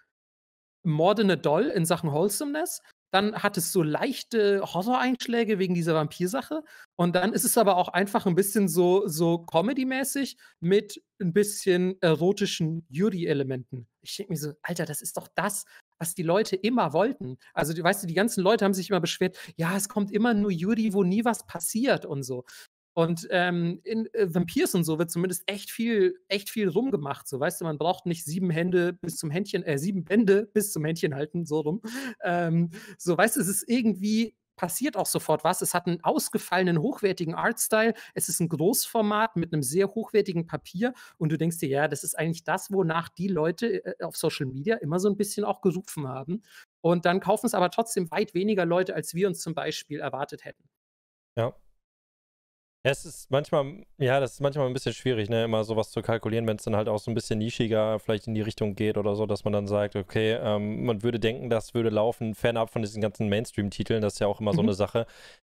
Mordene Doll in Sachen Wholesomeness, dann hat es so leichte Horror-Einschläge wegen dieser Vampirsache und dann ist es aber auch einfach ein bisschen so, so Comedy-mäßig mit ein bisschen erotischen Yuri-Elementen. Ich denke mir so, Alter, das ist doch das, was die Leute immer wollten. Also, die, weißt du, die ganzen Leute haben sich immer beschwert, ja, es kommt immer nur Yuri, wo nie was passiert und so. Und ähm, in äh, Vampires und so wird zumindest echt viel, echt viel rumgemacht. So, weißt du, man braucht nicht sieben Hände bis zum Händchen, äh, sieben Bände bis zum Händchen halten, so rum. Ähm, so, weißt du, es ist irgendwie passiert auch sofort was. Es hat einen ausgefallenen, hochwertigen Artstyle. Es ist ein Großformat mit einem sehr hochwertigen Papier. Und du denkst dir, ja, das ist eigentlich das, wonach die Leute äh, auf Social Media immer so ein bisschen auch gerufen haben. Und dann kaufen es aber trotzdem weit weniger Leute, als wir uns zum Beispiel erwartet hätten. Ja, es ist manchmal, ja, das ist manchmal ein bisschen schwierig, ne, immer sowas zu kalkulieren, wenn es dann halt auch so ein bisschen nischiger vielleicht in die Richtung geht oder so, dass man dann sagt, okay, ähm, man würde denken, das würde laufen, fernab von diesen ganzen Mainstream-Titeln, das ist ja auch immer mhm. so eine Sache,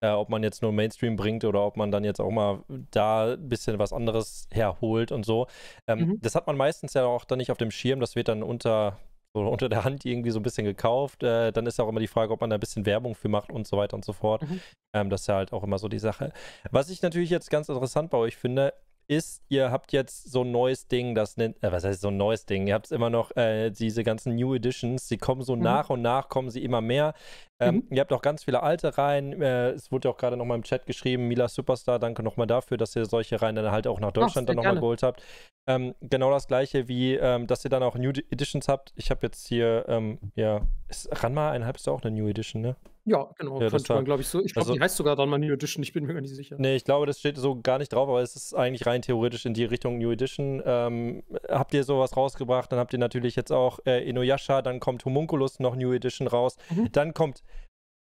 äh, ob man jetzt nur Mainstream bringt oder ob man dann jetzt auch mal da ein bisschen was anderes herholt und so. Ähm, mhm. Das hat man meistens ja auch dann nicht auf dem Schirm, das wird dann unter so unter der Hand irgendwie so ein bisschen gekauft. Äh, dann ist auch immer die Frage, ob man da ein bisschen Werbung für macht und so weiter und so fort. Mhm. Ähm, das ist ja halt auch immer so die Sache. Was ich natürlich jetzt ganz interessant bei euch finde, ist, ihr habt jetzt so ein neues Ding, das nennt, äh, was heißt so ein neues Ding? Ihr habt immer noch äh, diese ganzen New Editions, die kommen so mhm. nach und nach, kommen sie immer mehr. Ähm, mhm. Ihr habt auch ganz viele alte Reihen. Äh, es wurde ja auch gerade nochmal im Chat geschrieben, Mila Superstar, danke nochmal dafür, dass ihr solche Reihen dann halt auch nach Deutschland Ach, dann nochmal geholt habt. Ähm, genau das gleiche wie, ähm, dass ihr dann auch New Editions habt. Ich habe jetzt hier, ähm, ja, ist Ranma eineinhalb ist auch eine New Edition, ne? Ja, genau, ja, könnte man, glaube ich, so. Ich glaube, also, die heißt sogar dann mal New Edition, ich bin mir gar nicht sicher. Nee, ich glaube, das steht so gar nicht drauf, aber es ist eigentlich rein theoretisch in die Richtung New Edition. Ähm, habt ihr sowas rausgebracht, dann habt ihr natürlich jetzt auch äh, Inuyasha, dann kommt Homunculus noch New Edition raus, mhm. dann kommt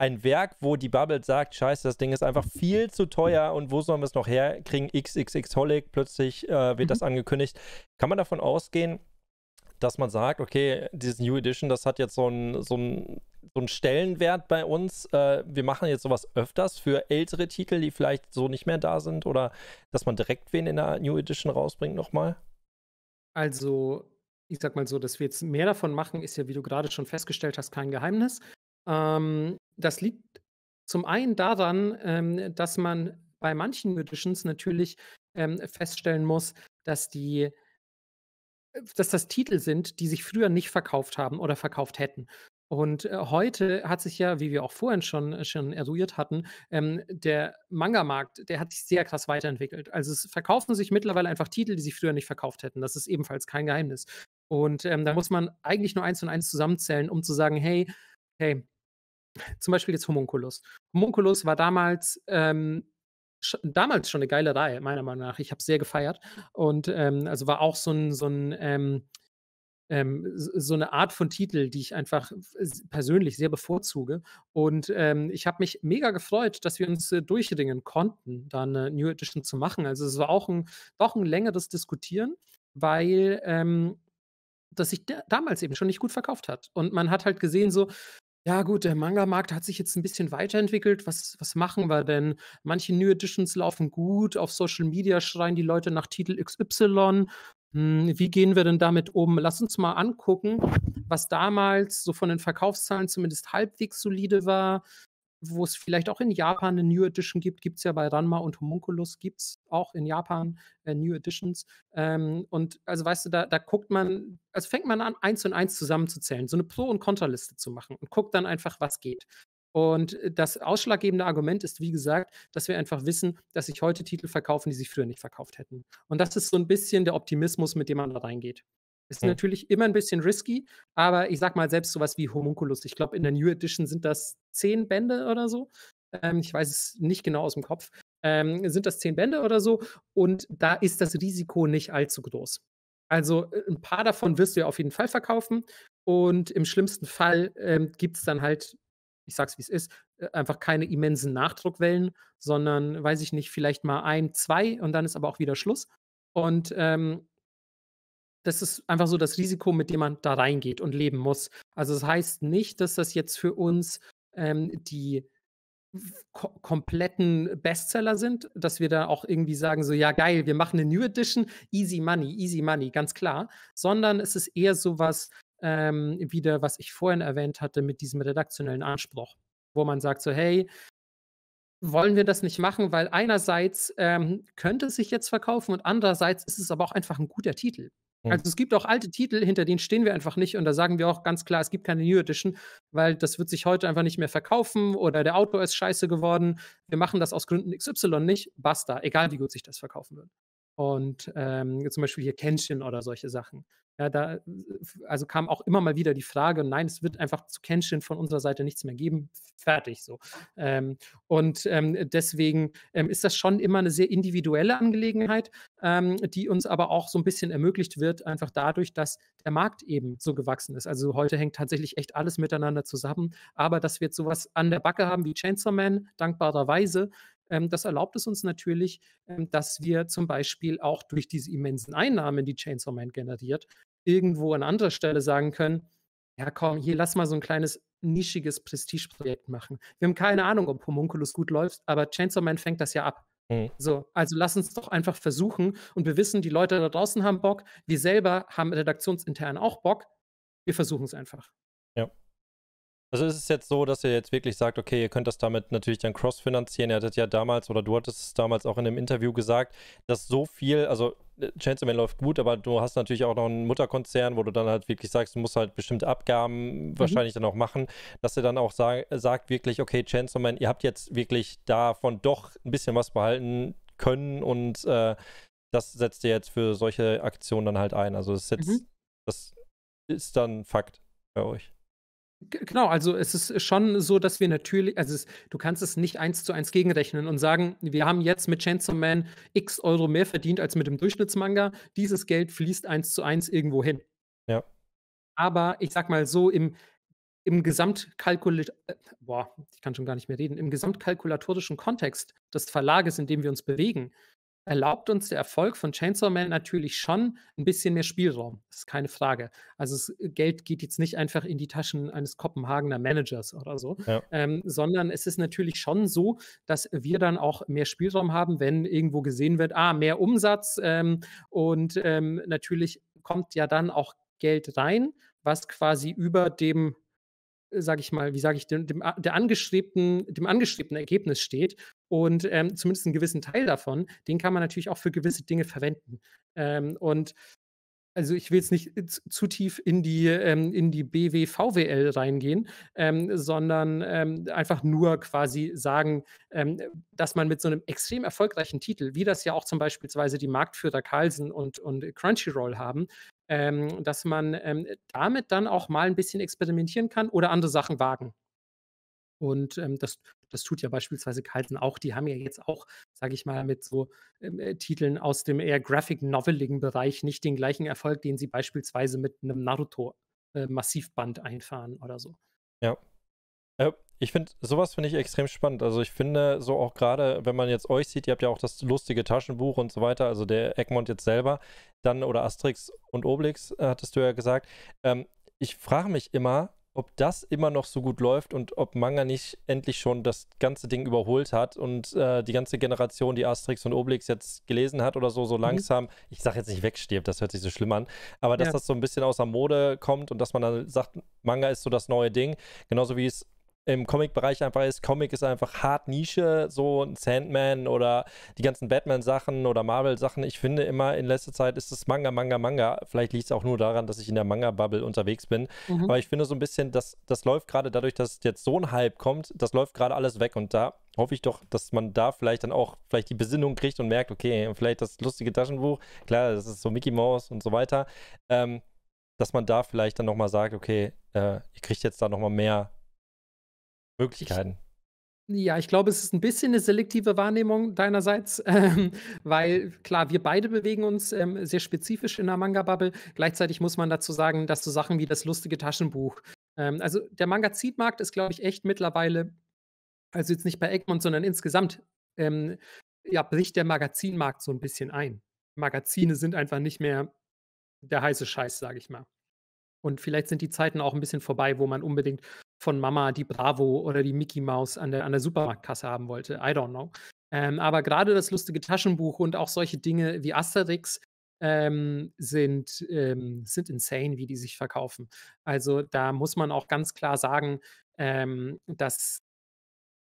ein Werk, wo die Bubble sagt, scheiße, das Ding ist einfach viel zu teuer und wo sollen wir es noch herkriegen? XXX Holic, plötzlich äh, wird mhm. das angekündigt. Kann man davon ausgehen, dass man sagt, okay, dieses New Edition, das hat jetzt so ein, so ein so einen Stellenwert bei uns. Äh, wir machen jetzt sowas öfters für ältere Titel, die vielleicht so nicht mehr da sind oder dass man direkt wen in der New Edition rausbringt nochmal? Also, ich sag mal so, dass wir jetzt mehr davon machen, ist ja, wie du gerade schon festgestellt hast, kein Geheimnis. Ähm, das liegt zum einen daran, ähm, dass man bei manchen Editions natürlich ähm, feststellen muss, dass die äh, dass das Titel sind, die sich früher nicht verkauft haben oder verkauft hätten. Und äh, heute hat sich ja, wie wir auch vorhin schon, äh, schon eruiert hatten, ähm, der Manga-Markt, der hat sich sehr krass weiterentwickelt. Also es verkaufen sich mittlerweile einfach Titel, die sich früher nicht verkauft hätten. Das ist ebenfalls kein Geheimnis. Und ähm, da muss man eigentlich nur eins und eins zusammenzählen, um zu sagen, hey, hey, zum Beispiel jetzt Homunculus. Homunculus war damals ähm, damals schon eine geile Reihe, meiner Meinung nach. Ich habe es sehr gefeiert. Und ähm, also war auch so ein, so ein ähm, ähm, so eine Art von Titel, die ich einfach persönlich sehr bevorzuge. Und ähm, ich habe mich mega gefreut, dass wir uns äh, durchringen konnten, da eine New Edition zu machen. Also es war auch ein, auch ein längeres Diskutieren, weil ähm, das sich damals eben schon nicht gut verkauft hat. Und man hat halt gesehen, so, ja gut, der Manga-Markt hat sich jetzt ein bisschen weiterentwickelt. Was, was machen wir denn? Manche New Editions laufen gut, auf Social Media schreien die Leute nach Titel XY. Hm, wie gehen wir denn damit um? Lass uns mal angucken, was damals so von den Verkaufszahlen zumindest halbwegs solide war, wo es vielleicht auch in Japan eine New Edition gibt, gibt es ja bei Ranma und Homunculus, gibt es auch in Japan äh, New Editions. Ähm, und also weißt du, da, da guckt man, also fängt man an, eins und eins zusammenzuzählen, so eine Pro- und Kontraliste zu machen und guckt dann einfach, was geht. Und äh, das ausschlaggebende Argument ist, wie gesagt, dass wir einfach wissen, dass sich heute Titel verkaufen, die sich früher nicht verkauft hätten. Und das ist so ein bisschen der Optimismus, mit dem man da reingeht. Ist hm. natürlich immer ein bisschen risky, aber ich sag mal selbst sowas wie Homunculus. Ich glaube, in der New Edition sind das zehn Bände oder so. Ähm, ich weiß es nicht genau aus dem Kopf. Ähm, sind das zehn Bände oder so? Und da ist das Risiko nicht allzu groß. Also äh, ein paar davon wirst du ja auf jeden Fall verkaufen. Und im schlimmsten Fall ähm, gibt es dann halt ich sag's wie es ist, äh, einfach keine immensen Nachdruckwellen, sondern, weiß ich nicht, vielleicht mal ein, zwei und dann ist aber auch wieder Schluss. Und ähm, das ist einfach so das Risiko, mit dem man da reingeht und leben muss. Also das heißt nicht, dass das jetzt für uns ähm, die ko kompletten Bestseller sind, dass wir da auch irgendwie sagen, so ja geil, wir machen eine New Edition, easy money, easy money, ganz klar, sondern es ist eher sowas, ähm, wieder, was ich vorhin erwähnt hatte mit diesem redaktionellen Anspruch, wo man sagt so, hey, wollen wir das nicht machen, weil einerseits ähm, könnte es sich jetzt verkaufen und andererseits ist es aber auch einfach ein guter Titel. Mhm. Also es gibt auch alte Titel, hinter denen stehen wir einfach nicht und da sagen wir auch ganz klar, es gibt keine New Edition, weil das wird sich heute einfach nicht mehr verkaufen oder der Autor ist scheiße geworden. Wir machen das aus Gründen XY nicht, basta, egal wie gut sich das verkaufen wird. Und ähm, zum Beispiel hier Kenshin oder solche Sachen. Ja, da äh, also kam auch immer mal wieder die Frage, nein, es wird einfach zu Kenshin von unserer Seite nichts mehr geben, fertig so. Ähm, und ähm, deswegen ähm, ist das schon immer eine sehr individuelle Angelegenheit, ähm, die uns aber auch so ein bisschen ermöglicht wird, einfach dadurch, dass der Markt eben so gewachsen ist. Also heute hängt tatsächlich echt alles miteinander zusammen, aber dass wir jetzt sowas an der Backe haben wie Chainsaw Man, dankbarerweise, ähm, das erlaubt es uns natürlich, ähm, dass wir zum Beispiel auch durch diese immensen Einnahmen, die Chainsaw Man generiert, irgendwo an anderer Stelle sagen können, ja komm, hier lass mal so ein kleines nischiges Prestigeprojekt machen. Wir haben keine Ahnung, ob Homunculus gut läuft, aber Chainsaw Man fängt das ja ab. Mhm. So, also lass uns doch einfach versuchen und wir wissen, die Leute da draußen haben Bock, wir selber haben redaktionsintern auch Bock, wir versuchen es einfach. Ja. Also ist es jetzt so, dass ihr jetzt wirklich sagt, okay, ihr könnt das damit natürlich dann crossfinanzieren. Ihr hattet ja damals oder du hattest es damals auch in dem Interview gesagt, dass so viel, also Chainsaw Man läuft gut, aber du hast natürlich auch noch einen Mutterkonzern, wo du dann halt wirklich sagst, du musst halt bestimmte Abgaben mhm. wahrscheinlich dann auch machen, dass ihr dann auch sag, sagt wirklich, okay, Chainsaw Man, ihr habt jetzt wirklich davon doch ein bisschen was behalten können und äh, das setzt ihr jetzt für solche Aktionen dann halt ein. Also das ist jetzt, mhm. das ist dann Fakt bei euch genau, also es ist schon so, dass wir natürlich, also es, du kannst es nicht eins zu eins gegenrechnen und sagen, wir haben jetzt mit Chainsaw Man x Euro mehr verdient als mit dem Durchschnittsmanga. Dieses Geld fließt eins zu eins irgendwo hin. Ja. Aber ich sag mal so, im, im Gesamtkalkulat äh, boah, ich kann schon gar nicht mehr reden, im gesamtkalkulatorischen Kontext des Verlages, in dem wir uns bewegen, erlaubt uns der Erfolg von Chainsaw Man natürlich schon ein bisschen mehr Spielraum. Das ist keine Frage. Also das äh, Geld geht jetzt nicht einfach in die Taschen eines Kopenhagener Managers oder so, ja. ähm, sondern es ist natürlich schon so, dass wir dann auch mehr Spielraum haben, wenn irgendwo gesehen wird, ah, mehr Umsatz ähm, und ähm, natürlich kommt ja dann auch Geld rein, was quasi über dem äh, sage ich mal, wie sage ich, dem, dem, der angestrebten, dem angestrebten Ergebnis steht. Und ähm, zumindest einen gewissen Teil davon, den kann man natürlich auch für gewisse Dinge verwenden. Ähm, und also ich will jetzt nicht äh, zu tief in die, ähm, in die BWVWL reingehen, ähm, sondern ähm, einfach nur quasi sagen, ähm, dass man mit so einem extrem erfolgreichen Titel, wie das ja auch zum Beispiel die Marktführer Carlsen und, und Crunchyroll haben, ähm, dass man ähm, damit dann auch mal ein bisschen experimentieren kann oder andere Sachen wagen. Und das das tut ja beispielsweise Carlsen auch. Die haben ja jetzt auch, sage ich mal, mit so ähm, äh, Titeln aus dem eher Graphic noveling Bereich nicht den gleichen Erfolg, den sie beispielsweise mit einem Naruto äh, Massivband einfahren oder so. Ja. Äh, ich finde, sowas finde ich extrem spannend. Also ich finde so auch gerade, wenn man jetzt euch sieht, ihr habt ja auch das lustige Taschenbuch und so weiter, also der Egmont jetzt selber, dann oder Asterix und Obelix, äh, hattest du ja gesagt. Ähm, ich frage mich immer, ob das immer noch so gut läuft und ob Manga nicht endlich schon das ganze Ding überholt hat und äh, die ganze Generation, die Asterix und Obelix jetzt gelesen hat oder so, so mhm. langsam, ich sage jetzt nicht wegstirbt, das hört sich so schlimm an, aber dass ja. das so ein bisschen außer Mode kommt und dass man dann sagt, Manga ist so das neue Ding, genauso wie es im Comic-Bereich einfach ist. Comic ist einfach hart Nische, so ein Sandman oder die ganzen Batman-Sachen oder Marvel-Sachen. Ich finde immer in letzter Zeit ist es Manga, Manga, Manga. Vielleicht liegt es auch nur daran, dass ich in der Manga-Bubble unterwegs bin. Mhm. Aber ich finde so ein bisschen, dass das läuft gerade dadurch, dass jetzt so ein Hype kommt, das läuft gerade alles weg und da hoffe ich doch, dass man da vielleicht dann auch vielleicht die Besinnung kriegt und merkt, okay, vielleicht das lustige Taschenbuch, klar, das ist so Mickey Mouse und so weiter, ähm, dass man da vielleicht dann nochmal sagt, okay, äh, ihr kriegt jetzt da nochmal mehr Möglichkeiten. Ja, ich glaube, es ist ein bisschen eine selektive Wahrnehmung deinerseits, ähm, weil klar, wir beide bewegen uns ähm, sehr spezifisch in der Manga-Bubble. Gleichzeitig muss man dazu sagen, dass so Sachen wie das lustige Taschenbuch, ähm, also der Manga-Zietmarkt ist, glaube ich, echt mittlerweile, also jetzt nicht bei Egmont, sondern insgesamt, ähm, ja, bricht der Magazinmarkt so ein bisschen ein. Magazine sind einfach nicht mehr der heiße Scheiß, sage ich mal. Und vielleicht sind die Zeiten auch ein bisschen vorbei, wo man unbedingt von Mama die Bravo oder die Mickey Mouse an der, an der Supermarktkasse haben wollte. I don't know. Ähm, aber gerade das lustige Taschenbuch und auch solche Dinge wie Asterix ähm, sind, ähm, sind insane, wie die sich verkaufen. Also da muss man auch ganz klar sagen, ähm, dass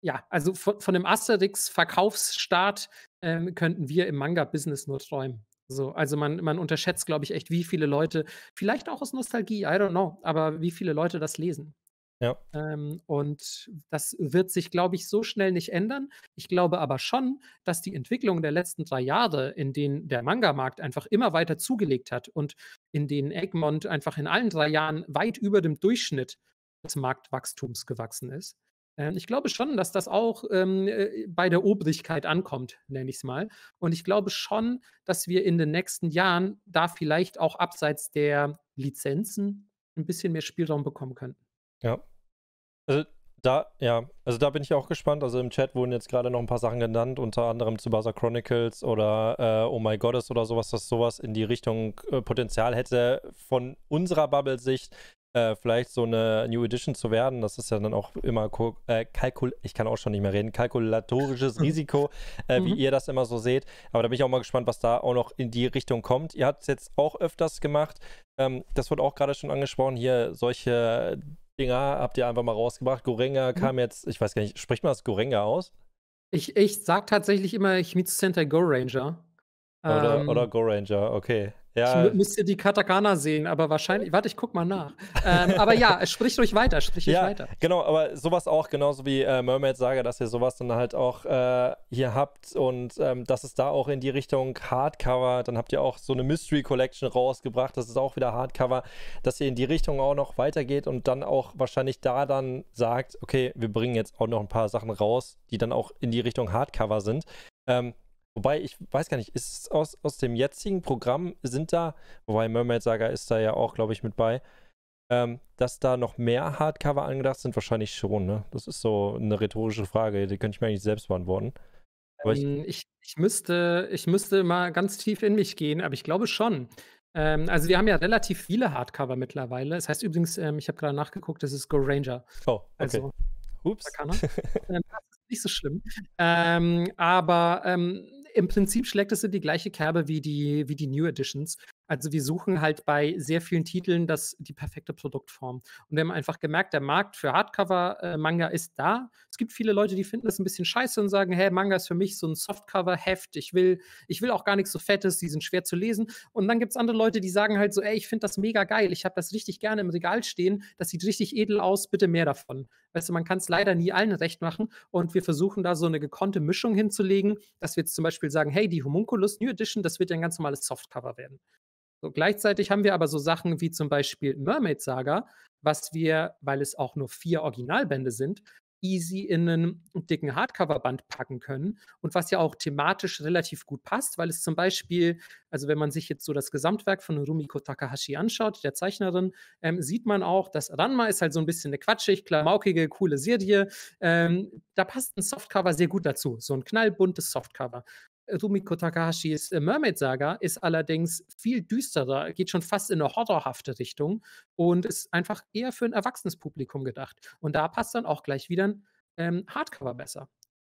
ja, also von, von dem Asterix-Verkaufsstart ähm, könnten wir im Manga-Business nur träumen. So, also man, man unterschätzt, glaube ich, echt, wie viele Leute, vielleicht auch aus Nostalgie, I don't know, aber wie viele Leute das lesen. Ja. Ähm, und das wird sich, glaube ich, so schnell nicht ändern. Ich glaube aber schon, dass die Entwicklung der letzten drei Jahre, in denen der Manga-Markt einfach immer weiter zugelegt hat und in denen Egmont einfach in allen drei Jahren weit über dem Durchschnitt des Marktwachstums gewachsen ist, ähm, ich glaube schon, dass das auch ähm, äh, bei der Obrigkeit ankommt, nenne ich es mal. Und ich glaube schon, dass wir in den nächsten Jahren da vielleicht auch abseits der Lizenzen ein bisschen mehr Spielraum bekommen könnten. Ja. Also da, ja, also da bin ich auch gespannt. Also im Chat wurden jetzt gerade noch ein paar Sachen genannt, unter anderem zu Baza Chronicles oder äh, Oh My Goddess oder sowas, dass sowas in die Richtung äh, Potenzial hätte von unserer Bubble-Sicht äh, vielleicht so eine New Edition zu werden. Das ist ja dann auch immer äh, kalkul ich kann auch schon nicht mehr reden, kalkulatorisches Risiko, äh, mhm. wie ihr das immer so seht. Aber da bin ich auch mal gespannt, was da auch noch in die Richtung kommt. Ihr habt es jetzt auch öfters gemacht. Ähm, das wurde auch gerade schon angesprochen. Hier solche Dinger habt ihr einfach mal rausgebracht. Gorenga mhm. kam jetzt, ich weiß gar nicht, spricht man das Gorenga aus? Ich, ich sag tatsächlich immer Himitsu Sentai Go Ranger. Oder, ähm, oder Go Ranger, okay. Ja. Ich müsste die Katakana sehen, aber wahrscheinlich. Warte, ich guck mal nach. ähm, aber ja, sprich ruhig weiter, sprich ruhig ja, weiter. Genau, aber sowas auch, genauso wie äh, Mermaid Saga, dass ihr sowas dann halt auch äh, hier habt und ähm, dass es da auch in die Richtung Hardcover, dann habt ihr auch so eine Mystery Collection rausgebracht, das ist auch wieder Hardcover, dass ihr in die Richtung auch noch weitergeht und dann auch wahrscheinlich da dann sagt, okay, wir bringen jetzt auch noch ein paar Sachen raus, die dann auch in die Richtung Hardcover sind. Ähm, Wobei, ich weiß gar nicht, ist aus, aus dem jetzigen Programm sind da, wobei Mermaid Saga ist da ja auch, glaube ich, mit bei, ähm, dass da noch mehr Hardcover angedacht sind? Wahrscheinlich schon, ne? Das ist so eine rhetorische Frage, die könnte ich mir eigentlich selbst beantworten. Ich, ähm, ich, ich, müsste, ich müsste mal ganz tief in mich gehen, aber ich glaube schon. Ähm, also wir haben ja relativ viele Hardcover mittlerweile. Das heißt übrigens, ähm, ich habe gerade nachgeguckt, das ist Go Ranger. Oh, also okay. Also, Ups. Ähm, das ist nicht so schlimm. Ähm, aber ähm, im Prinzip schlägt es in die gleiche Kerbe wie die, wie die New Editions. Also wir suchen halt bei sehr vielen Titeln das, die perfekte Produktform. Und wir haben einfach gemerkt, der Markt für Hardcover-Manga äh, ist da. Es gibt viele Leute, die finden das ein bisschen scheiße und sagen, hey, Manga ist für mich so ein Softcover-Heft. Ich will, ich will auch gar nichts so Fettes, die sind schwer zu lesen. Und dann gibt es andere Leute, die sagen halt so, ey, ich finde das mega geil. Ich habe das richtig gerne im Regal stehen. Das sieht richtig edel aus. Bitte mehr davon. Weißt du, man kann es leider nie allen recht machen. Und wir versuchen da so eine gekonnte Mischung hinzulegen, dass wir jetzt zum Beispiel sagen, hey, die Homunculus New Edition, das wird ja ein ganz normales Softcover werden. So, gleichzeitig haben wir aber so Sachen wie zum Beispiel Mermaid Saga, was wir, weil es auch nur vier Originalbände sind, easy in einen dicken Hardcover-Band packen können und was ja auch thematisch relativ gut passt, weil es zum Beispiel, also wenn man sich jetzt so das Gesamtwerk von Rumiko Takahashi anschaut, der Zeichnerin, ähm, sieht man auch, dass Ranma ist halt so ein bisschen eine quatschig, klamaukige, coole Serie. Ähm, da passt ein Softcover sehr gut dazu, so ein knallbuntes Softcover. Rumiko Takahashis äh, Mermaid Saga ist allerdings viel düsterer, geht schon fast in eine horrorhafte Richtung und ist einfach eher für ein erwachsenes gedacht. Und da passt dann auch gleich wieder ein ähm, Hardcover besser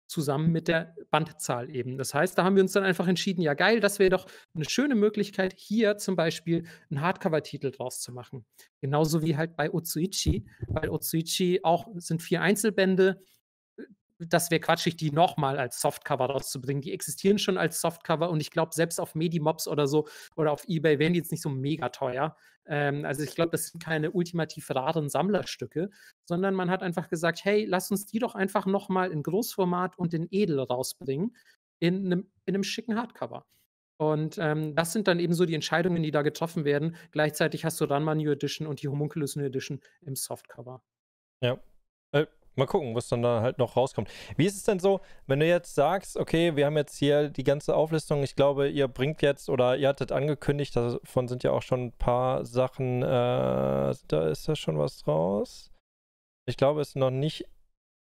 zusammen mit der Bandzahl eben. Das heißt, da haben wir uns dann einfach entschieden, ja geil, das wäre doch eine schöne Möglichkeit, hier zum Beispiel einen Hardcover-Titel draus zu machen. Genauso wie halt bei Otsuichi, weil Otsuichi auch sind vier Einzelbände, das wäre quatschig, die nochmal als Softcover rauszubringen. Die existieren schon als Softcover und ich glaube, selbst auf Medimobs oder so oder auf Ebay wären die jetzt nicht so mega teuer. Ähm, also ich glaube, das sind keine ultimativ raren Sammlerstücke, sondern man hat einfach gesagt, hey, lass uns die doch einfach nochmal in Großformat und in Edel rausbringen, in einem, in einem schicken Hardcover. Und ähm, das sind dann eben so die Entscheidungen, die da getroffen werden. Gleichzeitig hast du dann mal New Edition und die Homunculus New Edition im Softcover. Ja, Mal gucken, was dann da halt noch rauskommt. Wie ist es denn so, wenn du jetzt sagst, okay, wir haben jetzt hier die ganze Auflistung, ich glaube, ihr bringt jetzt oder ihr hattet angekündigt, davon sind ja auch schon ein paar Sachen, äh, da ist ja schon was raus. Ich glaube, es ist noch nicht,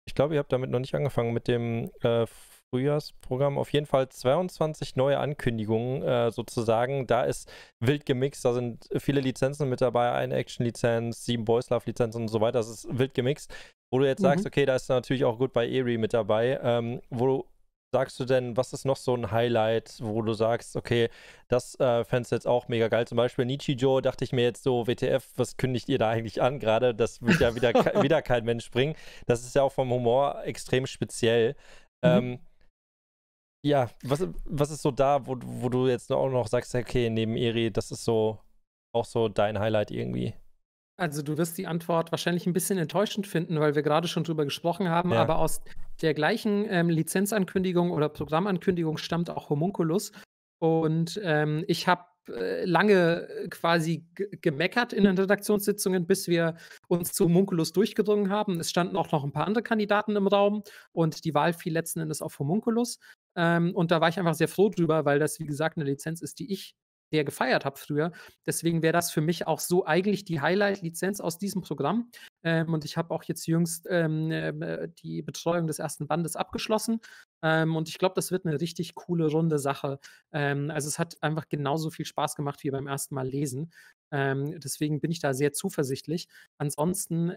ich glaube, ihr habt damit noch nicht angefangen mit dem äh, Frühjahrsprogramm auf jeden Fall 22 neue Ankündigungen äh, sozusagen. Da ist wild gemixt, da sind viele Lizenzen mit dabei, eine Action-Lizenz, sieben Boys Love-Lizenzen und so weiter. Das ist wild gemixt. Wo du jetzt mhm. sagst, okay, da ist natürlich auch gut bei Eerie mit dabei. Ähm, wo sagst du denn, was ist noch so ein Highlight, wo du sagst, okay, das äh, fändest jetzt auch mega geil. Zum Beispiel Nichi Joe dachte ich mir jetzt so, WTF, was kündigt ihr da eigentlich an gerade? Das wird ja wieder, wieder kein Mensch bringen. Das ist ja auch vom Humor extrem speziell. Mhm. Ähm, ja, was, was ist so da, wo, wo du jetzt auch noch sagst, okay, neben Eri, das ist so auch so dein Highlight irgendwie? Also du wirst die Antwort wahrscheinlich ein bisschen enttäuschend finden, weil wir gerade schon drüber gesprochen haben, ja. aber aus der gleichen ähm, Lizenzankündigung oder Programmankündigung stammt auch Homunculus. Und ähm, ich habe äh, lange äh, quasi gemeckert in den Redaktionssitzungen, bis wir uns zu Homunculus durchgedrungen haben. Es standen auch noch ein paar andere Kandidaten im Raum und die Wahl fiel letzten Endes auf Homunculus. Ähm, und da war ich einfach sehr froh drüber, weil das, wie gesagt, eine Lizenz ist, die ich sehr gefeiert habe früher. Deswegen wäre das für mich auch so eigentlich die Highlight-Lizenz aus diesem Programm. Ähm, und ich habe auch jetzt jüngst ähm, ähm äh, die Betreuung des ersten Bandes abgeschlossen. Ähm, und ich glaube, das wird eine richtig coole, runde Sache. Ähm, also es hat einfach genauso viel Spaß gemacht wie beim ersten Mal lesen. Ähm, deswegen bin ich da sehr zuversichtlich. Ansonsten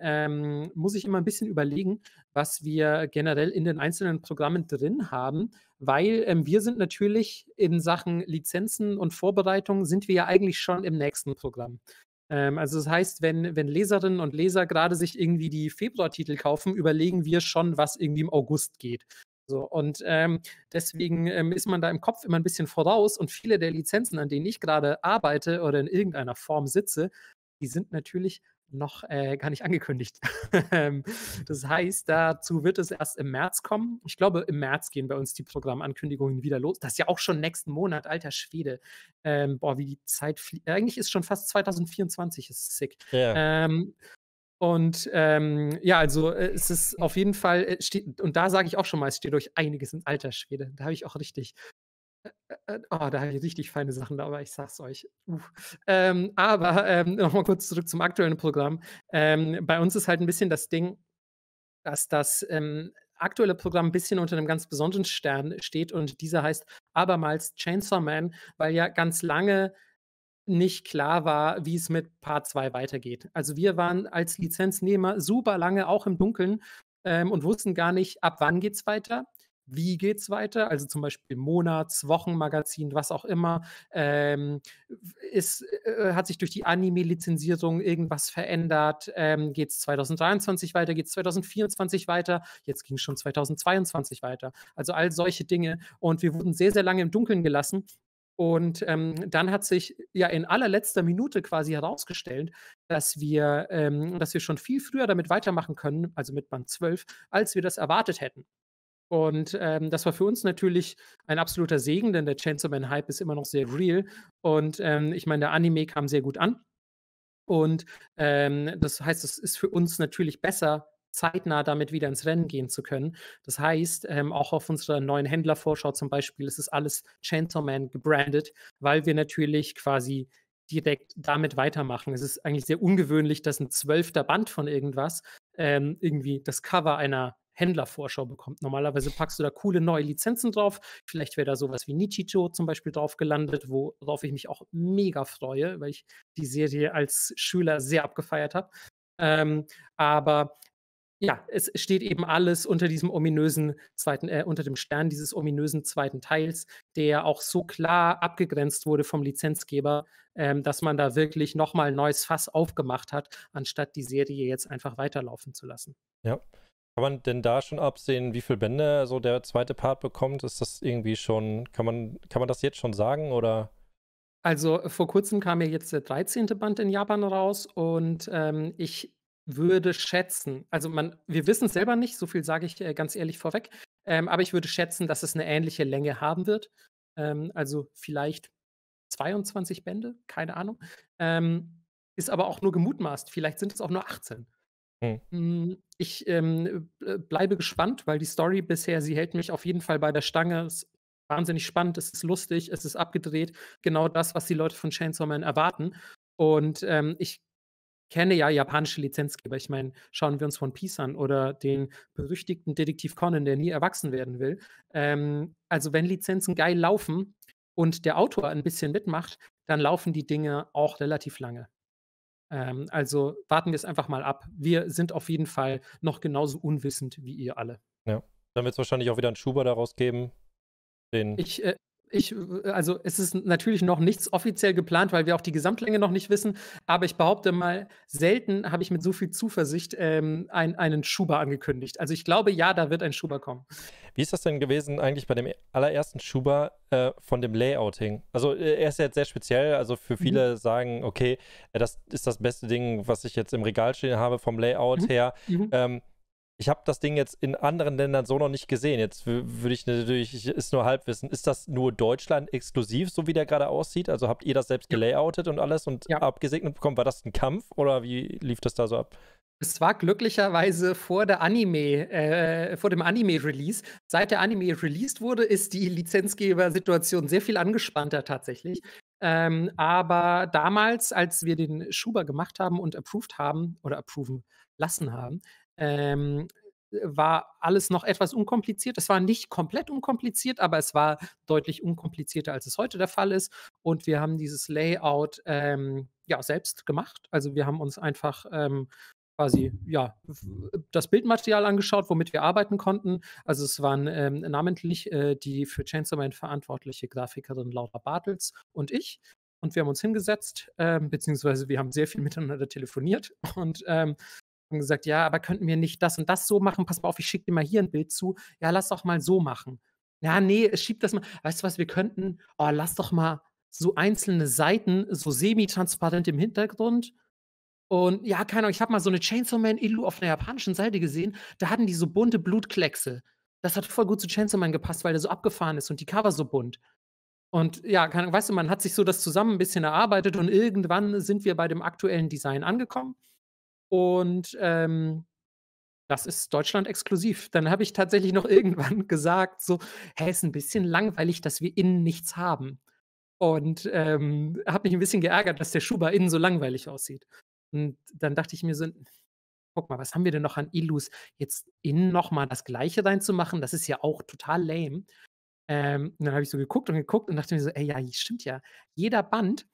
muss ich immer ein bisschen überlegen, was wir generell in den einzelnen Programmen drin haben, weil wir sind natürlich in Sachen Lizenzen und Vorbereitungen sind wir ja eigentlich schon im nächsten Programm. Ähm, also das heißt, wenn, wenn Leserinnen und Leser gerade sich irgendwie die Februartitel kaufen, überlegen wir schon, was irgendwie im August geht. So, und ähm, deswegen ähm, ist man da im Kopf immer ein bisschen voraus und viele der Lizenzen, an denen ich gerade arbeite oder in irgendeiner Form sitze, die sind natürlich noch äh, gar nicht angekündigt. Ähm, das heißt, dazu wird es erst im März kommen. Ich glaube, im März gehen bei uns die Programmankündigungen wieder los. Das ist ja auch schon nächsten Monat, alter Schwede. Ähm, boah, wie die Zeit fliegt. Äh, eigentlich ist schon fast 2024, ist sick. Ja. Ähm, und ähm, ja, also äh, es ist auf jeden Fall, äh, steht, und da sage ich auch schon mal, es steht euch einiges in alter Schwede. Da habe ich auch richtig äh, äh, oh, da habe ich richtig feine Sachen dabei, ich sag's euch. Ähm, aber ähm, nochmal kurz zurück zum aktuellen Programm. Ähm, bei uns ist halt ein bisschen das Ding, dass das ähm, aktuelle Programm ein bisschen unter einem ganz besonderen Stern steht und dieser heißt abermals Chainsaw Man, weil ja ganz lange nicht klar war, wie es mit Part 2 weitergeht. Also wir waren als Lizenznehmer super lange auch im Dunkeln ähm, und wussten gar nicht, ab wann geht es weiter wie geht's weiter? Also zum Beispiel Monats-, Wochenmagazin, was auch immer. Ähm, ist, äh, hat sich durch die Anime-Lizenzierung irgendwas verändert? Ähm, es 2023 weiter? Geht es 2024 weiter? Jetzt ging es schon 2022 weiter. Also all solche Dinge. Und wir wurden sehr, sehr lange im Dunkeln gelassen. Und ähm, dann hat sich ja in allerletzter Minute quasi herausgestellt, dass wir, ähm, dass wir schon viel früher damit weitermachen können, also mit Band 12, als wir das erwartet hätten. Und ähm, das war für uns natürlich ein absoluter Segen, denn der Chainsaw Man Hype ist immer noch sehr real. Und ähm, ich meine, der Anime kam sehr gut an. Und ähm, das heißt, es ist für uns natürlich besser, zeitnah damit wieder ins Rennen gehen zu können. Das heißt, ähm, auch auf unserer neuen Händlervorschau zum Beispiel ist es alles Chainsaw Man gebrandet, weil wir natürlich quasi direkt damit weitermachen. Es ist eigentlich sehr ungewöhnlich, dass ein zwölfter Band von irgendwas ähm, irgendwie das Cover einer Händlervorschau bekommt. Normalerweise packst du da coole neue Lizenzen drauf. Vielleicht wäre da sowas wie Nichijo zum Beispiel drauf gelandet, worauf ich mich auch mega freue, weil ich die Serie als Schüler sehr abgefeiert habe. Ähm, aber ja, es steht eben alles unter diesem ominösen zweiten, äh, unter dem Stern dieses ominösen zweiten Teils, der auch so klar abgegrenzt wurde vom Lizenzgeber, ähm, dass man da wirklich nochmal ein neues Fass aufgemacht hat, anstatt die Serie jetzt einfach weiterlaufen zu lassen. Ja, kann man denn da schon absehen, wie viele Bände so der zweite Part bekommt? Ist das irgendwie schon, kann man, kann man das jetzt schon sagen oder? Also vor kurzem kam ja jetzt der 13. Band in Japan raus und ähm, ich würde schätzen, also man, wir wissen es selber nicht, so viel sage ich äh, ganz ehrlich vorweg, ähm, aber ich würde schätzen, dass es eine ähnliche Länge haben wird. Ähm, also vielleicht 22 Bände, keine Ahnung. Ähm, ist aber auch nur gemutmaßt, vielleicht sind es auch nur 18. Hm. Mm, ich ähm, äh, bleibe gespannt, weil die Story bisher, sie hält mich auf jeden Fall bei der Stange. Es ist wahnsinnig spannend, es ist lustig, es ist abgedreht. Genau das, was die Leute von Chainsaw Man erwarten. Und ähm, ich kenne ja japanische Lizenzgeber. Ich meine, schauen wir uns von Peace an oder den berüchtigten Detektiv Conan, der nie erwachsen werden will. Ähm, also wenn Lizenzen geil laufen und der Autor ein bisschen mitmacht, dann laufen die Dinge auch relativ lange. Ähm, also warten wir es einfach mal ab. Wir sind auf jeden Fall noch genauso unwissend wie ihr alle. Ja. Dann wird es wahrscheinlich auch wieder einen Schuber daraus geben. Den ich, äh, ich, äh, also es ist natürlich noch nichts offiziell geplant, weil wir auch die Gesamtlänge noch nicht wissen. Aber ich behaupte mal, selten habe ich mit so viel Zuversicht ähm, ein, einen Schuber angekündigt. Also ich glaube, ja, da wird ein Schuber kommen. Wie ist das denn gewesen eigentlich bei dem allerersten Schuber äh, von dem Layouting? Also äh, er ist ja jetzt sehr speziell. Also für mhm. viele mhm. sagen, okay, äh, das ist das beste Ding, was ich jetzt im Regal stehen habe vom Layout mhm. her. Mhm. Ähm, ich habe das Ding jetzt in anderen Ländern so noch nicht gesehen. Jetzt würde ich natürlich, ist nur halb wissen, Ist das nur Deutschland exklusiv, so wie der gerade aussieht? Also habt ihr das selbst gelayoutet und alles und ja. abgesegnet bekommen? War das ein Kampf oder wie lief das da so ab? Es war glücklicherweise vor der Anime, äh, vor dem Anime-Release. Seit der Anime released wurde, ist die Lizenzgeber-Situation sehr viel angespannter tatsächlich. Ähm, aber damals, als wir den Schuber gemacht haben und approved haben oder approven lassen haben, ähm, war alles noch etwas unkompliziert. Es war nicht komplett unkompliziert, aber es war deutlich unkomplizierter, als es heute der Fall ist. Und wir haben dieses Layout ähm, ja selbst gemacht. Also wir haben uns einfach ähm, quasi ja das Bildmaterial angeschaut, womit wir arbeiten konnten. Also es waren ähm, namentlich äh, die für Chainsaw Man verantwortliche Grafikerin Laura Bartels und ich. Und wir haben uns hingesetzt, ähm, beziehungsweise wir haben sehr viel miteinander telefoniert und ähm, und gesagt, ja, aber könnten wir nicht das und das so machen? Pass mal auf, ich schicke dir mal hier ein Bild zu. Ja, lass doch mal so machen. Ja, nee, schieb das mal. Weißt du was, wir könnten, oh, lass doch mal so einzelne Seiten, so semi-transparent im Hintergrund. Und ja, keine Ahnung, ich habe mal so eine Chainsaw Man Illu auf einer japanischen Seite gesehen. Da hatten die so bunte Blutkleckse. Das hat voll gut zu Chainsaw Man gepasst, weil der so abgefahren ist und die Cover so bunt. Und ja, keine Ahnung, weißt du, man hat sich so das zusammen ein bisschen erarbeitet und irgendwann sind wir bei dem aktuellen Design angekommen. Und ähm, das ist Deutschland exklusiv. Dann habe ich tatsächlich noch irgendwann gesagt, so, hä, ist ein bisschen langweilig, dass wir innen nichts haben. Und ähm, habe mich ein bisschen geärgert, dass der Schuh innen so langweilig aussieht. Und dann dachte ich mir so, guck mal, was haben wir denn noch an Illus? Jetzt innen nochmal das Gleiche reinzumachen, das ist ja auch total lame. Ähm, und dann habe ich so geguckt und geguckt und dachte mir so, ey, ja, stimmt ja. Jeder Band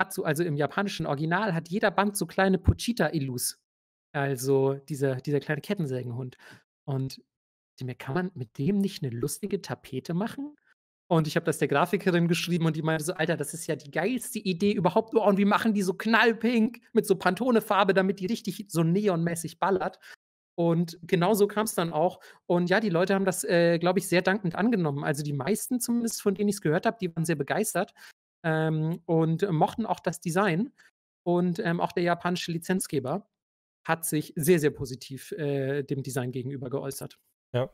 hat so, also im japanischen Original hat jeder Band so kleine Pochita-Illus. Also dieser, dieser kleine Kettensägenhund. Und mir, kann man mit dem nicht eine lustige Tapete machen? Und ich habe das der Grafikerin geschrieben und die meinte so, Alter, das ist ja die geilste Idee überhaupt. Oh, und wir machen die so knallpink mit so Pantone-Farbe, damit die richtig so neonmäßig ballert. Und genau so kam es dann auch. Und ja, die Leute haben das, äh, glaube ich, sehr dankend angenommen. Also die meisten zumindest, von denen ich es gehört habe, die waren sehr begeistert ähm, und mochten auch das Design. Und ähm, auch der japanische Lizenzgeber hat sich sehr, sehr positiv äh, dem Design gegenüber geäußert. Ja.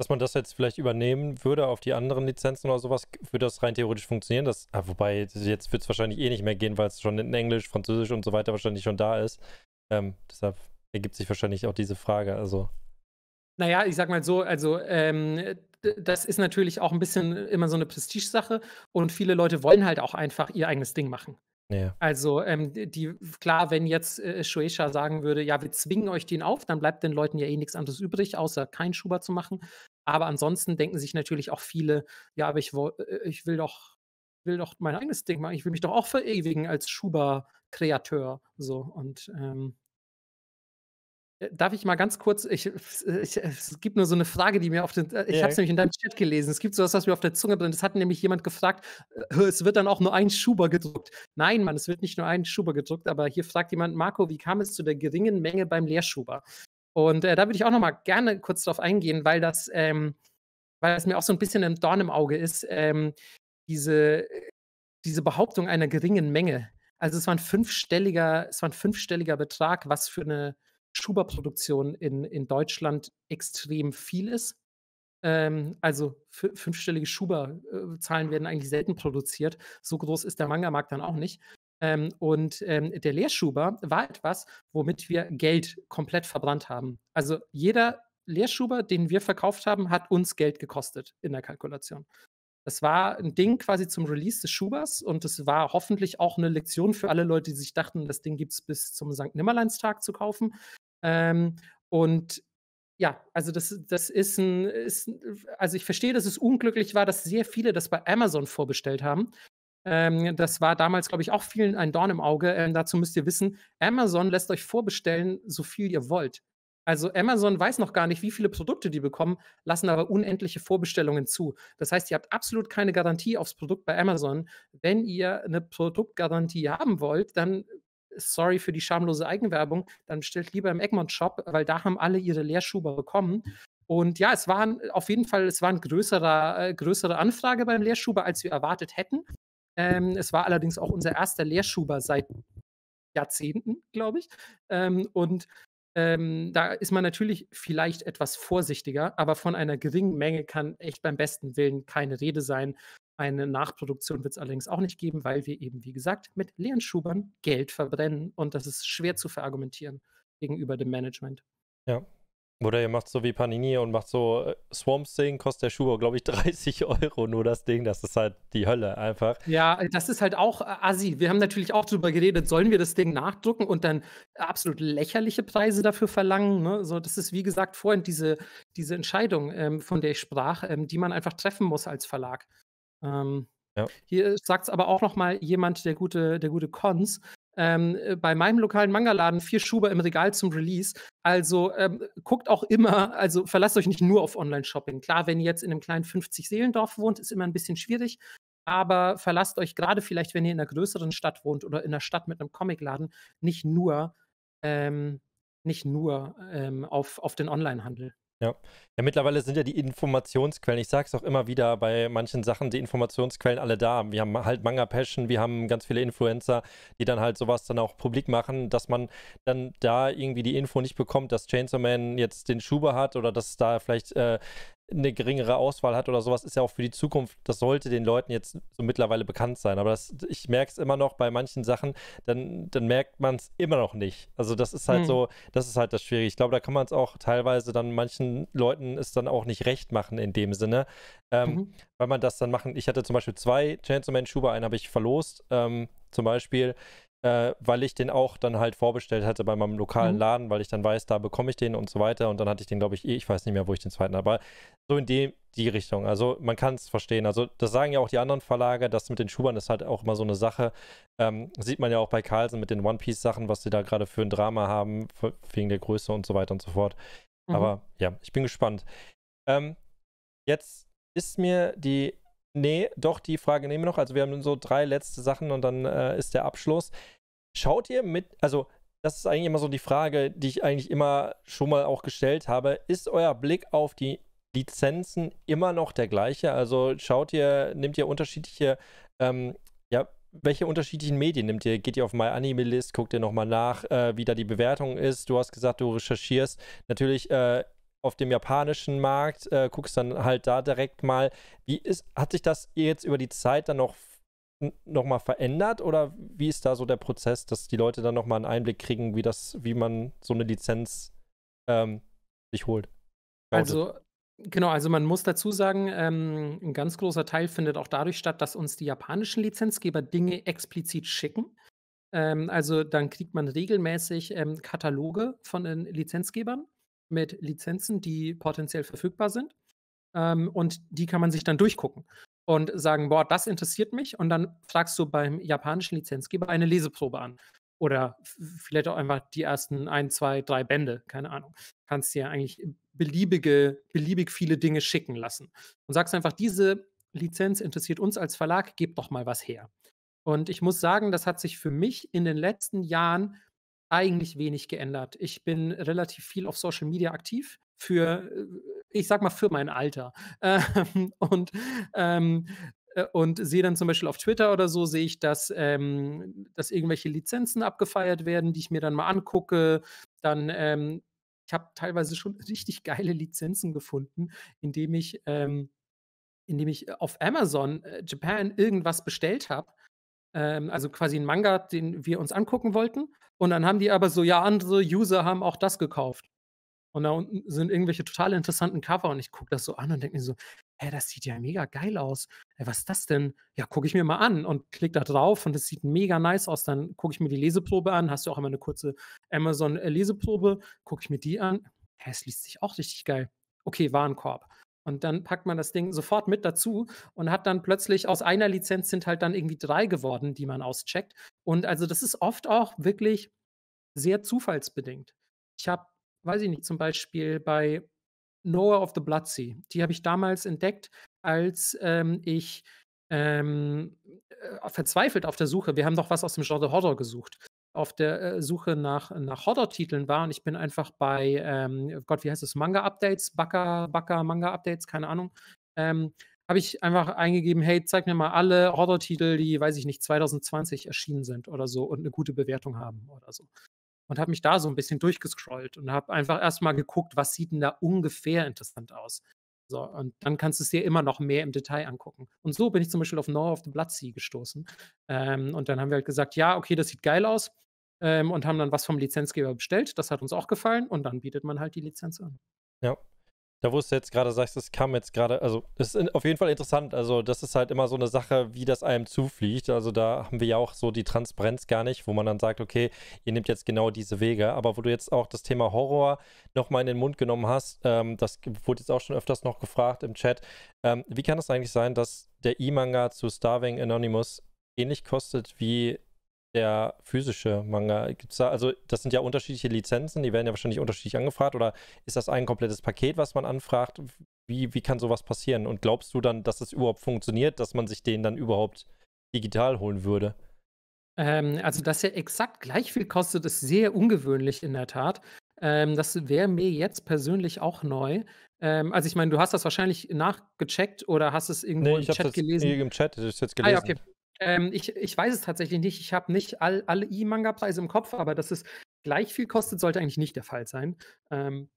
Dass man das jetzt vielleicht übernehmen würde auf die anderen Lizenzen oder sowas, würde das rein theoretisch funktionieren. Das, ah, wobei, jetzt wird es wahrscheinlich eh nicht mehr gehen, weil es schon in Englisch, Französisch und so weiter wahrscheinlich schon da ist. Ähm, deshalb ergibt sich wahrscheinlich auch diese Frage. Also naja, ich sag mal so, also ähm, das ist natürlich auch ein bisschen äh, immer so eine Prestigesache und viele Leute wollen halt auch einfach ihr eigenes Ding machen. Ja. Also, ähm, die, klar, wenn jetzt äh, Shueisha sagen würde, ja, wir zwingen euch den auf, dann bleibt den Leuten ja eh nichts anderes übrig, außer keinen Schubert zu machen. Aber ansonsten denken sich natürlich auch viele, ja, aber ich, äh, äh, ich will doch will doch mein eigenes Ding machen, ich will mich doch auch verewigen als Schuber-Kreateur. So und ähm, Darf ich mal ganz kurz, ich, ich, es gibt nur so eine Frage, die mir auf den, ich yeah. habe es nämlich in deinem Chat gelesen, es gibt sowas, was mir auf der Zunge brennt, es hat nämlich jemand gefragt, äh, es wird dann auch nur ein Schuber gedruckt. Nein, Mann, es wird nicht nur ein Schuber gedruckt, aber hier fragt jemand, Marco, wie kam es zu der geringen Menge beim Leerschuber? Und äh, da würde ich auch nochmal gerne kurz drauf eingehen, weil das, ähm, weil es mir auch so ein bisschen ein Dorn im Auge ist, ähm, diese, diese Behauptung einer geringen Menge. Also es war ein fünfstelliger, es war ein fünfstelliger Betrag, was für eine Schuberproduktion in, in Deutschland extrem viel ist. Ähm, also fünfstellige Schuberzahlen äh, werden eigentlich selten produziert. So groß ist der Manga-Markt dann auch nicht. Ähm, und ähm, der Leerschuber war etwas, womit wir Geld komplett verbrannt haben. Also jeder Leerschuber, den wir verkauft haben, hat uns Geld gekostet in der Kalkulation. Das war ein Ding quasi zum Release des Schubers und das war hoffentlich auch eine Lektion für alle Leute, die sich dachten, das Ding gibt es bis zum Sankt-Nimmerleins-Tag zu kaufen. Ähm, und ja, also das, das ist ein, ist äh, also ich verstehe, dass es unglücklich war, dass sehr viele das bei Amazon vorbestellt haben. Ähm, das war damals, glaube ich, auch vielen ein Dorn im Auge. Ähm, dazu müsst ihr wissen, Amazon lässt euch vorbestellen, so viel ihr wollt. Also Amazon weiß noch gar nicht, wie viele Produkte die bekommen, lassen aber unendliche Vorbestellungen zu. Das heißt, ihr habt absolut keine Garantie aufs Produkt bei Amazon. Wenn ihr eine Produktgarantie haben wollt, dann sorry für die schamlose Eigenwerbung, dann bestellt lieber im Egmont-Shop, weil da haben alle ihre Leerschuber bekommen. Und ja, es waren auf jeden Fall, es war eine größere, äh, größere Anfrage beim Lehrschuber, als wir erwartet hätten. Ähm, es war allerdings auch unser erster Lehrschuber seit Jahrzehnten, glaube ich. Ähm, und ähm, da ist man natürlich vielleicht etwas vorsichtiger, aber von einer geringen Menge kann echt beim besten Willen keine Rede sein. Eine Nachproduktion wird es allerdings auch nicht geben, weil wir eben, wie gesagt, mit leeren Schubern Geld verbrennen und das ist schwer zu verargumentieren gegenüber dem Management. Ja. Oder ihr macht so wie Panini und macht so äh, Swamp Thing, kostet der Schuber, glaube ich, 30 Euro, nur das Ding. Das ist halt die Hölle einfach. Ja, äh, das ist halt auch äh, assi. Wir haben natürlich auch drüber geredet, sollen wir das Ding nachdrucken und dann absolut lächerliche Preise dafür verlangen. Ne? So, das ist, wie gesagt, vorhin diese, diese Entscheidung, ähm, von der ich sprach, ähm, die man einfach treffen muss als Verlag. Ähm, ja. Hier sagt es aber auch noch mal jemand, der gute, der gute Cons. Ähm, äh, bei meinem lokalen Mangaladen vier Schuber im Regal zum Release. Also ähm, guckt auch immer, also verlasst euch nicht nur auf Online-Shopping. Klar, wenn ihr jetzt in einem kleinen 50-Seelendorf wohnt, ist immer ein bisschen schwierig. Aber verlasst euch gerade vielleicht, wenn ihr in einer größeren Stadt wohnt oder in einer Stadt mit einem Comicladen, nicht nur, ähm, nicht nur ähm, auf, auf den Online-Handel. Ja. ja, mittlerweile sind ja die Informationsquellen, ich sage es auch immer wieder bei manchen Sachen, die Informationsquellen alle da. Wir haben halt Manga Passion, wir haben ganz viele Influencer, die dann halt sowas dann auch publik machen, dass man dann da irgendwie die Info nicht bekommt, dass Chainsaw Man jetzt den Schuber hat oder dass da vielleicht äh, eine geringere Auswahl hat oder sowas, ist ja auch für die Zukunft, das sollte den Leuten jetzt so mittlerweile bekannt sein. Aber das, ich merke es immer noch bei manchen Sachen, dann, dann merkt man es immer noch nicht. Also das ist halt hm. so, das ist halt das Schwierige. Ich glaube, da kann man es auch teilweise dann manchen Leuten es dann auch nicht recht machen in dem Sinne. Ähm, mhm. Weil man das dann machen, ich hatte zum Beispiel zwei Chainsaw Man Schuber, einen habe ich verlost, ähm, zum Beispiel äh, weil ich den auch dann halt vorbestellt hatte bei meinem lokalen mhm. Laden, weil ich dann weiß, da bekomme ich den und so weiter. Und dann hatte ich den, glaube ich, eh, ich weiß nicht mehr, wo ich den zweiten habe. aber So in die, die Richtung. Also man kann es verstehen. Also das sagen ja auch die anderen Verlage, das mit den Schubern ist halt auch immer so eine Sache. Ähm, sieht man ja auch bei Carlsen mit den One Piece Sachen, was sie da gerade für ein Drama haben, wegen der Größe und so weiter und so fort. Mhm. Aber ja, ich bin gespannt. Ähm, jetzt ist mir die Nee, doch, die Frage nehmen wir noch. Also wir haben so drei letzte Sachen und dann äh, ist der Abschluss. Schaut ihr mit, also das ist eigentlich immer so die Frage, die ich eigentlich immer schon mal auch gestellt habe. Ist euer Blick auf die Lizenzen immer noch der gleiche? Also schaut ihr, nehmt ihr unterschiedliche, ähm, ja, welche unterschiedlichen Medien nimmt ihr? Geht ihr auf MyAnimeList, guckt ihr nochmal nach, äh, wie da die Bewertung ist? Du hast gesagt, du recherchierst. Natürlich äh, auf dem japanischen Markt, äh, guckst dann halt da direkt mal, wie ist, hat sich das jetzt über die Zeit dann noch mal verändert oder wie ist da so der Prozess, dass die Leute dann noch mal einen Einblick kriegen, wie das, wie man so eine Lizenz ähm, sich holt? Also Genau, also man muss dazu sagen, ähm, ein ganz großer Teil findet auch dadurch statt, dass uns die japanischen Lizenzgeber Dinge explizit schicken. Ähm, also dann kriegt man regelmäßig ähm, Kataloge von den Lizenzgebern mit Lizenzen, die potenziell verfügbar sind. Ähm, und die kann man sich dann durchgucken und sagen, boah, das interessiert mich. Und dann fragst du beim japanischen Lizenzgeber eine Leseprobe an. Oder vielleicht auch einfach die ersten ein, zwei, drei Bände, keine Ahnung. Kannst dir eigentlich beliebige, beliebig viele Dinge schicken lassen. Und sagst einfach, diese Lizenz interessiert uns als Verlag, gebt doch mal was her. Und ich muss sagen, das hat sich für mich in den letzten Jahren eigentlich wenig geändert. Ich bin relativ viel auf Social Media aktiv für, äh, ich sag mal, für mein Alter. Ähm, und ähm, äh, und sehe dann zum Beispiel auf Twitter oder so, sehe ich, dass, ähm, dass irgendwelche Lizenzen abgefeiert werden, die ich mir dann mal angucke. Dann, ähm, ich habe teilweise schon richtig geile Lizenzen gefunden, indem ich, ähm, indem ich auf Amazon äh, Japan irgendwas bestellt habe ähm, also quasi ein Manga, den wir uns angucken wollten. Und dann haben die aber so, ja, andere User haben auch das gekauft. Und da unten sind irgendwelche total interessanten Cover und ich gucke das so an und denke mir so, hä, das sieht ja mega geil aus. Ey, was ist das denn? Ja, gucke ich mir mal an und klicke da drauf und es sieht mega nice aus. Dann gucke ich mir die Leseprobe an. Hast du auch immer eine kurze Amazon-Leseprobe? Äh, gucke ich mir die an. Hä, es liest sich auch richtig geil. Okay, Warenkorb. Und dann packt man das Ding sofort mit dazu und hat dann plötzlich aus einer Lizenz sind halt dann irgendwie drei geworden, die man auscheckt. Und also das ist oft auch wirklich sehr zufallsbedingt. Ich habe, weiß ich nicht, zum Beispiel bei Noah of the Blood Sea, die habe ich damals entdeckt, als ähm, ich ähm, äh, verzweifelt auf der Suche, wir haben doch was aus dem Genre Horror gesucht auf der äh, Suche nach, nach Horror-Titeln war und ich bin einfach bei, ähm, Gott, wie heißt das, Manga-Updates, Baka, Baka, Manga-Updates, keine Ahnung, ähm, habe ich einfach eingegeben, hey, zeig mir mal alle Horror-Titel, die, weiß ich nicht, 2020 erschienen sind oder so und eine gute Bewertung haben oder so. Und habe mich da so ein bisschen durchgescrollt und habe einfach erstmal geguckt, was sieht denn da ungefähr interessant aus. So, und dann kannst du es dir immer noch mehr im Detail angucken. Und so bin ich zum Beispiel auf Nor of the Blood Sea gestoßen. Ähm, und dann haben wir halt gesagt, ja, okay, das sieht geil aus ähm, und haben dann was vom Lizenzgeber bestellt. Das hat uns auch gefallen und dann bietet man halt die Lizenz an. Ja. Da, wo du jetzt gerade sagst, es kam jetzt gerade, also es ist auf jeden Fall interessant. Also, das ist halt immer so eine Sache, wie das einem zufliegt. Also, da haben wir ja auch so die Transparenz gar nicht, wo man dann sagt, okay, ihr nehmt jetzt genau diese Wege. Aber wo du jetzt auch das Thema Horror nochmal in den Mund genommen hast, ähm, das wurde jetzt auch schon öfters noch gefragt im Chat. Ähm, wie kann es eigentlich sein, dass der E-Manga zu Starving Anonymous ähnlich kostet wie der physische Manga? Gibt's da, also das sind ja unterschiedliche Lizenzen, die werden ja wahrscheinlich unterschiedlich angefragt oder ist das ein komplettes Paket, was man anfragt? Wie, wie kann sowas passieren? Und glaubst du dann, dass das überhaupt funktioniert, dass man sich den dann überhaupt digital holen würde? Ähm, also, dass er exakt gleich viel kostet, ist sehr ungewöhnlich in der Tat. Ähm, das wäre mir jetzt persönlich auch neu. Ähm, also ich meine, du hast das wahrscheinlich nachgecheckt oder hast es irgendwo nee, im Chat gelesen? Nee, im Chat, das ist jetzt gelesen. Ah, ja, okay. Ähm, ich, ich weiß es tatsächlich nicht. Ich habe nicht all, alle E-Manga-Preise im Kopf, aber dass es gleich viel kostet, sollte eigentlich nicht der Fall sein. Ähm,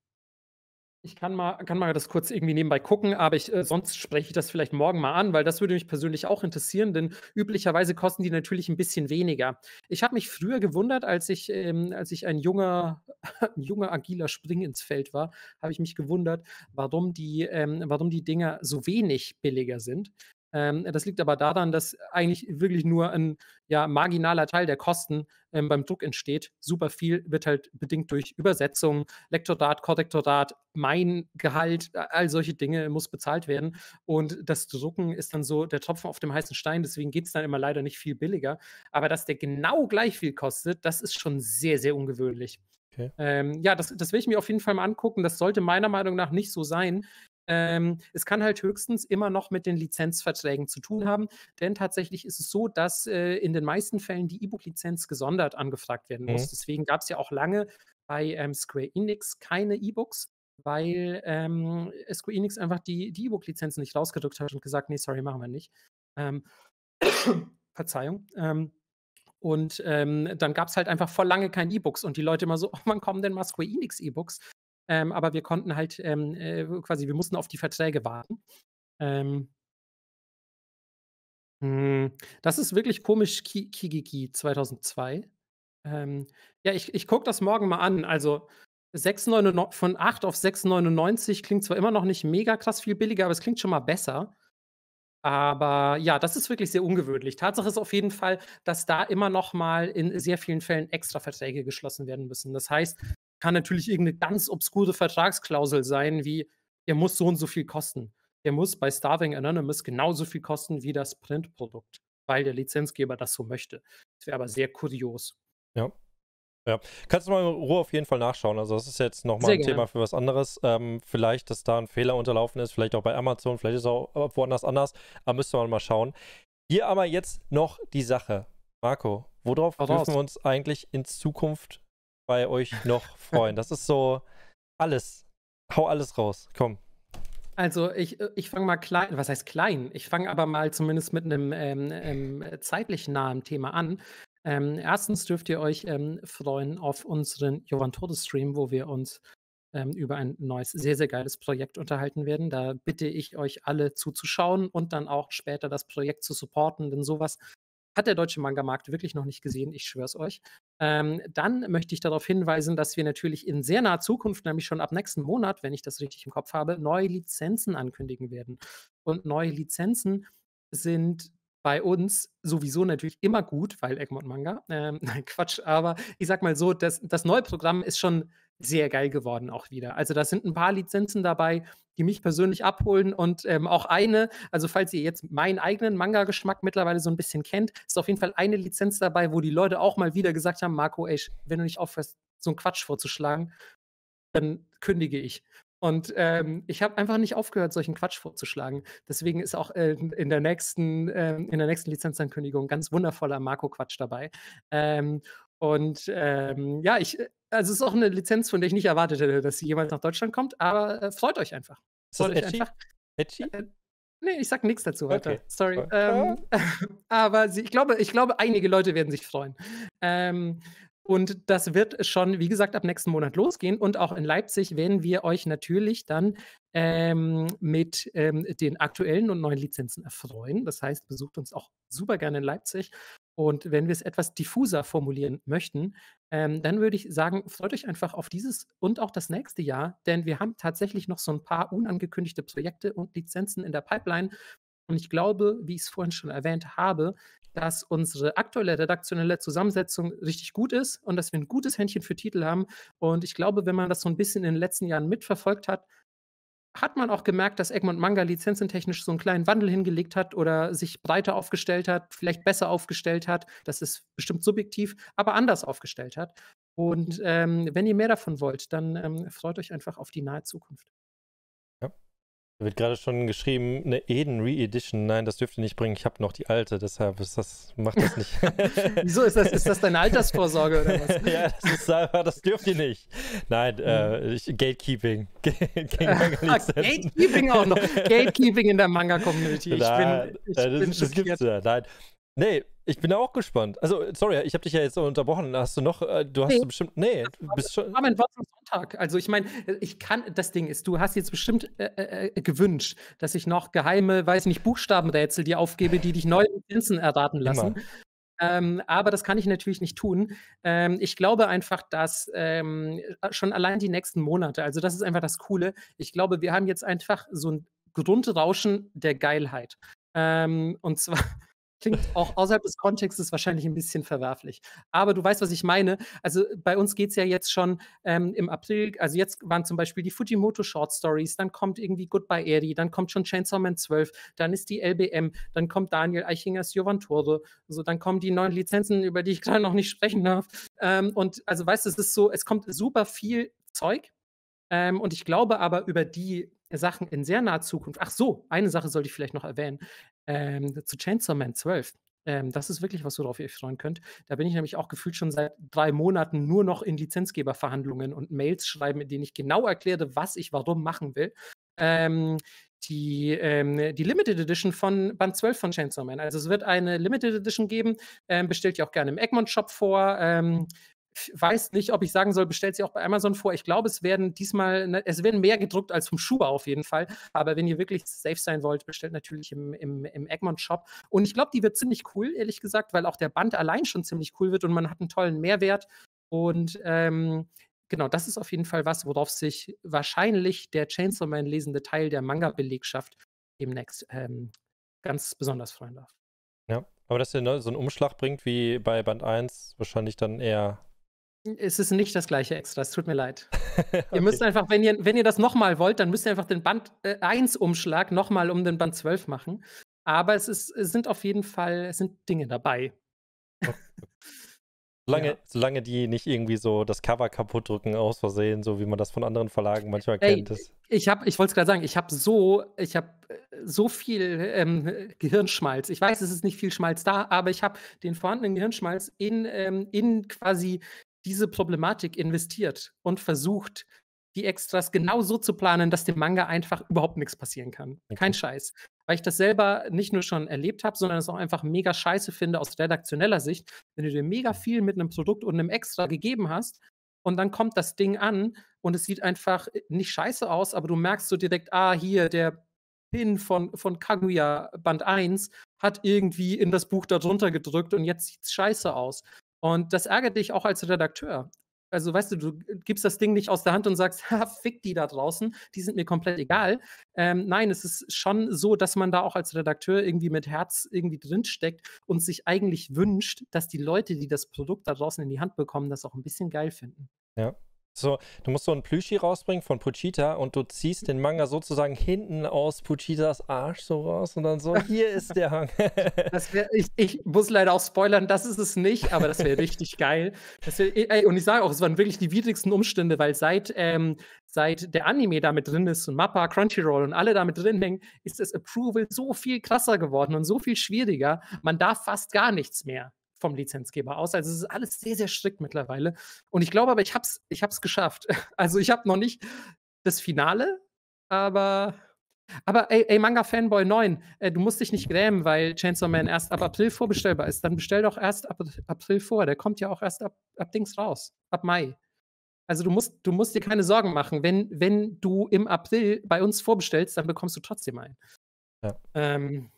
ich kann mal, kann mal das kurz irgendwie nebenbei gucken, aber ich, äh, sonst spreche ich das vielleicht morgen mal an, weil das würde mich persönlich auch interessieren, denn üblicherweise kosten die natürlich ein bisschen weniger. Ich habe mich früher gewundert, als ich, ähm, als ich ein junger, ein junger agiler Spring ins Feld war, habe ich mich gewundert, warum die, ähm, warum die Dinger so wenig billiger sind. Ähm, das liegt aber daran, dass eigentlich wirklich nur ein ja, marginaler Teil der Kosten ähm, beim Druck entsteht. Super viel wird halt bedingt durch Übersetzung, Lektorat, Korrektorat, mein Gehalt, all solche Dinge muss bezahlt werden. Und das Drucken ist dann so der Tropfen auf dem heißen Stein. Deswegen geht es dann immer leider nicht viel billiger. Aber dass der genau gleich viel kostet, das ist schon sehr, sehr ungewöhnlich. Okay. Ähm, ja, das, das will ich mir auf jeden Fall mal angucken. Das sollte meiner Meinung nach nicht so sein. Ähm, es kann halt höchstens immer noch mit den Lizenzverträgen zu tun haben, denn tatsächlich ist es so, dass äh, in den meisten Fällen die E-Book-Lizenz gesondert angefragt werden muss. Mhm. Deswegen gab es ja auch lange bei ähm, Square Enix keine E-Books, weil ähm, Square Enix einfach die e book lizenz nicht rausgedrückt hat und gesagt, nee, sorry, machen wir nicht. Ähm, Verzeihung. Ähm, und ähm, dann gab es halt einfach voll lange kein E-Books und die Leute immer so, oh, wann kommen denn mal Square Enix E-Books? Ähm, aber wir konnten halt ähm, äh, quasi, wir mussten auf die Verträge warten. Ähm, mh, hm, das ist wirklich komisch, Ki Kigiki 2002. Ähm, ja, ich, ich gucke das morgen mal an. Also 6, 9, von 8 auf 6,99 klingt zwar immer noch nicht mega krass viel billiger, aber es klingt schon mal besser. Aber ja, das ist wirklich sehr ungewöhnlich. Tatsache ist auf jeden Fall, dass da immer noch mal in sehr vielen Fällen extra Verträge geschlossen werden müssen. Das heißt, kann natürlich irgendeine ganz obskure Vertragsklausel sein, wie er muss so und so viel kosten. Er muss bei Starving Anonymous genauso viel kosten wie das Printprodukt, weil der Lizenzgeber das so möchte. Das wäre aber sehr kurios. Ja. Ja, kannst du mal in Ruhe auf jeden Fall nachschauen. Also das ist jetzt nochmal ein gerne. Thema für was anderes. Ähm, vielleicht, dass da ein Fehler unterlaufen ist, vielleicht auch bei Amazon, vielleicht ist es auch äh, woanders anders. Da müsste man mal schauen. Hier aber jetzt noch die Sache. Marco, worauf Voraus. dürfen wir uns eigentlich in Zukunft bei euch noch freuen? Das ist so alles. Hau alles raus. Komm. Also ich, ich fange mal klein, was heißt klein? Ich fange aber mal zumindest mit einem ähm, ähm, zeitlich nahen Thema an. Ähm, erstens dürft ihr euch ähm, freuen auf unseren Jovan Todes Stream, wo wir uns ähm, über ein neues, sehr, sehr geiles Projekt unterhalten werden. Da bitte ich euch alle zuzuschauen und dann auch später das Projekt zu supporten, denn sowas hat der deutsche Manga-Markt wirklich noch nicht gesehen, ich schwör's euch. Ähm, dann möchte ich darauf hinweisen, dass wir natürlich in sehr naher Zukunft, nämlich schon ab nächsten Monat, wenn ich das richtig im Kopf habe, neue Lizenzen ankündigen werden. Und neue Lizenzen sind bei uns sowieso natürlich immer gut, weil Egmont Manga. Ähm, nein, Quatsch, aber ich sag mal so, das, das neue Programm ist schon sehr geil geworden auch wieder. Also da sind ein paar Lizenzen dabei, die mich persönlich abholen und ähm, auch eine, also falls ihr jetzt meinen eigenen Manga-Geschmack mittlerweile so ein bisschen kennt, ist auf jeden Fall eine Lizenz dabei, wo die Leute auch mal wieder gesagt haben, Marco, ey, wenn du nicht aufhörst, so einen Quatsch vorzuschlagen, dann kündige ich. Und ähm, ich habe einfach nicht aufgehört, solchen Quatsch vorzuschlagen. Deswegen ist auch äh, in, der nächsten, äh, in der nächsten Lizenzankündigung ganz wundervoller Marco-Quatsch dabei. Ähm, und ähm, ja, ich, äh, also es ist auch eine Lizenz, von der ich nicht erwartet hätte, dass sie jemals nach Deutschland kommt, aber äh, freut euch einfach. Ist freut das euch einfach. Edgy? Äh, nee, ich sag nichts dazu heute. Okay. Sorry. Ähm, aber sie, ich, glaube, ich glaube, einige Leute werden sich freuen. Ähm, und das wird schon, wie gesagt, ab nächsten Monat losgehen. Und auch in Leipzig werden wir euch natürlich dann ähm, mit ähm, den aktuellen und neuen Lizenzen erfreuen. Das heißt, besucht uns auch super gerne in Leipzig. Und wenn wir es etwas diffuser formulieren möchten, ähm, dann würde ich sagen, freut euch einfach auf dieses und auch das nächste Jahr, denn wir haben tatsächlich noch so ein paar unangekündigte Projekte und Lizenzen in der Pipeline. Und ich glaube, wie ich es vorhin schon erwähnt habe, dass unsere aktuelle redaktionelle Zusammensetzung richtig gut ist und dass wir ein gutes Händchen für Titel haben. Und ich glaube, wenn man das so ein bisschen in den letzten Jahren mitverfolgt hat, hat man auch gemerkt, dass Egmont Manga lizenzentechnisch so einen kleinen Wandel hingelegt hat oder sich breiter aufgestellt hat, vielleicht besser aufgestellt hat. Das ist bestimmt subjektiv, aber anders aufgestellt hat. Und mhm. ähm, wenn ihr mehr davon wollt, dann ähm, freut euch einfach auf die nahe Zukunft. Da wird gerade schon geschrieben, eine Eden Re-Edition. Nein, das dürft ihr nicht bringen. Ich habe noch die alte, deshalb ist das, macht das nicht. Wieso ist das, ist das deine Altersvorsorge oder was? ja, das, ist, das dürft ihr nicht. Nein, äh, hm. äh, ich, Gatekeeping. Ah, Gatekeeping auch noch. Gatekeeping in der Manga-Community. Ich bin, äh, ich äh, das, bin das gibt's ja. Nein. Nee, ich bin auch gespannt. Also, sorry, ich habe dich ja jetzt unterbrochen. Hast du noch, äh, du hast nee. Du bestimmt, nee, du bist schon. War mein Wort am Sonntag. Also, ich meine, ich kann, das Ding ist, du hast jetzt bestimmt äh, äh, äh gewünscht, dass ich noch geheime, weiß nicht, Buchstabenrätsel dir aufgebe, die dich neue Zinsen erraten lassen. Ähm, aber das kann ich natürlich nicht tun. Ähm, ich glaube einfach, dass ähm, schon allein die nächsten Monate, also das ist einfach das Coole. Ich glaube, wir haben jetzt einfach so ein Grundrauschen der Geilheit. Ähm, und zwar, Klingt auch außerhalb des Kontextes wahrscheinlich ein bisschen verwerflich. Aber du weißt, was ich meine. Also bei uns geht es ja jetzt schon ähm, im April. Also jetzt waren zum Beispiel die Fujimoto Short Stories, dann kommt irgendwie Goodbye Eri, dann kommt schon Chainsaw Man 12, dann ist die LBM, dann kommt Daniel Eichingers Jovantore, so dann kommen die neuen Lizenzen, über die ich gerade noch nicht sprechen darf. Ähm, und also weißt du, es ist so, es kommt super viel Zeug. Ähm, und ich glaube aber, über die Sachen in sehr naher Zukunft. Ach so, eine Sache sollte ich vielleicht noch erwähnen. Ähm, zu Chainsaw Man 12. Ähm, das ist wirklich was, worauf ihr euch freuen könnt. Da bin ich nämlich auch gefühlt schon seit drei Monaten nur noch in Lizenzgeberverhandlungen und Mails schreiben, in denen ich genau erkläre, was ich warum machen will. Ähm, die, ähm, die Limited Edition von Band 12 von Chainsaw Man. Also es wird eine Limited Edition geben, ähm, bestellt ihr auch gerne im Egmont Shop vor. Ähm, weiß nicht, ob ich sagen soll, bestellt sie auch bei Amazon vor. Ich glaube, es werden diesmal, ne, es werden mehr gedruckt als vom Schuber auf jeden Fall. Aber wenn ihr wirklich safe sein wollt, bestellt natürlich im, im, im Egmont Shop. Und ich glaube, die wird ziemlich cool, ehrlich gesagt, weil auch der Band allein schon ziemlich cool wird und man hat einen tollen Mehrwert. Und ähm, genau, das ist auf jeden Fall was, worauf sich wahrscheinlich der Chainsaw Man lesende Teil der Manga-Belegschaft demnächst ähm, ganz besonders freuen darf. Ja, aber dass er ne, so einen Umschlag bringt wie bei Band 1, wahrscheinlich dann eher es ist nicht das gleiche Extra, es tut mir leid. okay. Ihr müsst einfach, wenn ihr, wenn ihr das nochmal wollt, dann müsst ihr einfach den Band äh, 1 Umschlag nochmal um den Band 12 machen. Aber es, ist, es sind auf jeden Fall, es sind Dinge dabei. Solange, ja. solange die nicht irgendwie so das Cover kaputt drücken aus Versehen, so wie man das von anderen Verlagen manchmal Ey, kennt. Ich habe, ich wollte es gerade sagen, ich habe so, ich habe äh, so viel ähm, Gehirnschmalz. Ich weiß, es ist nicht viel Schmalz da, aber ich habe den vorhandenen Gehirnschmalz in, ähm, in quasi diese Problematik investiert und versucht, die Extras genau so zu planen, dass dem Manga einfach überhaupt nichts passieren kann. Okay. Kein Scheiß. Weil ich das selber nicht nur schon erlebt habe, sondern es auch einfach mega scheiße finde aus redaktioneller Sicht, wenn du dir mega viel mit einem Produkt und einem Extra gegeben hast und dann kommt das Ding an und es sieht einfach äh, nicht scheiße aus, aber du merkst so direkt, ah, hier der Pin von, von Kaguya Band 1 hat irgendwie in das Buch darunter gedrückt und jetzt sieht es scheiße aus. Und das ärgert dich auch als Redakteur. Also, weißt du, du äh, gibst das Ding nicht aus der Hand und sagst, ha, fick die da draußen, die sind mir komplett egal. Ähm, nein, es ist schon so, dass man da auch als Redakteur irgendwie mit Herz irgendwie drinsteckt und sich eigentlich wünscht, dass die Leute, die das Produkt da draußen in die Hand bekommen, das auch ein bisschen geil finden. Ja. So, du musst so ein Plüschi rausbringen von Puchita und du ziehst den Manga sozusagen hinten aus Puchitas Arsch so raus und dann so, hier ist der Hang. wär, ich, ich, muss leider auch spoilern, das ist es nicht, aber das wäre richtig geil. Wär, ey, und ich sage auch, es waren wirklich die widrigsten Umstände, weil seit, ähm, seit der Anime da mit drin ist und Mappa, Crunchyroll und alle da mit drin hängen, ist das Approval so viel krasser geworden und so viel schwieriger. Man darf fast gar nichts mehr vom Lizenzgeber aus. Also es ist alles sehr, sehr strikt mittlerweile. Und ich glaube aber, ich habe es ich hab's geschafft. Also ich habe noch nicht das Finale, aber aber ey, ey Manga Fanboy 9, äh, du musst dich nicht grämen, weil Chainsaw Man erst ab April vorbestellbar ist. Dann bestell doch erst ab April vor. Der kommt ja auch erst ab, ab Dings raus, ab Mai. Also du musst, du musst dir keine Sorgen machen. Wenn, wenn du im April bei uns vorbestellst, dann bekommst du trotzdem einen. Ja. Ähm,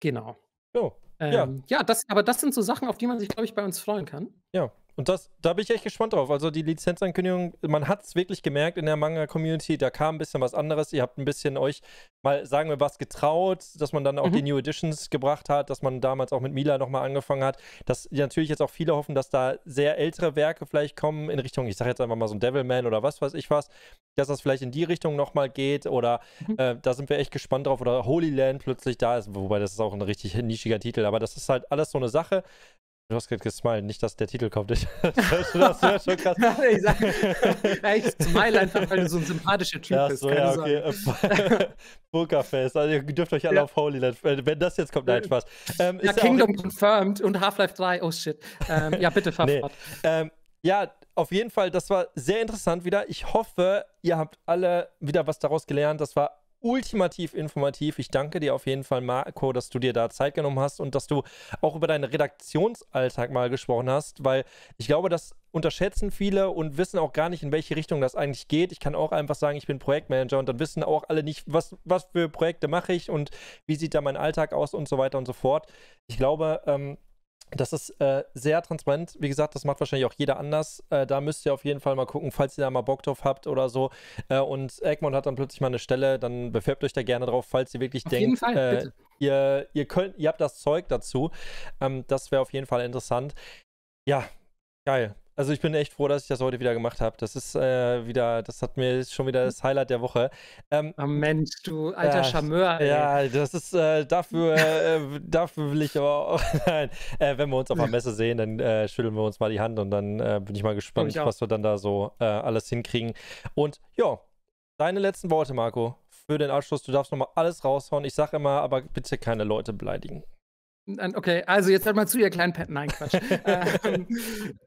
genau. So, ähm, ja. ja, das, aber das sind so Sachen, auf die man sich, glaube ich, bei uns freuen kann. Ja. Und das, da bin ich echt gespannt drauf. Also die Lizenzankündigung, man hat es wirklich gemerkt in der Manga-Community, da kam ein bisschen was anderes. Ihr habt ein bisschen euch mal, sagen wir, was getraut, dass man dann auch mhm. die New Editions gebracht hat, dass man damals auch mit Mila nochmal angefangen hat. Dass natürlich jetzt auch viele hoffen, dass da sehr ältere Werke vielleicht kommen in Richtung, ich sage jetzt einfach mal so ein Devilman oder was weiß ich was, dass das vielleicht in die Richtung nochmal geht oder mhm. äh, da sind wir echt gespannt drauf oder Holy Land plötzlich da ist, wobei das ist auch ein richtig nischiger Titel, aber das ist halt alles so eine Sache. Du hast gerade gesmiled, nicht, dass der Titel kommt. Ich, das wäre schon krass. ich, sag, ich smile einfach, weil du so ein sympathischer Typ ja, bist. So, ja, okay. Pokerface. Also ihr dürft euch alle ja. auf Holy Land. Äh, wenn das jetzt kommt, nein, Spaß. Ähm, ja, Kingdom auch... confirmed und Half-Life 3, oh shit. Ähm, ja, bitte fahr nee. ähm, Ja, auf jeden Fall, das war sehr interessant wieder. Ich hoffe, ihr habt alle wieder was daraus gelernt. Das war ultimativ informativ. Ich danke dir auf jeden Fall, Marco, dass du dir da Zeit genommen hast und dass du auch über deinen Redaktionsalltag mal gesprochen hast, weil ich glaube, das unterschätzen viele und wissen auch gar nicht, in welche Richtung das eigentlich geht. Ich kann auch einfach sagen, ich bin Projektmanager und dann wissen auch alle nicht, was, was für Projekte mache ich und wie sieht da mein Alltag aus und so weiter und so fort. Ich glaube, ähm, das ist äh, sehr transparent. Wie gesagt, das macht wahrscheinlich auch jeder anders. Äh, da müsst ihr auf jeden Fall mal gucken, falls ihr da mal Bock drauf habt oder so. Äh, und Egmont hat dann plötzlich mal eine Stelle, dann befärbt euch da gerne drauf, falls ihr wirklich auf denkt, Fall, äh, ihr, ihr, könnt, ihr habt das Zeug dazu. Ähm, das wäre auf jeden Fall interessant. Ja, geil. Also ich bin echt froh, dass ich das heute wieder gemacht habe. Das ist äh, wieder, das hat mir schon wieder das Highlight der Woche. Ähm, oh Mensch, du alter äh, Charmeur. Ey. Ja, das ist äh, dafür, äh, dafür will ich aber auch. Nein. Äh, wenn wir uns auf der Messe sehen, dann äh, schütteln wir uns mal die Hand und dann bin ich mal gespannt, ich was wir dann da so alles hinkriegen. Und ja, deine letzten Worte, Marco, für den Abschluss. Du darfst nochmal alles raushauen. Ich sage immer, aber bitte keine Leute beleidigen. Okay, also jetzt hört mal zu, ihr kleinen Pet. Nein, Quatsch. ähm,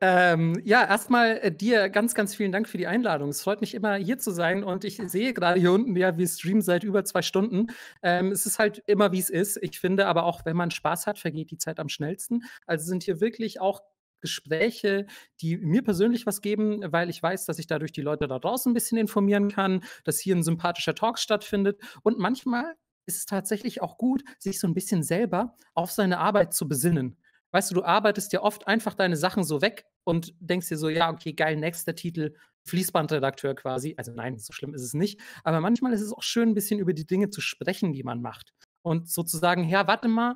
ähm, ja, erstmal äh, dir ganz, ganz vielen Dank für die Einladung. Es freut mich immer, hier zu sein und ich sehe gerade hier unten, ja, wir streamen seit über zwei Stunden. Ähm, es ist halt immer, wie es ist. Ich finde aber auch, wenn man Spaß hat, vergeht die Zeit am schnellsten. Also sind hier wirklich auch Gespräche, die mir persönlich was geben, weil ich weiß, dass ich dadurch die Leute da draußen ein bisschen informieren kann, dass hier ein sympathischer Talk stattfindet. Und manchmal ist es tatsächlich auch gut, sich so ein bisschen selber auf seine Arbeit zu besinnen. Weißt du, du arbeitest ja oft einfach deine Sachen so weg und denkst dir so, ja, okay, geil, nächster Titel, Fließbandredakteur quasi. Also nein, so schlimm ist es nicht. Aber manchmal ist es auch schön, ein bisschen über die Dinge zu sprechen, die man macht. Und sozusagen, ja, warte mal,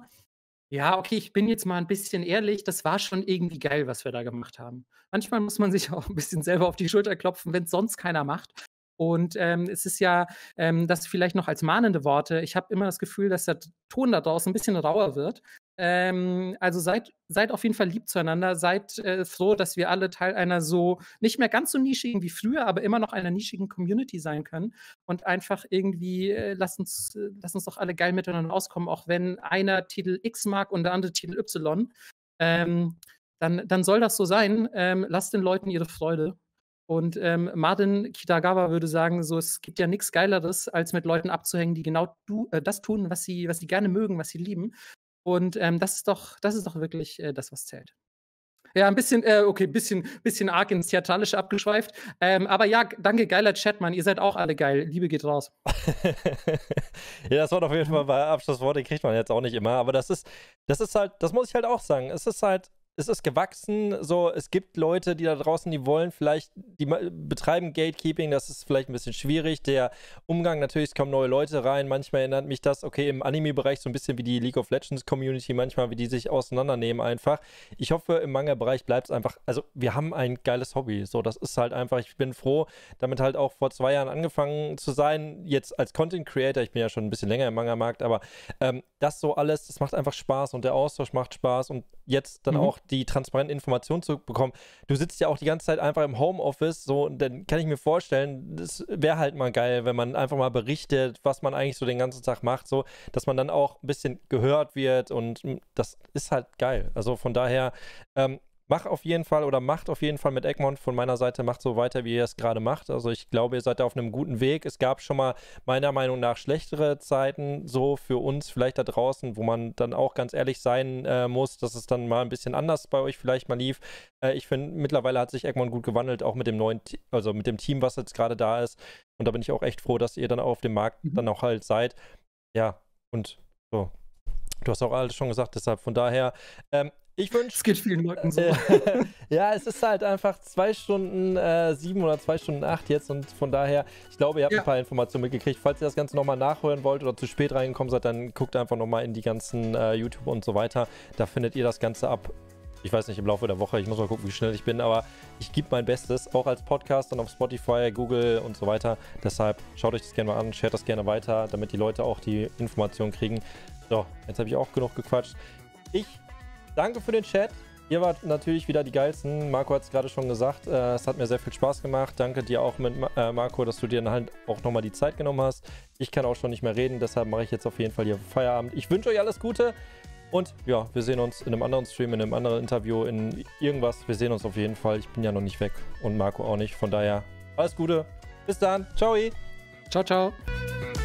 ja, okay, ich bin jetzt mal ein bisschen ehrlich, das war schon irgendwie geil, was wir da gemacht haben. Manchmal muss man sich auch ein bisschen selber auf die Schulter klopfen, wenn es sonst keiner macht. Und ähm, es ist ja, ähm, das vielleicht noch als mahnende Worte. Ich habe immer das Gefühl, dass der Ton da draußen ein bisschen rauer wird. Ähm, also seid, seid auf jeden Fall lieb zueinander, seid äh, froh, dass wir alle Teil einer so nicht mehr ganz so nischigen wie früher, aber immer noch einer nischigen Community sein können. Und einfach irgendwie äh, lasst, uns, äh, uns doch alle geil miteinander auskommen, auch wenn einer Titel X mag und der andere Titel Y. Ähm, dann, dann soll das so sein. Ähm, lasst den Leuten ihre Freude und ähm, Martin Kitagawa würde sagen, so es gibt ja nichts Geileres, als mit Leuten abzuhängen, die genau du, äh, das tun, was sie, was sie gerne mögen, was sie lieben. Und ähm, das ist doch, das ist doch wirklich äh, das, was zählt. Ja, ein bisschen, äh, okay, ein bisschen, bisschen arg ins Theatralische abgeschweift. Ähm, aber ja, danke, geiler Chat, Mann. Ihr seid auch alle geil. Liebe geht raus. ja, das war auf jeden Fall bei Abschlussworte, kriegt man jetzt auch nicht immer. Aber das ist, das ist halt, das muss ich halt auch sagen. Es ist halt es ist gewachsen, so es gibt Leute, die da draußen, die wollen vielleicht, die betreiben Gatekeeping, das ist vielleicht ein bisschen schwierig. Der Umgang natürlich, es kommen neue Leute rein. Manchmal erinnert mich das, okay, im Anime-Bereich so ein bisschen wie die League of Legends Community, manchmal, wie die sich auseinandernehmen einfach. Ich hoffe, im Manga-Bereich bleibt es einfach, also wir haben ein geiles Hobby. So, das ist halt einfach, ich bin froh, damit halt auch vor zwei Jahren angefangen zu sein. Jetzt als Content Creator, ich bin ja schon ein bisschen länger im Manga-Markt, aber ähm, das so alles, das macht einfach Spaß und der Austausch macht Spaß und jetzt dann mhm. auch die transparenten Informationen zurückbekommen. Du sitzt ja auch die ganze Zeit einfach im Homeoffice, so, und dann kann ich mir vorstellen, das wäre halt mal geil, wenn man einfach mal berichtet, was man eigentlich so den ganzen Tag macht, so, dass man dann auch ein bisschen gehört wird und hm, das ist halt geil. Also von daher, ähm, mach auf jeden Fall oder macht auf jeden Fall mit Egmont von meiner Seite, macht so weiter, wie ihr es gerade macht. Also ich glaube, ihr seid da auf einem guten Weg. Es gab schon mal meiner Meinung nach schlechtere Zeiten so für uns, vielleicht da draußen, wo man dann auch ganz ehrlich sein äh, muss, dass es dann mal ein bisschen anders bei euch vielleicht mal lief. Äh, ich finde, mittlerweile hat sich Egmont gut gewandelt, auch mit dem neuen, also mit dem Team, was jetzt gerade da ist. Und da bin ich auch echt froh, dass ihr dann auch auf dem Markt mhm. dann auch halt seid. Ja, und so. Du hast auch alles schon gesagt, deshalb von daher, ähm, ich wünsche. Es geht vielen Leuten so. ja, es ist halt einfach zwei Stunden äh, sieben oder zwei Stunden acht jetzt und von daher, ich glaube, ihr habt ja. ein paar Informationen mitgekriegt. Falls ihr das Ganze nochmal nachhören wollt oder zu spät reingekommen seid, dann guckt einfach nochmal in die ganzen äh, YouTube und so weiter. Da findet ihr das Ganze ab ich weiß nicht, im Laufe der Woche, ich muss mal gucken, wie schnell ich bin, aber ich gebe mein Bestes, auch als Podcast und auf Spotify, Google und so weiter. Deshalb schaut euch das gerne mal an, shared das gerne weiter, damit die Leute auch die Informationen kriegen. So, jetzt habe ich auch genug gequatscht. Ich danke für den Chat. Ihr wart natürlich wieder die Geilsten. Marco hat es gerade schon gesagt. Äh, es hat mir sehr viel Spaß gemacht. Danke dir auch mit äh, Marco, dass du dir dann halt auch nochmal die Zeit genommen hast. Ich kann auch schon nicht mehr reden, deshalb mache ich jetzt auf jeden Fall hier Feierabend. Ich wünsche euch alles Gute und ja, wir sehen uns in einem anderen Stream, in einem anderen Interview, in irgendwas. Wir sehen uns auf jeden Fall. Ich bin ja noch nicht weg und Marco auch nicht. Von daher alles Gute. Bis dann. Ciao. Ciao, ciao.